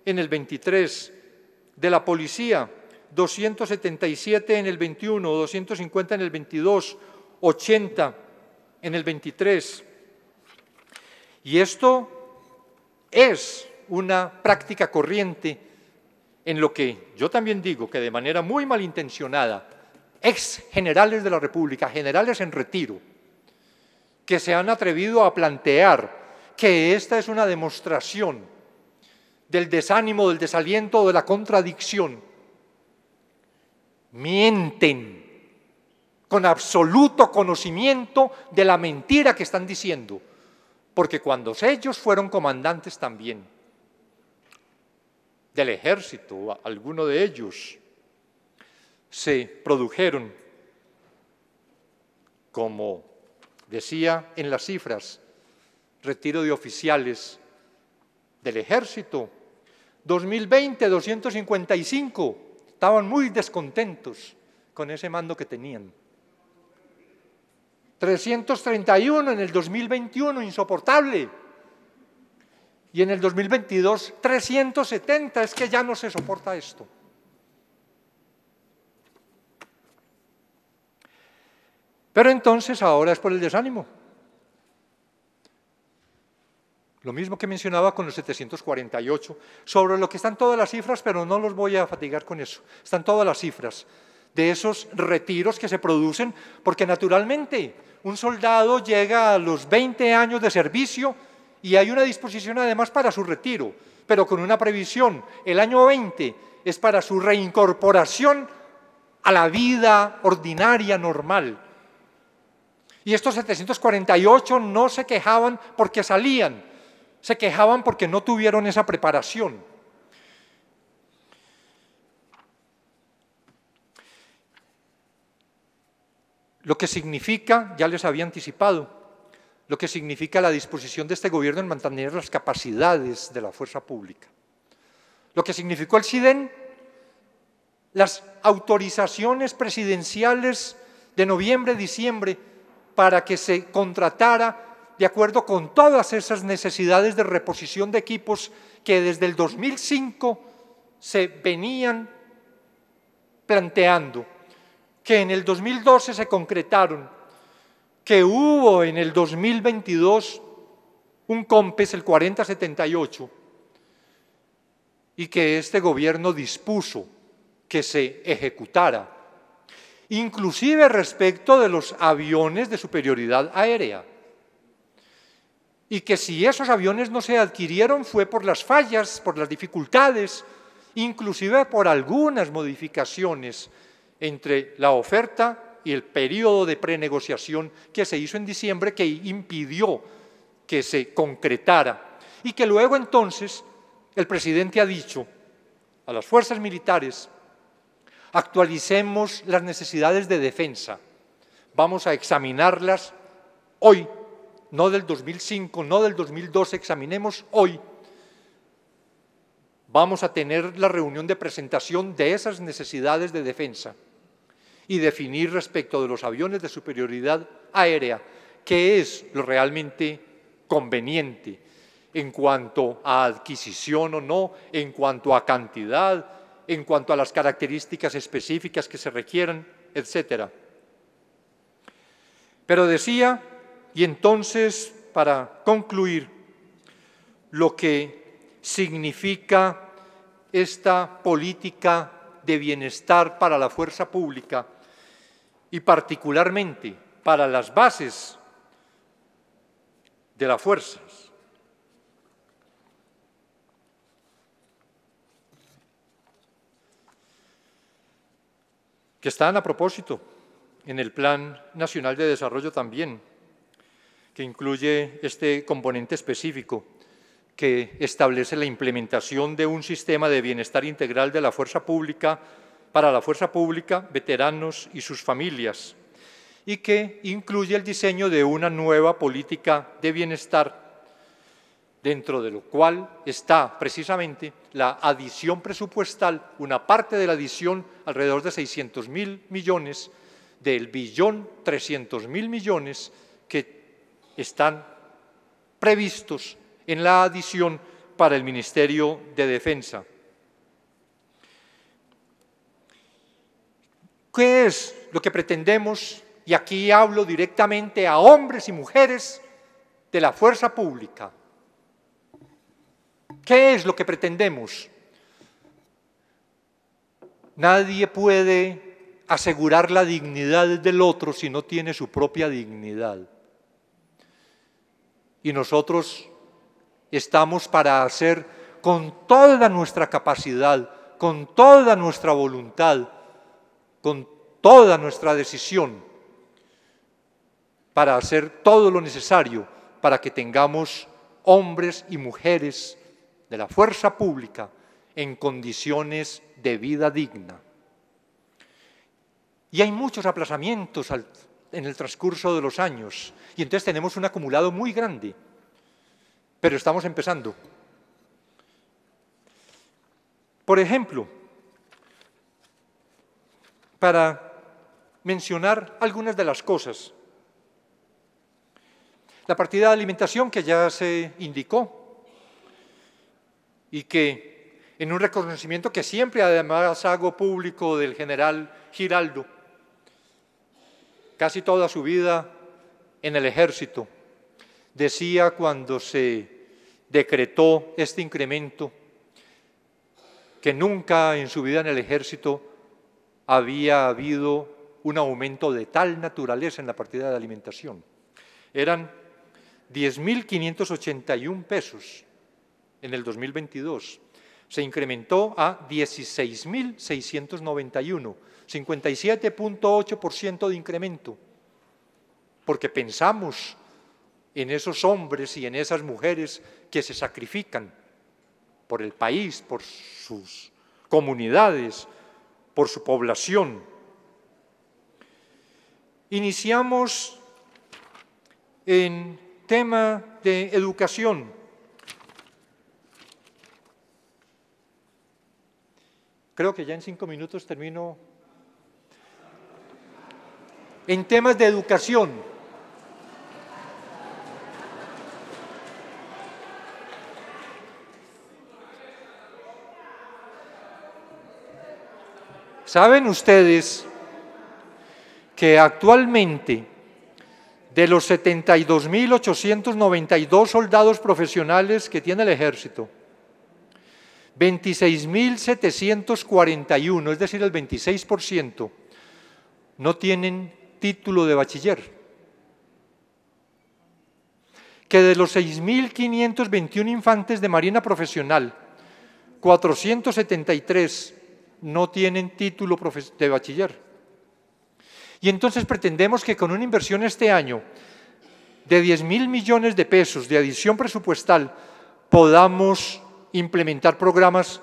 en el 23. De la Policía, 277 en el 21, 250 en el 22, 80 en el 23. Y esto es una práctica corriente en lo que yo también digo que de manera muy malintencionada, ex generales de la República, generales en retiro, que se han atrevido a plantear que esta es una demostración del desánimo, del desaliento, de la contradicción, mienten con absoluto conocimiento de la mentira que están diciendo, porque cuando ellos fueron comandantes también del ejército, alguno de ellos, se produjeron, como decía en las cifras, retiro de oficiales del ejército, 2020, 255, estaban muy descontentos con ese mando que tenían. 331 en el 2021, insoportable. Y en el 2022, 370, es que ya no se soporta esto. Pero entonces ahora es por el desánimo. Lo mismo que mencionaba con los 748, sobre lo que están todas las cifras, pero no los voy a fatigar con eso. Están todas las cifras de esos retiros que se producen, porque naturalmente un soldado llega a los 20 años de servicio y hay una disposición además para su retiro, pero con una previsión. El año 20 es para su reincorporación a la vida ordinaria, normal. Y estos 748 no se quejaban porque salían, se quejaban porque no tuvieron esa preparación. Lo que significa, ya les había anticipado, lo que significa la disposición de este gobierno en mantener las capacidades de la fuerza pública. Lo que significó el SIDEN, las autorizaciones presidenciales de noviembre, diciembre, para que se contratara de acuerdo con todas esas necesidades de reposición de equipos que desde el 2005 se venían planteando que en el 2012 se concretaron, que hubo en el 2022 un COMPES, el 4078, y que este gobierno dispuso que se ejecutara, inclusive respecto de los aviones de superioridad aérea, y que si esos aviones no se adquirieron fue por las fallas, por las dificultades, inclusive por algunas modificaciones entre la oferta y el periodo de prenegociación que se hizo en diciembre que impidió que se concretara y que luego entonces el presidente ha dicho a las fuerzas militares, actualicemos las necesidades de defensa, vamos a examinarlas hoy, no del 2005, no del 2012, examinemos hoy. Vamos a tener la reunión de presentación de esas necesidades de defensa y definir respecto de los aviones de superioridad aérea qué es lo realmente conveniente en cuanto a adquisición o no, en cuanto a cantidad, en cuanto a las características específicas que se requieran, etc. Pero decía, y entonces para concluir, lo que significa esta política de bienestar para la fuerza pública y particularmente para las bases de las fuerzas. que están a propósito en el Plan Nacional de Desarrollo también, que incluye este componente específico que establece la implementación de un sistema de bienestar integral de la fuerza pública para la fuerza pública, veteranos y sus familias, y que incluye el diseño de una nueva política de bienestar, dentro de lo cual está precisamente la adición presupuestal, una parte de la adición alrededor de 600.000 mil millones, del billón 300 mil millones que están previstos en la adición para el Ministerio de Defensa. ¿Qué es lo que pretendemos? Y aquí hablo directamente a hombres y mujeres de la fuerza pública. ¿Qué es lo que pretendemos? Nadie puede asegurar la dignidad del otro si no tiene su propia dignidad. Y nosotros estamos para hacer con toda nuestra capacidad, con toda nuestra voluntad, con toda nuestra decisión para hacer todo lo necesario para que tengamos hombres y mujeres de la fuerza pública en condiciones de vida digna. Y hay muchos aplazamientos en el transcurso de los años, y entonces tenemos un acumulado muy grande, pero estamos empezando. Por ejemplo, para mencionar algunas de las cosas. La partida de alimentación que ya se indicó y que en un reconocimiento que siempre además hago público del general Giraldo, casi toda su vida en el ejército, decía cuando se decretó este incremento, que nunca en su vida en el ejército había habido un aumento de tal naturaleza en la partida de alimentación. Eran 10.581 pesos en el 2022. Se incrementó a 16.691, 57.8% de incremento, porque pensamos en esos hombres y en esas mujeres que se sacrifican por el país, por sus comunidades, por su población. Iniciamos en tema de educación. Creo que ya en cinco minutos termino. En temas de educación. ¿Saben ustedes que actualmente de los 72.892 soldados profesionales que tiene el ejército, 26.741, es decir, el 26%, no tienen título de bachiller. Que de los 6.521 infantes de marina profesional, 473 no tienen título de bachiller. Y entonces pretendemos que con una inversión este año de diez mil millones de pesos de adición presupuestal podamos implementar programas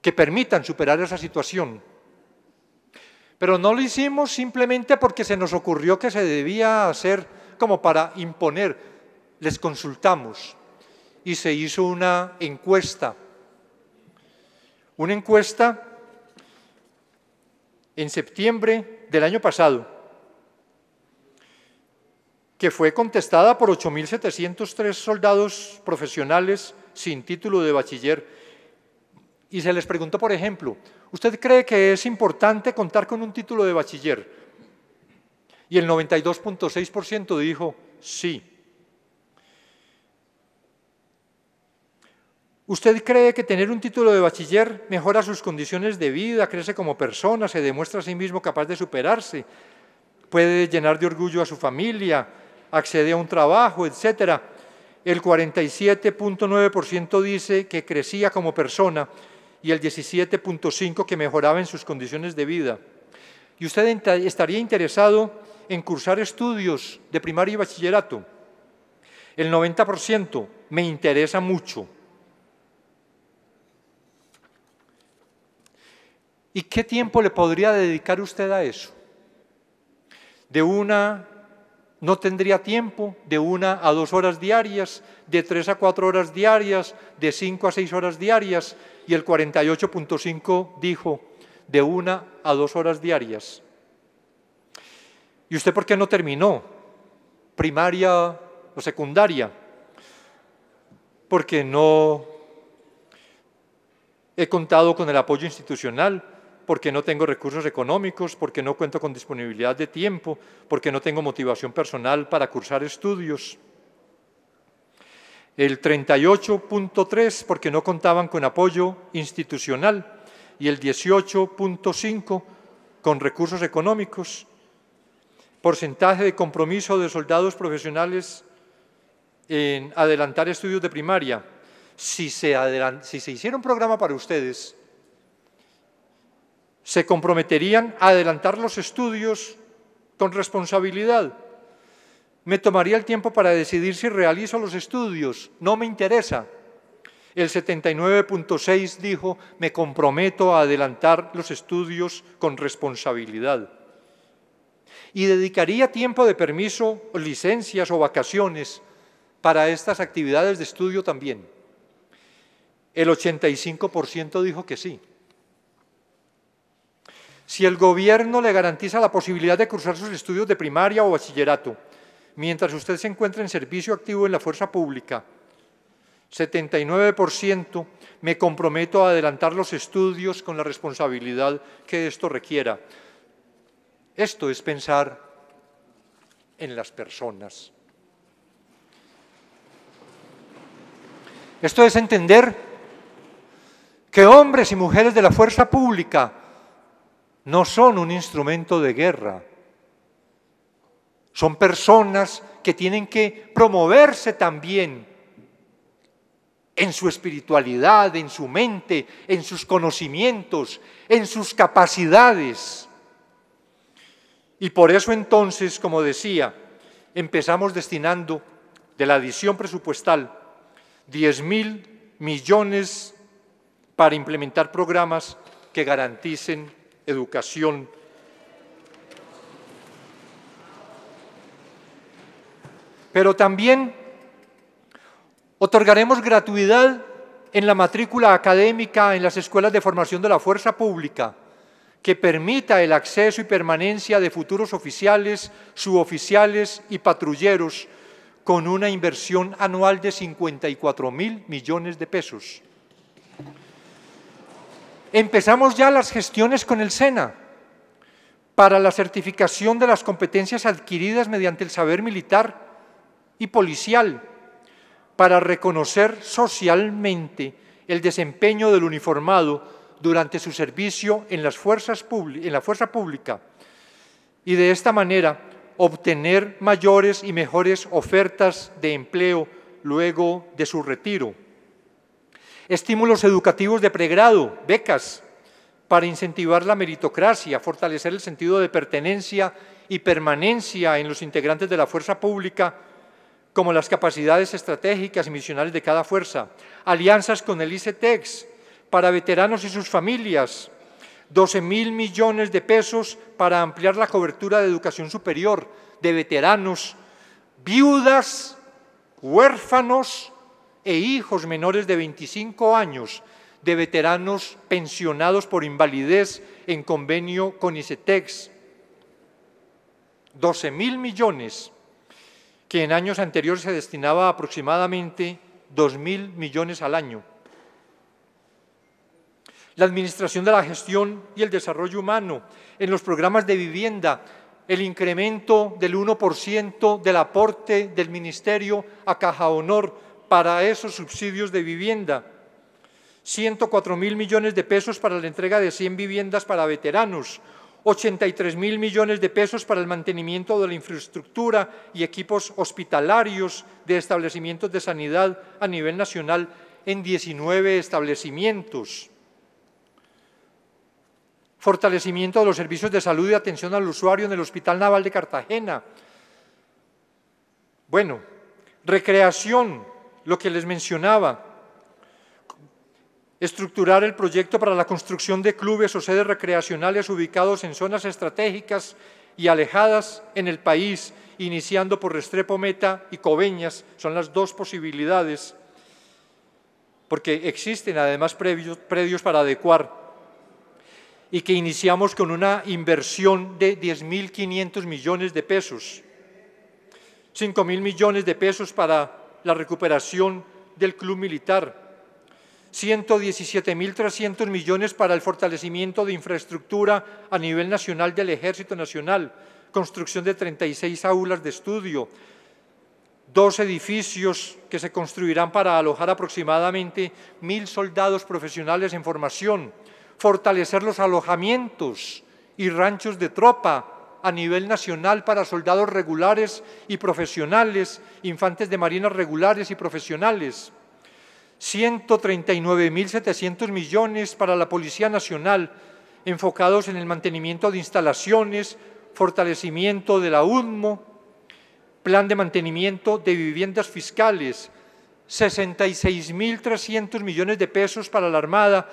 que permitan superar esa situación. Pero no lo hicimos simplemente porque se nos ocurrió que se debía hacer como para imponer. Les consultamos y se hizo una encuesta una encuesta en septiembre del año pasado, que fue contestada por 8.703 soldados profesionales sin título de bachiller. Y se les preguntó, por ejemplo, ¿usted cree que es importante contar con un título de bachiller? Y el 92.6% dijo, sí. ¿Usted cree que tener un título de bachiller mejora sus condiciones de vida, crece como persona, se demuestra a sí mismo capaz de superarse, puede llenar de orgullo a su familia, accede a un trabajo, etcétera? El 47.9% dice que crecía como persona y el 17.5% que mejoraba en sus condiciones de vida. ¿Y usted estaría interesado en cursar estudios de primaria y bachillerato? El 90% me interesa mucho ¿Y qué tiempo le podría dedicar usted a eso? De una no tendría tiempo, de una a dos horas diarias, de tres a cuatro horas diarias, de cinco a seis horas diarias, y el 48.5 dijo, de una a dos horas diarias. ¿Y usted por qué no terminó primaria o secundaria? Porque no he contado con el apoyo institucional, porque no tengo recursos económicos, porque no cuento con disponibilidad de tiempo, porque no tengo motivación personal para cursar estudios. El 38.3 porque no contaban con apoyo institucional y el 18.5 con recursos económicos. Porcentaje de compromiso de soldados profesionales en adelantar estudios de primaria. Si se, si se hiciera un programa para ustedes, se comprometerían a adelantar los estudios con responsabilidad. Me tomaría el tiempo para decidir si realizo los estudios. No me interesa. El 79.6 dijo, me comprometo a adelantar los estudios con responsabilidad. Y dedicaría tiempo de permiso, licencias o vacaciones para estas actividades de estudio también. El 85% dijo que sí si el gobierno le garantiza la posibilidad de cruzar sus estudios de primaria o bachillerato, mientras usted se encuentra en servicio activo en la fuerza pública. 79% me comprometo a adelantar los estudios con la responsabilidad que esto requiera. Esto es pensar en las personas. Esto es entender que hombres y mujeres de la fuerza pública no son un instrumento de guerra. Son personas que tienen que promoverse también en su espiritualidad, en su mente, en sus conocimientos, en sus capacidades. Y por eso entonces, como decía, empezamos destinando de la adición presupuestal 10 mil millones para implementar programas que garanticen educación. Pero también otorgaremos gratuidad en la matrícula académica en las escuelas de formación de la fuerza pública que permita el acceso y permanencia de futuros oficiales, suboficiales y patrulleros con una inversión anual de 54 mil millones de pesos. Empezamos ya las gestiones con el SENA para la certificación de las competencias adquiridas mediante el saber militar y policial, para reconocer socialmente el desempeño del uniformado durante su servicio en, las fuerzas en la fuerza pública y de esta manera obtener mayores y mejores ofertas de empleo luego de su retiro estímulos educativos de pregrado, becas, para incentivar la meritocracia, fortalecer el sentido de pertenencia y permanencia en los integrantes de la fuerza pública, como las capacidades estratégicas y misionales de cada fuerza, alianzas con el ICETEX para veteranos y sus familias, 12 mil millones de pesos para ampliar la cobertura de educación superior de veteranos, viudas, huérfanos e hijos menores de 25 años de veteranos pensionados por invalidez en convenio con ICETEX. 12 mil millones, que en años anteriores se destinaba aproximadamente 2 mil millones al año. La Administración de la Gestión y el Desarrollo Humano en los programas de vivienda el incremento del 1% del aporte del Ministerio a Caja Honor para esos subsidios de vivienda, 104 mil millones de pesos para la entrega de 100 viviendas para veteranos, 83 mil millones de pesos para el mantenimiento de la infraestructura y equipos hospitalarios de establecimientos de sanidad a nivel nacional en 19 establecimientos. Fortalecimiento de los servicios de salud y atención al usuario en el Hospital Naval de Cartagena. Bueno, recreación lo que les mencionaba, estructurar el proyecto para la construcción de clubes o sedes recreacionales ubicados en zonas estratégicas y alejadas en el país, iniciando por Restrepo Meta y Coveñas, son las dos posibilidades, porque existen además predios, para adecuar, y que iniciamos con una inversión de 10.500 millones de pesos, 5.000 millones de pesos para la recuperación del club militar, 117.300 millones para el fortalecimiento de infraestructura a nivel nacional del Ejército Nacional, construcción de 36 aulas de estudio, dos edificios que se construirán para alojar aproximadamente mil soldados profesionales en formación, fortalecer los alojamientos y ranchos de tropa, a nivel nacional para soldados regulares y profesionales, infantes de marina regulares y profesionales, 139.700 millones para la Policía Nacional, enfocados en el mantenimiento de instalaciones, fortalecimiento de la UNMO, plan de mantenimiento de viviendas fiscales, 66.300 millones de pesos para la Armada,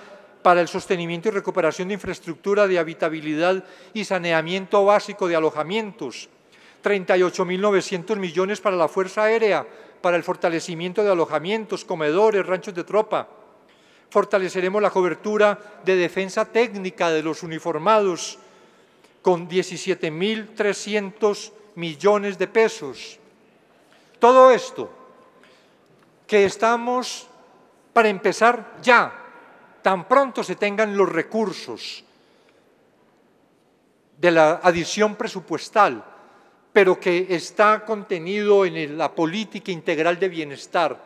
para el sostenimiento y recuperación de infraestructura de habitabilidad y saneamiento básico de alojamientos, 38.900 millones para la Fuerza Aérea, para el fortalecimiento de alojamientos, comedores, ranchos de tropa. Fortaleceremos la cobertura de defensa técnica de los uniformados con 17.300 millones de pesos. Todo esto que estamos para empezar ya tan pronto se tengan los recursos de la adición presupuestal, pero que está contenido en la política integral de bienestar,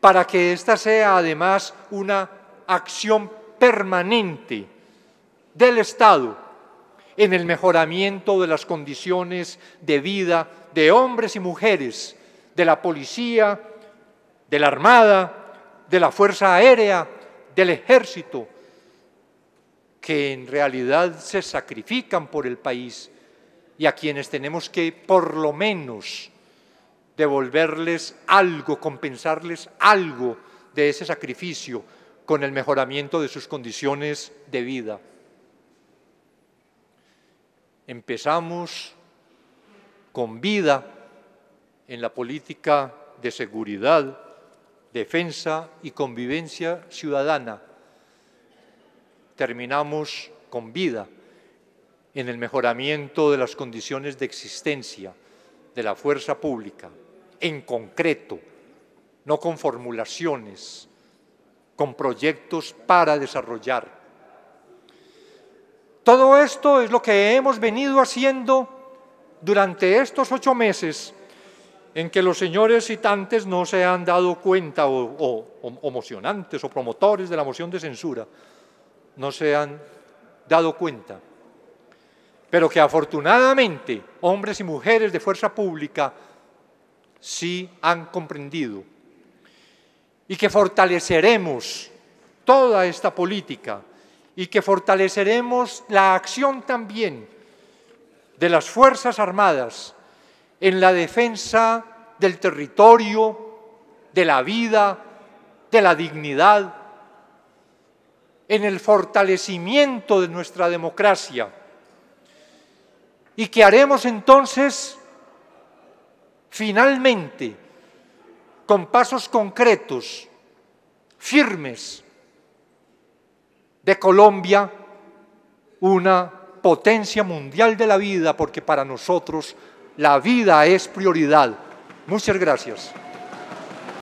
para que esta sea además una acción permanente del Estado en el mejoramiento de las condiciones de vida de hombres y mujeres, de la policía, de la Armada, de la Fuerza Aérea, del ejército, que en realidad se sacrifican por el país y a quienes tenemos que por lo menos devolverles algo, compensarles algo de ese sacrificio con el mejoramiento de sus condiciones de vida. Empezamos con vida en la política de seguridad defensa y convivencia ciudadana. Terminamos con vida en el mejoramiento de las condiciones de existencia de la fuerza pública, en concreto, no con formulaciones, con proyectos para desarrollar. Todo esto es lo que hemos venido haciendo durante estos ocho meses en que los señores citantes no se han dado cuenta o, o, o, mocionantes o promotores de la moción de censura no se han dado cuenta, pero que afortunadamente hombres y mujeres de fuerza pública sí han comprendido y que fortaleceremos toda esta política y que fortaleceremos la acción también de las Fuerzas Armadas en la defensa del territorio, de la vida, de la dignidad, en el fortalecimiento de nuestra democracia. Y que haremos entonces, finalmente, con pasos concretos, firmes, de Colombia una potencia mundial de la vida, porque para nosotros la vida es prioridad. Muchas gracias.